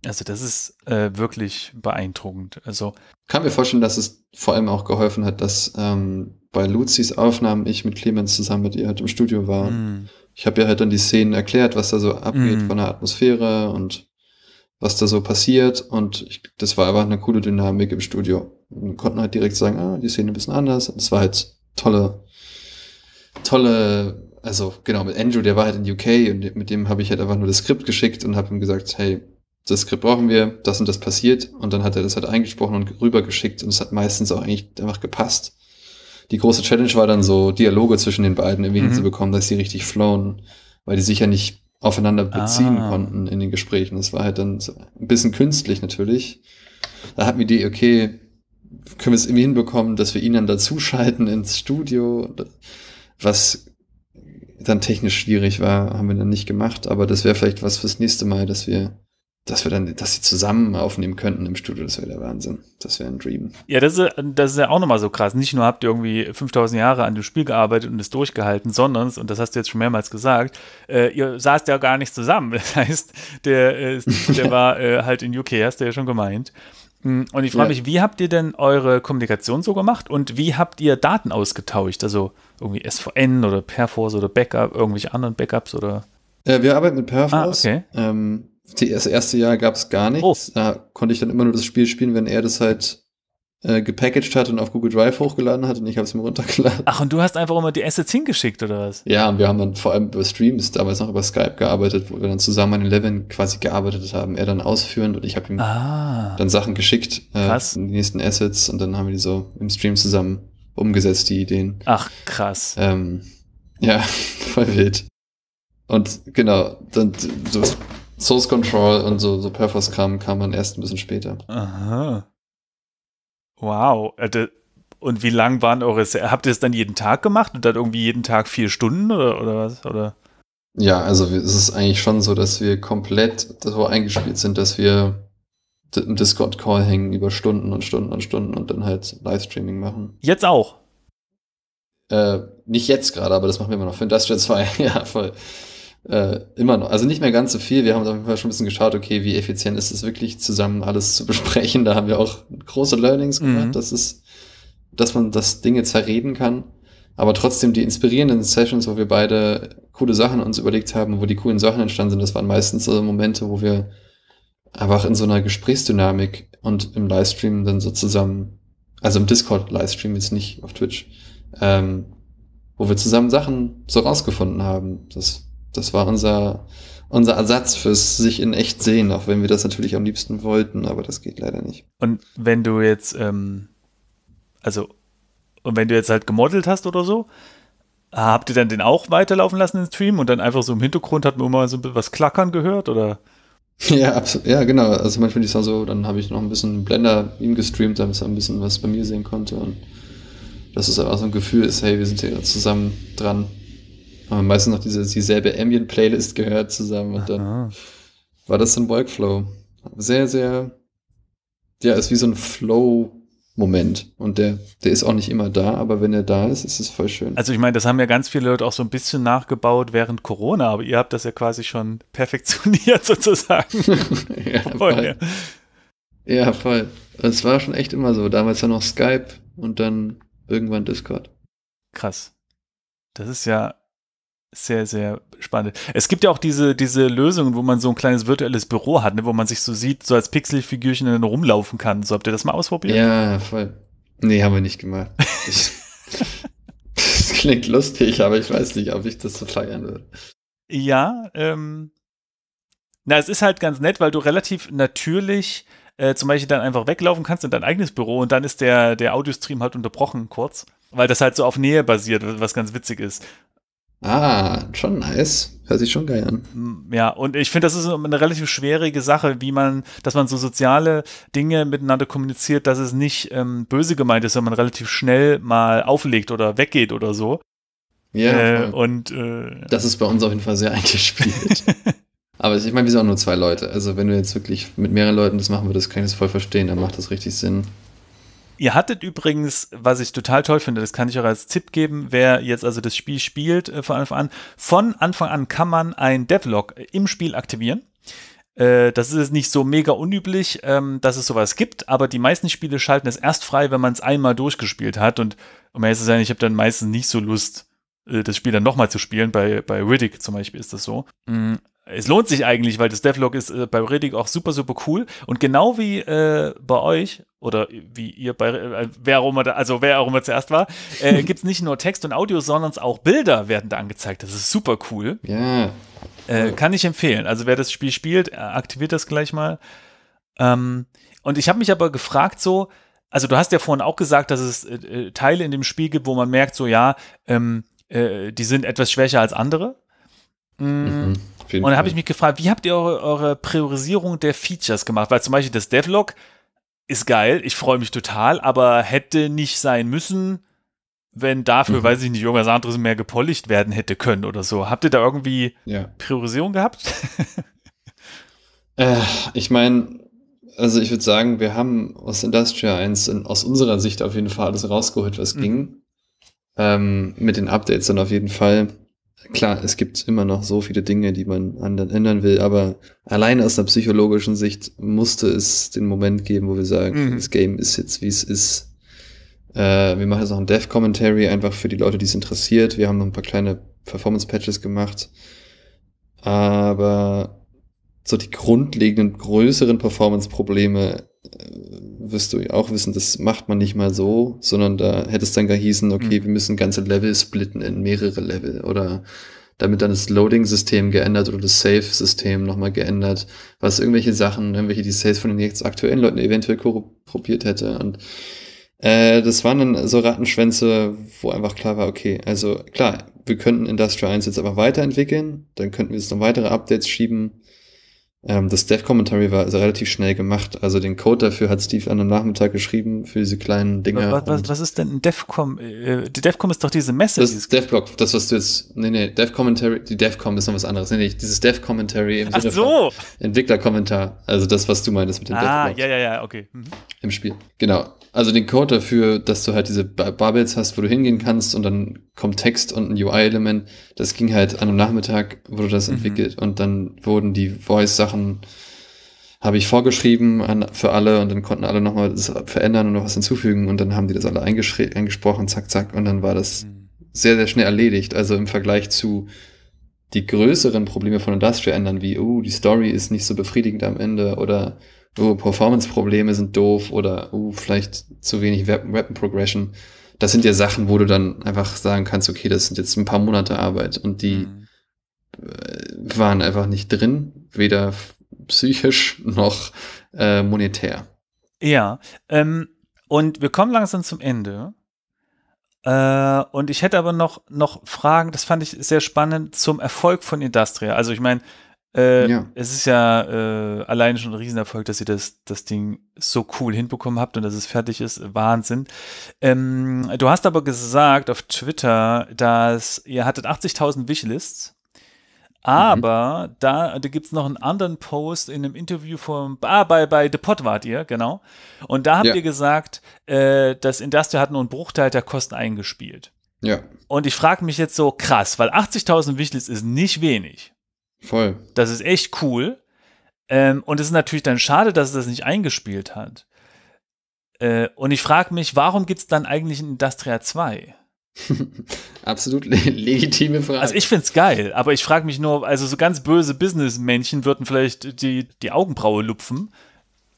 S1: Also das ist
S2: äh, wirklich beeindruckend. Also kann mir vorstellen, dass es vor allem auch geholfen hat, dass ähm, bei Luzis Aufnahmen ich mit Clemens zusammen mit ihr halt im Studio war. Mm ich habe ja halt dann die Szenen erklärt, was da so abgeht mhm. von der Atmosphäre und was da so passiert. Und ich, das war einfach eine coole Dynamik im Studio. Wir konnten halt direkt sagen, ah, die Szene ein bisschen anders. Und es war halt tolle, tolle, also genau, mit Andrew, der war halt in UK und mit dem habe ich halt einfach nur das Skript geschickt und habe ihm gesagt, hey, das Skript brauchen wir, das und das passiert. Und dann hat er das halt eingesprochen und rübergeschickt und es hat meistens auch eigentlich einfach gepasst die große Challenge war dann so, Dialoge zwischen den beiden irgendwie mhm. hinzubekommen, dass sie richtig flown, weil die sich ja nicht aufeinander ah. beziehen ah. konnten in den Gesprächen. Das war halt dann so ein bisschen künstlich natürlich. Da hatten wir die, okay, können wir es irgendwie hinbekommen, dass wir ihn dann dazuschalten ins Studio, was dann technisch schwierig war, haben wir dann nicht gemacht, aber das wäre vielleicht was fürs nächste Mal, dass wir dass wir dann, dass sie zusammen aufnehmen könnten im Studio, das wäre der Wahnsinn. Das wäre ein Dream.
S1: Ja, das ist, das ist ja auch nochmal so krass. Nicht nur habt ihr irgendwie 5000 Jahre an dem Spiel gearbeitet und es durchgehalten, sondern, und das hast du jetzt schon mehrmals gesagt, äh, ihr saßt ja gar nicht zusammen. Das heißt, der, äh, der war äh, halt in UK, hast du ja schon gemeint. Mm, und ich frage mich, ja. wie habt ihr denn eure Kommunikation so gemacht und wie habt ihr Daten ausgetauscht? Also irgendwie SVN oder Perforce oder Backup, irgendwelche anderen Backups oder?
S2: Ja, äh, wir arbeiten mit Perforce. Ah, okay. Ähm das erste Jahr gab es gar nichts. Oh. Da konnte ich dann immer nur das Spiel spielen, wenn er das halt äh, gepackaged hat und auf Google Drive hochgeladen
S1: hat und ich habe es mir runtergeladen. Ach, und du hast einfach immer die Assets hingeschickt, oder was?
S2: Ja, und wir haben dann vor allem über Streams damals noch über Skype gearbeitet, wo wir dann zusammen an Eleven quasi gearbeitet haben. Er dann ausführend und ich habe ihm ah. dann Sachen geschickt, äh, die nächsten Assets und dann haben wir die so im Stream zusammen umgesetzt, die Ideen. Ach, krass. Ähm, ja, voll wild. Und genau, dann sowas Source Control und so, so Perforce-Kram kam dann erst ein bisschen
S1: später. Aha. Wow. Äh, und wie lang waren eure Sessions? Habt ihr es dann jeden Tag gemacht und dann irgendwie jeden Tag vier Stunden oder, oder was? Oder?
S2: Ja, also es ist eigentlich schon so, dass wir komplett so eingespielt sind, dass wir im Discord-Call hängen über Stunden und Stunden und Stunden und dann halt Livestreaming machen. Jetzt auch? Äh, nicht jetzt gerade, aber das machen wir immer noch für Industrial 2. ja, voll äh, immer noch, also nicht mehr ganz so viel. Wir haben auf jeden Fall schon ein bisschen geschaut, okay, wie effizient ist es wirklich, zusammen alles zu besprechen. Da haben wir auch große Learnings gemacht, mhm. dass es, dass man das Dinge zerreden kann. Aber trotzdem die inspirierenden Sessions, wo wir beide coole Sachen uns überlegt haben, wo die coolen Sachen entstanden sind, das waren meistens so Momente, wo wir einfach in so einer Gesprächsdynamik und im Livestream dann so zusammen, also im Discord-Livestream jetzt nicht auf Twitch, ähm, wo wir zusammen Sachen so rausgefunden haben. Das das war unser, unser Ersatz fürs sich in echt sehen, auch wenn wir das natürlich am liebsten wollten,
S1: aber das geht leider nicht. Und wenn du jetzt, ähm, also, und wenn du jetzt halt gemodelt hast oder so, habt ihr dann den auch weiterlaufen lassen im Stream und dann einfach so im Hintergrund hat man immer so was klackern gehört oder?
S2: Ja, absolut. Ja, genau. Also manchmal ist es so, dann habe ich noch ein bisschen Blender ihm gestreamt, damit er ein bisschen was bei mir sehen konnte und dass es auch so ein Gefühl ist, hey, wir sind hier zusammen dran haben ah, meistens noch diese, dieselbe Ambient-Playlist gehört zusammen und dann Aha. war das so ein Workflow. Sehr, sehr, ja, ist wie so ein Flow, Moment. Und der, der ist auch nicht immer da, aber wenn er da ist, ist es voll schön.
S1: Also ich meine, das haben ja ganz viele Leute auch so ein bisschen nachgebaut während Corona, aber ihr habt das ja quasi schon perfektioniert sozusagen. ja, voll.
S2: ja, voll. Es war schon echt immer so. Damals ja noch Skype und dann irgendwann
S1: Discord. Krass. Das ist ja sehr, sehr spannend. Es gibt ja auch diese, diese Lösungen, wo man so ein kleines virtuelles Büro hat, ne, wo man sich so sieht, so als Pixelfigürchen dann rumlaufen kann. So, habt ihr das mal ausprobiert? Ja, voll. Nee, haben wir nicht gemacht. Ich, das klingt lustig, aber ich weiß nicht, ob ich das so feiern würde. Ja, ähm, na, es ist halt ganz nett, weil du relativ natürlich äh, zum Beispiel dann einfach weglaufen kannst in dein eigenes Büro und dann ist der, der Audiostream halt unterbrochen kurz, weil das halt so auf Nähe basiert, was ganz witzig ist. Ah, schon nice. Hört sich schon geil an. Mm, ja, und ich finde, das ist eine relativ schwierige Sache, wie man, dass man so soziale Dinge miteinander kommuniziert, dass es nicht ähm, böse gemeint ist, sondern man relativ schnell mal auflegt oder weggeht oder so. Ja. Äh, und äh,
S2: das ist bei uns auf jeden Fall sehr eingespielt. Aber ich meine, wir sind auch nur zwei Leute. Also wenn du jetzt wirklich mit mehreren Leuten das machen würdest, kann ich das voll verstehen, dann macht das richtig Sinn.
S1: Ihr hattet übrigens, was ich total toll finde, das kann ich auch als Tipp geben, wer jetzt also das Spiel spielt äh, von Anfang an, von Anfang an kann man ein Devlog äh, im Spiel aktivieren äh, das ist nicht so mega unüblich, ähm, dass es sowas gibt, aber die meisten Spiele schalten es erst frei, wenn man es einmal durchgespielt hat. Und um ehrlich zu sein, ich habe dann meistens nicht so Lust, äh, das Spiel dann nochmal zu spielen. Bei, bei Riddick zum Beispiel ist das so. Mm, es lohnt sich eigentlich, weil das Devlog ist äh, bei Reding auch super, super cool. Und genau wie äh, bei euch oder wie ihr bei, äh, wer auch immer, da, also wer auch immer zuerst war, äh, gibt es nicht nur Text und Audio, sondern auch Bilder werden da angezeigt. Das ist super cool. Ja. Yeah. Äh, kann ich empfehlen. Also wer das Spiel spielt, äh, aktiviert das gleich mal. Ähm, und ich habe mich aber gefragt so, also du hast ja vorhin auch gesagt, dass es äh, Teile in dem Spiel gibt, wo man merkt so, ja, ähm, die sind etwas schwächer als andere. Mm. Mhm. mhm und dann habe ich mich gefragt, wie habt ihr eure, eure Priorisierung der Features gemacht? Weil zum Beispiel das Devlog ist geil, ich freue mich total, aber hätte nicht sein müssen, wenn dafür, mhm. weiß ich nicht, irgendwas anderes mehr gepolished werden hätte können oder so. Habt ihr da irgendwie ja. Priorisierung gehabt? äh, ich meine,
S2: also ich würde sagen, wir haben aus Industria 1 in, aus unserer Sicht auf jeden Fall alles rausgeholt, was mhm. ging. Ähm, mit den Updates dann auf jeden Fall klar, es gibt immer noch so viele Dinge, die man anderen ändern will, aber allein aus einer psychologischen Sicht musste es den Moment geben, wo wir sagen, mhm. das Game ist jetzt, wie es ist. Äh, wir machen jetzt noch ein Dev-Commentary, einfach für die Leute, die es interessiert. Wir haben noch ein paar kleine Performance-Patches gemacht. Aber so die grundlegenden, größeren Performance-Probleme äh, wirst du auch wissen, das macht man nicht mal so, sondern da hätte es dann gehießen, okay, mhm. wir müssen ganze Level splitten in mehrere Level oder damit dann das Loading-System geändert oder das Save-System nochmal geändert, was irgendwelche Sachen, irgendwelche Details von den jetzt aktuellen Leuten eventuell korrupiert hätte. Und äh, das waren dann so Rattenschwänze, wo einfach klar war, okay, also klar, wir könnten Industrial 1 jetzt einfach weiterentwickeln, dann könnten wir jetzt noch weitere Updates schieben, ähm, das Dev Commentary war also relativ schnell gemacht. Also den Code dafür hat Steve an einem Nachmittag geschrieben für diese kleinen Dinger. Was, was, was
S1: ist denn ein DevCom? Äh, die DevCom ist doch diese Messe. Das
S2: die DevBlock, das was du jetzt, nee, nee, Dev Commentary, die DevCom ist noch was anderes. Nee, nee, dieses Dev Commentary im Ach so. so. Entwicklerkommentar. Also das, was du meinst mit dem ah,
S1: Ja, ja, ja, okay. Mhm.
S2: Im Spiel. Genau. Also den Code dafür, dass du halt diese Bubbles hast, wo du hingehen kannst und dann kommt Text und ein UI-Element. Das ging halt an einem Nachmittag, wurde das mhm. entwickelt mhm. und dann wurden die Voice-Sachen Sachen habe ich vorgeschrieben an, für alle und dann konnten alle nochmal das verändern und noch was hinzufügen und dann haben die das alle eingesprochen, zack, zack, und dann war das mhm. sehr, sehr schnell erledigt. Also im Vergleich zu die größeren Probleme von Industrial ändern, wie, oh, die Story ist nicht so befriedigend am Ende oder, oh, Performance-Probleme sind doof oder, oh, vielleicht zu wenig Weapon-Progression. Das sind ja Sachen, wo du dann einfach sagen kannst, okay, das sind jetzt ein paar Monate Arbeit und die mhm äh, waren einfach nicht drin, weder psychisch noch äh,
S1: monetär. Ja, ähm, und wir kommen langsam zum Ende. Äh, und ich hätte aber noch, noch Fragen, das fand ich sehr spannend, zum Erfolg von Industria. Also ich meine, äh, ja. es ist ja äh, allein schon ein Riesenerfolg, dass ihr das, das Ding so cool hinbekommen habt und dass es fertig ist. Wahnsinn. Ähm, du hast aber gesagt auf Twitter, dass ihr hattet 80.000 Wishlists Mhm. Aber mhm. da, da gibt es noch einen anderen Post in einem Interview vom, ah, bei, bei The Pot wart ihr, genau. Und da habt ja. ihr gesagt, äh, das Industrial hat nur einen Bruchteil der Kosten eingespielt. Ja. Und ich frage mich jetzt so, krass, weil 80.000 Wishlist ist nicht wenig. Voll. Das ist echt cool. Ähm, und es ist natürlich dann schade, dass es das nicht eingespielt hat. Äh, und ich frage mich, warum gibt es dann eigentlich ein Industria 2? Absolut legitime Frage. Also ich finde es geil, aber ich frage mich nur, also so ganz böse Businessmännchen würden vielleicht die, die Augenbraue lupfen.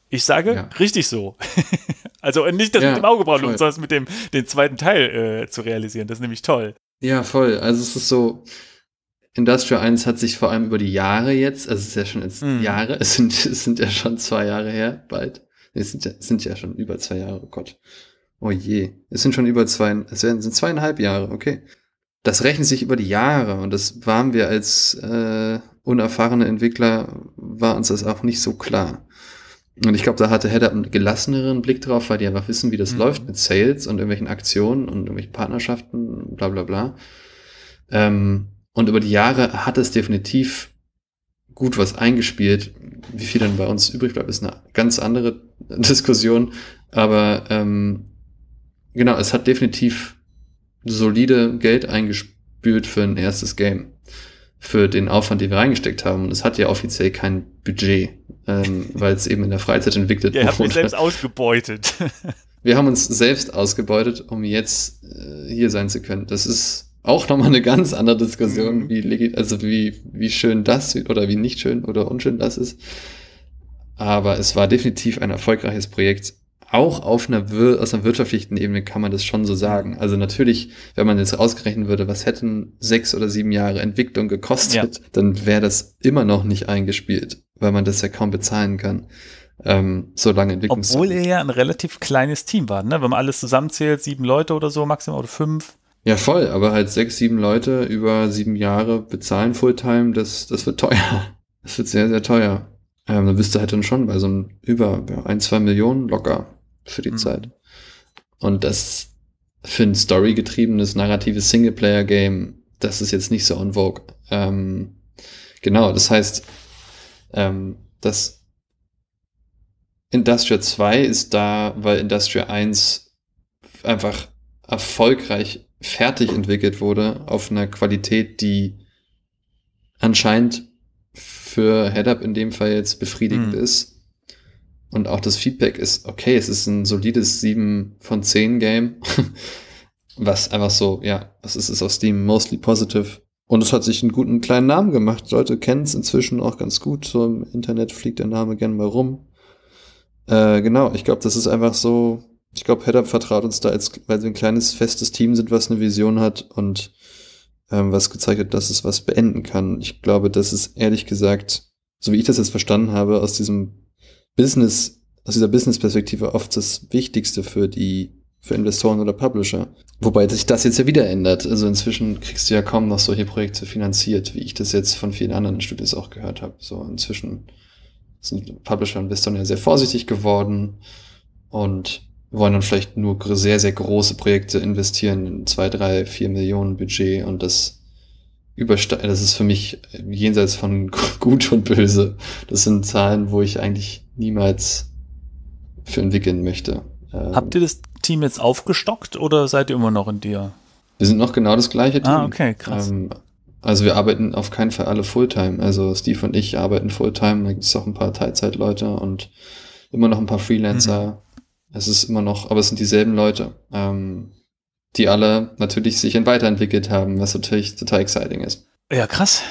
S1: Ich sage, ja. richtig so. also nicht das ja, mit dem Augenbrauen lupfen, sondern mit dem den zweiten Teil äh, zu realisieren. Das ist nämlich toll.
S2: Ja, voll. Also es ist so, Industrial 1 hat sich vor allem über die Jahre jetzt, also es ist ja schon jetzt hm. Jahre, es sind, es sind ja schon zwei Jahre her, bald. Es sind, ja, sind ja schon über zwei Jahre, oh Gott. Oh je, es sind schon über zwei, es sind zweieinhalb Jahre, okay. Das rechnet sich über die Jahre und das waren wir als äh, unerfahrene Entwickler, war uns das auch nicht so klar. Und ich glaube, da hatte Header einen gelasseneren Blick drauf, weil die einfach wissen, wie das mhm. läuft mit Sales und irgendwelchen Aktionen und irgendwelchen Partnerschaften, bla bla bla. Ähm, und über die Jahre hat es definitiv gut was eingespielt. Wie viel dann bei uns übrig bleibt, ist eine ganz andere Diskussion. Aber ähm, genau, es hat definitiv solide Geld eingespült für ein erstes Game. Für den Aufwand, den wir reingesteckt haben. Und es hat ja offiziell kein Budget, ähm, weil es eben in der Freizeit entwickelt wurde. Ihr habt uns selbst
S1: ausgebeutet.
S2: wir haben uns selbst ausgebeutet, um jetzt äh, hier sein zu können. Das ist auch nochmal eine ganz andere Diskussion, mhm. wie, also wie, wie schön das oder wie nicht schön oder unschön das ist. Aber es war definitiv ein erfolgreiches Projekt auch auf einer, aus einer wirtschaftlichen Ebene kann man das schon so sagen. Also natürlich, wenn man jetzt ausgerechnet würde, was hätten sechs oder sieben Jahre Entwicklung gekostet, ja. dann wäre das immer noch nicht eingespielt, weil man das ja kaum bezahlen kann. Ähm, so lange Entwicklungs Obwohl
S1: er ja ein relativ kleines Team war, ne? wenn man alles zusammenzählt, sieben Leute oder so maximal oder fünf.
S2: Ja, voll, aber halt sechs, sieben Leute über sieben Jahre bezahlen Fulltime, das, das wird teuer. Das wird sehr, sehr teuer. Ähm, dann bist du halt dann schon bei so einem über ein, zwei Millionen locker für die mhm. Zeit. Und das für ein storygetriebenes, narratives Singleplayer-Game, das ist jetzt nicht so on vogue. Ähm, genau, das heißt, ähm, das Industria 2 ist da, weil Industria 1 einfach erfolgreich fertig entwickelt wurde auf einer Qualität, die anscheinend für Head-Up in dem Fall jetzt befriedigend mhm. ist. Und auch das Feedback ist, okay, es ist ein solides 7 von 10 Game. was einfach so, ja, es ist es auf Steam? Mostly positive. Und es hat sich einen guten kleinen Namen gemacht. Leute kennen es inzwischen auch ganz gut. So im Internet fliegt der Name gern mal rum. Äh, genau, ich glaube, das ist einfach so. Ich glaube, HeadUp vertraut uns da, als, weil wir ein kleines, festes Team sind, was eine Vision hat und ähm, was gezeigt hat, dass es was beenden kann. Ich glaube, das ist ehrlich gesagt, so wie ich das jetzt verstanden habe, aus diesem Business, aus dieser Business-Perspektive oft das Wichtigste für die, für Investoren oder Publisher. Wobei sich das jetzt ja wieder ändert. Also inzwischen kriegst du ja kaum noch solche Projekte finanziert, wie ich das jetzt von vielen anderen Studios auch gehört habe. So inzwischen sind Publisher und Investoren ja sehr vorsichtig geworden und wollen dann vielleicht nur sehr, sehr große Projekte investieren in zwei, drei, vier Millionen Budget und das übersteigt, das ist für mich jenseits von gut und böse. Das sind Zahlen, wo ich eigentlich niemals für entwickeln möchte. Ähm, Habt ihr
S1: das Team jetzt aufgestockt oder seid ihr immer noch in
S2: dir? Wir sind noch genau das gleiche ah, Team. Ah, okay, krass. Ähm, also wir arbeiten auf keinen Fall alle Fulltime. Also Steve und ich arbeiten Fulltime, da gibt es auch ein paar Teilzeitleute und immer noch ein paar Freelancer. Mhm. Es ist immer noch, aber es sind dieselben Leute, ähm, die alle natürlich sich weiterentwickelt haben, was natürlich total exciting ist.
S1: Ja, krass.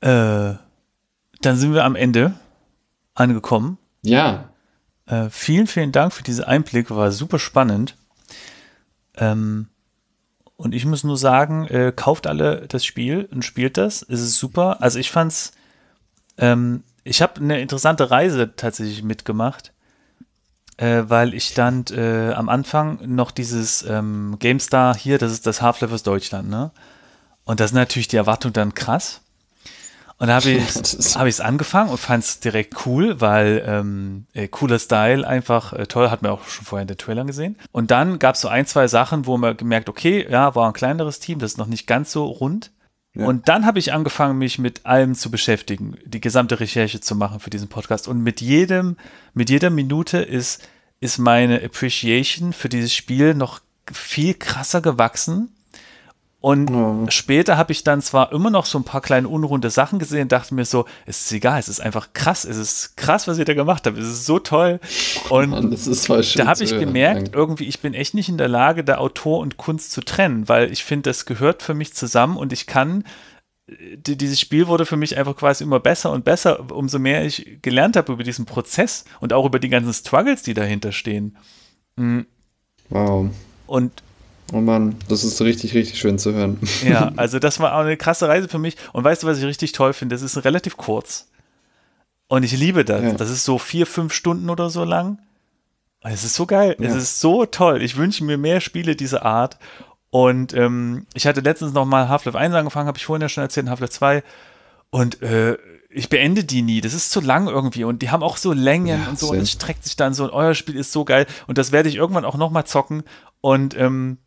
S1: Äh, dann sind wir am Ende angekommen. Ja. Äh, vielen, vielen Dank für diese Einblicke, war super spannend. Ähm, und ich muss nur sagen, äh, kauft alle das Spiel und spielt das. Es ist super. Also ich fand's, ähm, ich habe eine interessante Reise tatsächlich mitgemacht, äh, weil ich stand äh, am Anfang noch dieses ähm, GameStar hier, das ist das Half-Life aus Deutschland, ne? Und das ist natürlich die Erwartung dann krass. Und da habe ich es hab angefangen und fand es direkt cool, weil ähm, äh, cooler Style, einfach äh, toll, hat man auch schon vorher in den Trailern gesehen. Und dann gab es so ein, zwei Sachen, wo man gemerkt, okay, ja, war ein kleineres Team, das ist noch nicht ganz so rund. Ja. Und dann habe ich angefangen, mich mit allem zu beschäftigen, die gesamte Recherche zu machen für diesen Podcast. Und mit jedem, mit jeder Minute ist, ist meine Appreciation für dieses Spiel noch viel krasser gewachsen und mhm. später habe ich dann zwar immer noch so ein paar kleine unrunde Sachen gesehen, dachte mir so, es ist egal, es ist einfach krass, es ist krass, was ihr da gemacht habt, es ist so toll. Und Mann, da habe ich gemerkt, Dank. irgendwie, ich bin echt nicht in der Lage, da Autor und Kunst zu trennen, weil ich finde, das gehört für mich zusammen und ich kann äh, die, dieses Spiel wurde für mich einfach quasi immer besser und besser, umso mehr ich gelernt habe über diesen Prozess und auch über die ganzen Struggles, die dahinter stehen. Mhm.
S2: Wow. Und Oh Mann, das ist richtig, richtig schön zu hören. Ja,
S1: also das war auch eine krasse Reise für mich. Und weißt du, was ich richtig toll finde? Das ist relativ kurz. Und ich liebe das. Ja. Das ist so vier, fünf Stunden oder so lang. Es ist so geil. Ja. Es ist so toll. Ich wünsche mir mehr Spiele dieser Art. Und ähm, ich hatte letztens nochmal Half-Life 1 angefangen, habe ich vorhin ja schon erzählt, Half-Life 2. Und äh, ich beende die nie. Das ist zu lang irgendwie. Und die haben auch so Längen ja, und so. Sinn. Und es streckt sich dann so. Und euer Spiel ist so geil. Und das werde ich irgendwann auch nochmal zocken. Und ähm,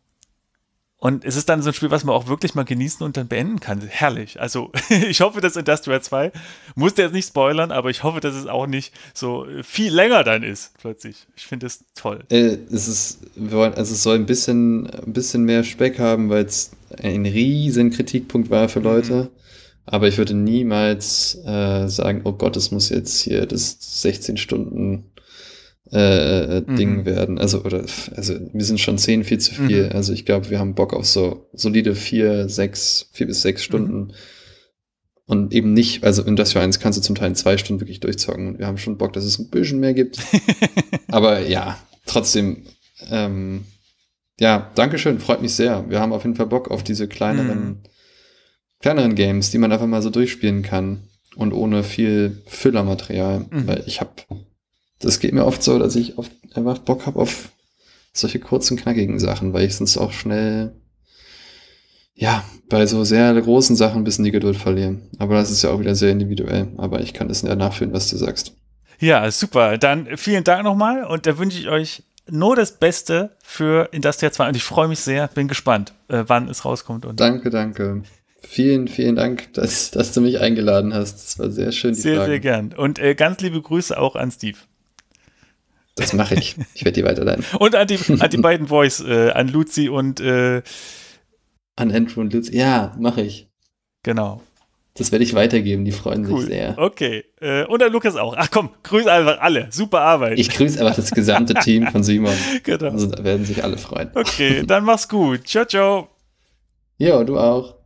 S1: und es ist dann so ein Spiel, was man auch wirklich mal genießen und dann beenden kann. Herrlich. Also ich hoffe, dass Industrial 2, musste jetzt nicht spoilern, aber ich hoffe, dass es auch nicht so viel länger dann ist, plötzlich. Ich finde es toll.
S2: Äh, es ist, wir wollen, also es soll ein bisschen, ein bisschen mehr Speck haben, weil es ein riesen Kritikpunkt war für mhm. Leute. Aber ich würde niemals äh, sagen, oh Gott, es muss jetzt hier das 16 Stunden äh, äh, mhm. Ding werden. Also, oder, also wir sind schon zehn viel zu viel. Mhm. Also ich glaube, wir haben Bock auf so solide vier, sechs, vier bis sechs mhm. Stunden. Mhm. Und eben nicht, also in das für eins kannst du zum Teil in zwei Stunden wirklich durchzocken. Und wir haben schon Bock, dass es ein bisschen mehr gibt. Aber ja, trotzdem, ähm, ja, Dankeschön, freut mich sehr. Wir haben auf jeden Fall Bock auf diese kleineren, kleineren mhm. Games, die man einfach mal so durchspielen kann und ohne viel Füllermaterial. Mhm. Weil ich habe das geht mir oft so, dass ich oft einfach Bock habe auf solche kurzen, knackigen Sachen, weil ich sonst auch schnell, ja, bei so sehr großen Sachen ein bisschen die Geduld verliere. Aber das ist ja auch wieder sehr individuell. Aber ich kann das ja nachfühlen, was du sagst.
S1: Ja, super. Dann vielen Dank nochmal und da wünsche ich euch nur das Beste für Industria 2 und ich freue mich sehr, bin gespannt, äh, wann es rauskommt. Und danke,
S2: danke. Vielen, vielen Dank, dass, dass du mich eingeladen
S1: hast. Das war sehr schön. sehr, Fragen. sehr gern. Und äh, ganz liebe Grüße auch an Steve. Das mache ich. Ich werde die weiterleiten. und an die, an die beiden Boys, äh, an Luzi und äh, an Andrew und Luzi. Ja, mache ich. Genau. Das werde ich weitergeben, die
S2: freuen cool. sich sehr.
S1: Okay. Äh, und an Lukas auch. Ach komm, grüß einfach alle. Super Arbeit. Ich grüße einfach das gesamte Team von Simon. Genau. Also, da werden sich alle freuen. Okay, dann mach's gut. Ciao, ciao.
S2: Jo, du auch.